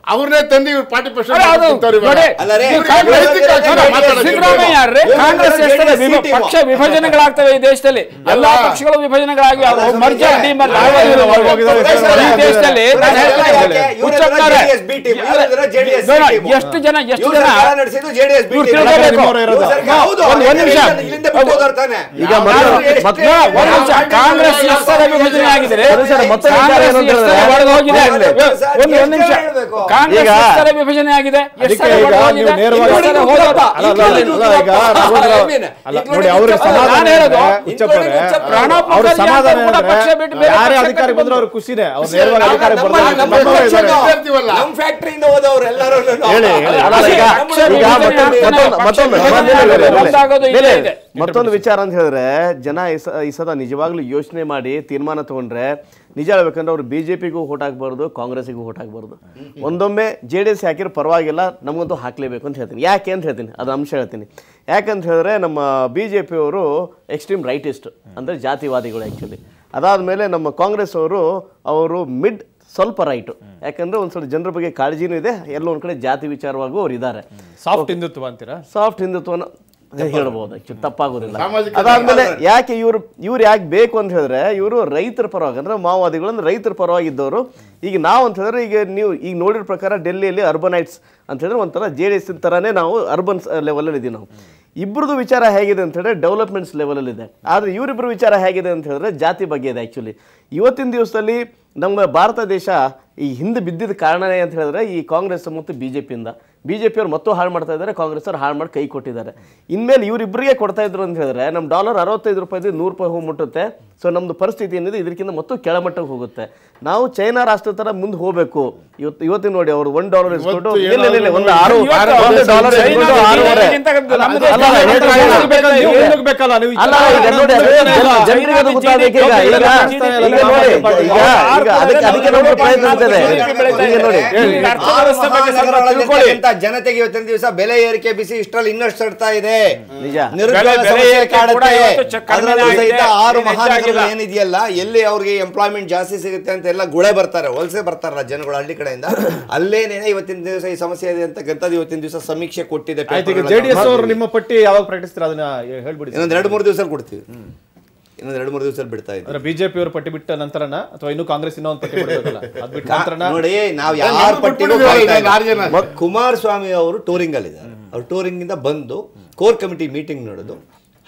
ಅವ್ರನ್ನೇ ತಂದು ಪಾರ್ಟಿ ಸಿದ್ದರಾಮಯ್ಯ ಕಾಂಗ್ರೆಸ್ ಪಕ್ಷ ವಿಭಜನೆಗಳಾಗ್ತವೆ ಈ ದೇಶದಲ್ಲಿ ಎಲ್ಲಾ ಪಕ್ಷಗಳು ವಿಭಜನೆಗಳಾಗಿ ದೇಶದಲ್ಲಿ ಎಷ್ಟು ಜನ ಎಷ್ಟು ಜನ ನಿಮಿಷ ಕಾಂಗ್ರೆಸ್ ವಿಭಜನೆ ಆಗಿದ್ರೆ ಒಂದು ನಿಮಿಷ ಕಾಂಗ್ರೆಸ್ ವಿಭಜನೆ ಆಗಿದೆ ಅಧಿಕಾರಿ ಮತ್ತೊಂದು ವಿಚಾರ ಅಂತ ಹೇಳಿದ್ರೆ ಜನ ಈ ಸದಾ ನಿಜವಾಗ್ಲೂ ಯೋಚನೆ ಮಾಡಿ ತೀರ್ಮಾನ ತಗೊಂಡ್ರೆ ನಿಜ ಹೇಳ್ಬೇಕಂದ್ರೆ ಅವ್ರು ಬಿ ಜೆ ಪಿಗೂ ಓಟ್ ಹಾಕ್ಬಾರ್ದು ಕಾಂಗ್ರೆಸ್ಗೂ ಓಟ್ ಹಾಕ್ಬಾರ್ದು ಒಂದೊಮ್ಮೆ ಜೆ ಡಿ ಎಸ್ ಹಾಕಿರೋ ಪರವಾಗಿಲ್ಲ ನಮಗಂತೂ ಹಾಕಲೇಬೇಕು ಅಂತ ಹೇಳ್ತೀನಿ ಯಾಕೆ ಅಂತ ಹೇಳ್ತೀನಿ ಅದು ಅಂಶ ಹೇಳ್ತೀನಿ ಯಾಕಂತ ಹೇಳಿದ್ರೆ ನಮ್ಮ ಬಿ ಜೆ ಪಿಯವರು ಎಕ್ಸ್ಟ್ರೀಮ್ ರೈಟಿಸ್ಟ್ ಅಂದರೆ ಜಾತಿವಾದಿಗಳು ಆ್ಯಕ್ಚುಲಿ ಅದಾದ ಮೇಲೆ ನಮ್ಮ ಕಾಂಗ್ರೆಸ್ ಅವರು ಅವರು ಮಿಡ್ ಸ್ವಲ್ಪ ರೈಟು ಯಾಕಂದ್ರೆ ಒಂದು ಸ್ವಲ್ಪ ಜನರ ಬಗ್ಗೆ ಕಾಳಜಿನೂ ಇದೆ ಎಲ್ಲ ಒಂದು ಕಡೆ ಜಾತಿ ವಿಚಾರವಾಗೂ ಅವ್ರು ಇದ್ದಾರೆ ಸಾಫ್ಟ್ ಹಿಂದುತ್ವ ಅಂತೀರಾ ಸಾಫ್ಟ್ ಹಿಂದುತ್ವನ ಹೇಳ್ಬೋದು ಆ್ಯಕ್ಚುಲಿ ತಪ್ಪಾಗೋದಿಲ್ಲ ಅದಾದ್ಮೇಲೆ ಯಾಕೆ ಇವರು ಇವ್ರು ಯಾಕೆ ಬೇಕು ಅಂತ ಹೇಳಿದ್ರೆ ಇವರು ರೈತರ ಪರವಾಗಿ ಅಂದ್ರೆ ಮಾವೋವಾದಿಗಳು ಅಂದ್ರೆ ರೈತರ ಪರವಾಗಿದ್ದವರು ಈಗ ನಾವು ಅಂತ ಹೇಳಿದ್ರೆ ಈಗ ನೀವು ಈಗ ನೋಡಿರೋ ಪ್ರಕಾರ ಡೆಲ್ಲಿಯಲ್ಲಿ ಅರ್ಬನೈಟ್ಸ್ ಅಂತ ಹೇಳಿದ್ರೆ ಒಂಥರ ಜೆ ಡಿ ಎಸ್ ಥರನೇ ನಾವು ಅರ್ಬನ್ ಲೆವೆಲಲ್ಲಿ ಇದ್ದೀವಿ ನಾವು ಇಬ್ಬರದು ವಿಚಾರ ಹೇಗಿದೆ ಅಂತ ಹೇಳಿದ್ರೆ ಡೆವಲಪ್ಮೆಂಟ್ಸ್ ಲೆವೆಲಲ್ಲಿದೆ ಆದರೆ ಇವರಿಬ್ಬರು ವಿಚಾರ ಹೇಗಿದೆ ಅಂತ ಹೇಳಿದ್ರೆ ಜಾತಿ ಬಗ್ಗೆ ಇದೆ ಆ್ಯಕ್ಚುಲಿ ಇವತ್ತಿನ ದಿವಸದಲ್ಲಿ ನಮ್ಮ ಭಾರತ ದೇಶ ಈ ಹಿಂದೆ ಬಿದ್ದಿದ ಕಾರಣನೇ ಅಂತ ಹೇಳಿದ್ರೆ ಈ ಕಾಂಗ್ರೆಸ್ ಮತ್ತು ಬಿ ಜೆ ಪಿಯಿಂದ ಬಿ ಜೆ ಪಿಯವರು ಮತ್ತೂ ಹಾಳು ಮಾಡ್ತಾ ಇದ್ದಾರೆ ಕಾಂಗ್ರೆಸ್ ಅವ್ರು ಹಾಳು ಮಾಡಿ ಕೈ ಕೊಟ್ಟಿದ್ದಾರೆ ಇನ್ಮೇಲೆ ಇವರಿಬ್ಬರಿಗೆ ಕೊಡ್ತಾ ಇದ್ರು ಅಂತ ಹೇಳಿದ್ರೆ ನಮ್ಮ ಡಾಲರ್ ಅರವತ್ತೈದು ರೂಪಾಯಿ ನೂರು ರೂಪಾಯಿ ಹೋಗಿ ಮುಟ್ಟುತ್ತೆ ಸೊ ನಮ್ಮದು ಪರಿಸ್ಥಿತಿ ಏನಿದೆ ಇದಕ್ಕಿಂತ ಮತ್ತೂ ಕೆಳಮಟ್ಟಕ್ಕೆ ಹೋಗುತ್ತೆ ನಾವು ಚೈನಾ ರಾಷ್ಟ್ರ ಥರ ಮುಂದೆ ಹೋಗಬೇಕು ಇವತ್ತು ಇವತ್ತಿನ ನೋಡಿ ಅವರು ಒನ್ ಡಾಲರ್ ಇಸ್ಕೊಂಡು ಒಂದು ಆರು ಡಾಲರ್ ಅದಕ್ಕೆ ನೋಡಿ ಜನತೆಗೆ ಇವತ್ತಿನ ದಿವಸ ಬೆಲೆ ಏರಿಕೆ ಬಿಸಿ ಇಷ್ಟರಲ್ಲಿ ಇನ್ನಷ್ಟು ಸಡ್ತಾ ಇದೆ ಆರು ಮಹಾನಗರಗಳು ಏನಿದೆಯಲ್ಲ ಎಲ್ಲಿ ಅವ್ರಿಗೆ ಎಂಪ್ಲಾಯ್ಮೆಂಟ್ ಜಾಸ್ತಿ ಸಿಗುತ್ತೆ ಅಂತ ಎಲ್ಲ ಗುಳೆ ಬರ್ತಾರೆ ವಲಸೆ ಬರ್ತಾರಲ್ಲ ಜನಗಳು ಹಳ್ಳಿ ಕಡೆಯಿಂದ ಅಲ್ಲೇನೇನೆ ಇವತ್ತಿನ ದಿವಸ ಈ ಸಮಸ್ಯೆ ಇದೆ ಅಂತ ಅಂತಕ್ಕಂಥದ್ದು ಇವತ್ತಿನ ದಿವಸ ಸಮೀಕ್ಷೆ ಕೊಟ್ಟಿದೆ ನಿಮ್ಮ ಪಟ್ಟಿ ಯಾವಾಗ ಪ್ರಕಟಿಸ್ತಾರೆ ಅದನ್ನ ಹೇಳ್ಬಿಡಿ ಇನ್ನೊಂದ್ ಎರಡು ಮೂರು ದಿವಸ ಕೊಡ್ತೀವಿ ಇನ್ನೊಂದು ಎರಡು ಮೂರು ದಿವಸದಲ್ಲಿ ಬಿಡ್ತಾ ಇದ್ದಾರೆ ಬಿಜೆಪಿ ಅವರು ಪಟ್ಟಿ ಬಿಟ್ಟ ನಂತರನ ಅಥವಾ ಇನ್ನು ಕಾಂಗ್ರೆಸ್ ಇನ್ನೊಂದು ಪಟ್ಟಿ ನೋಡಿ ನಾವು ಕುಮಾರಸ್ವಾಮಿ ಅವರು ಟೂರಿಂಗ್ ಇದ್ದಾರೆ ಅವ್ರು ಟೂರಿಂಗ್ ಇಂದ ಬಂದು ಕೋರ್ ಕಮಿಟಿ ಮೀಟಿಂಗ್ ನಡೆದು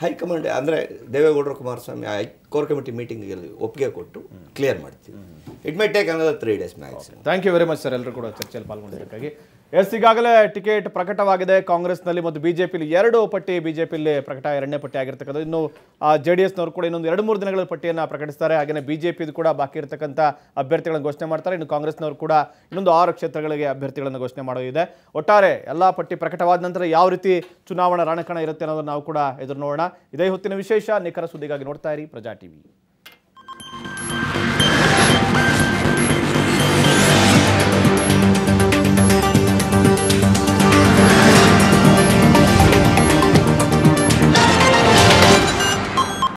ಹೈಕಮಾಂಡ್ ಅಂದ್ರೆ ದೇವೇಗೌಡರು ಕುಮಾರಸ್ವಾಮಿ ಹೈ ಕೋರ್ ಕಮಿಟಿ ಮೀಟಿಂಗಲ್ಲಿ ಒಪ್ಪಿಗೆ ಕೊಟ್ಟು ಕ್ಲಿಯರ್ ಮಾಡ್ತೀವಿ it may take another three days max thank you very much sir ಎಲ್ಲರೂ ಕೂಡ ಚರ್ಚೆಯಲ್ಲಿ ಪಾಲ್ಗೊಂಡಿದ್ದಕ್ಕಾಗಿ ಎಸ್ ಈಗಾಗಲೇ ಟಿಕೆಟ್ ಪ್ರಕಟವಾಗಿದೆ ಕಾಂಗ್ರೆಸ್ನಲ್ಲಿ ಮತ್ತು ಬಿಜೆಪಿಲಿ ಎರಡು ಪಟ್ಟಿ ಬಿಜೆಪಿಯಲ್ಲಿ ಪ್ರಕಟ ಎರಡನೇ ಪಟ್ಟಿ ಆಗಿರ್ತಕ್ಕಂಥ ಇನ್ನು ಜೆ ಡಿ ಎಸ್ನವರು ಕೂಡ ಇನ್ನೊಂದು ಎರಡು ಮೂರು ದಿನಗಳ ಪಟ್ಟಿಯನ್ನು ಪ್ರಕಟಿಸ್ತಾರೆ ಹಾಗೆಯೇ ಬಿಜೆಪಿದು ಕೂಡ ಬಾಕಿ ಇರತಕ್ಕಂಥ ಅಭ್ಯರ್ಥಿಗಳನ್ನು ಘೋಷಣೆ ಮಾಡ್ತಾರೆ ಇನ್ನು ಕಾಂಗ್ರೆಸ್ನವರು ಕೂಡ ಇನ್ನೊಂದು ಆರು ಕ್ಷೇತ್ರಗಳಿಗೆ ಅಭ್ಯರ್ಥಿಗಳನ್ನು ಘೋಷಣೆ ಮಾಡೋದಿದೆ ಒಟ್ಟಾರೆ ಎಲ್ಲ ಪಟ್ಟಿ ಪ್ರಕಟವಾದ ನಂತರ ಯಾವ ರೀತಿ ಚುನಾವಣಾ ರಣಕಣ ಇರುತ್ತೆ ಅನ್ನೋದನ್ನು ನಾವು ಕೂಡ ಎದುರು ನೋಡೋಣ ಇದೇ ಹೊತ್ತಿನ ವಿಶೇಷ ನಿಖರ ಸುದ್ದಿಗಾಗಿ ನೋಡ್ತಾ ಇರಿ ಪ್ರಜಾ ಟಿವಿ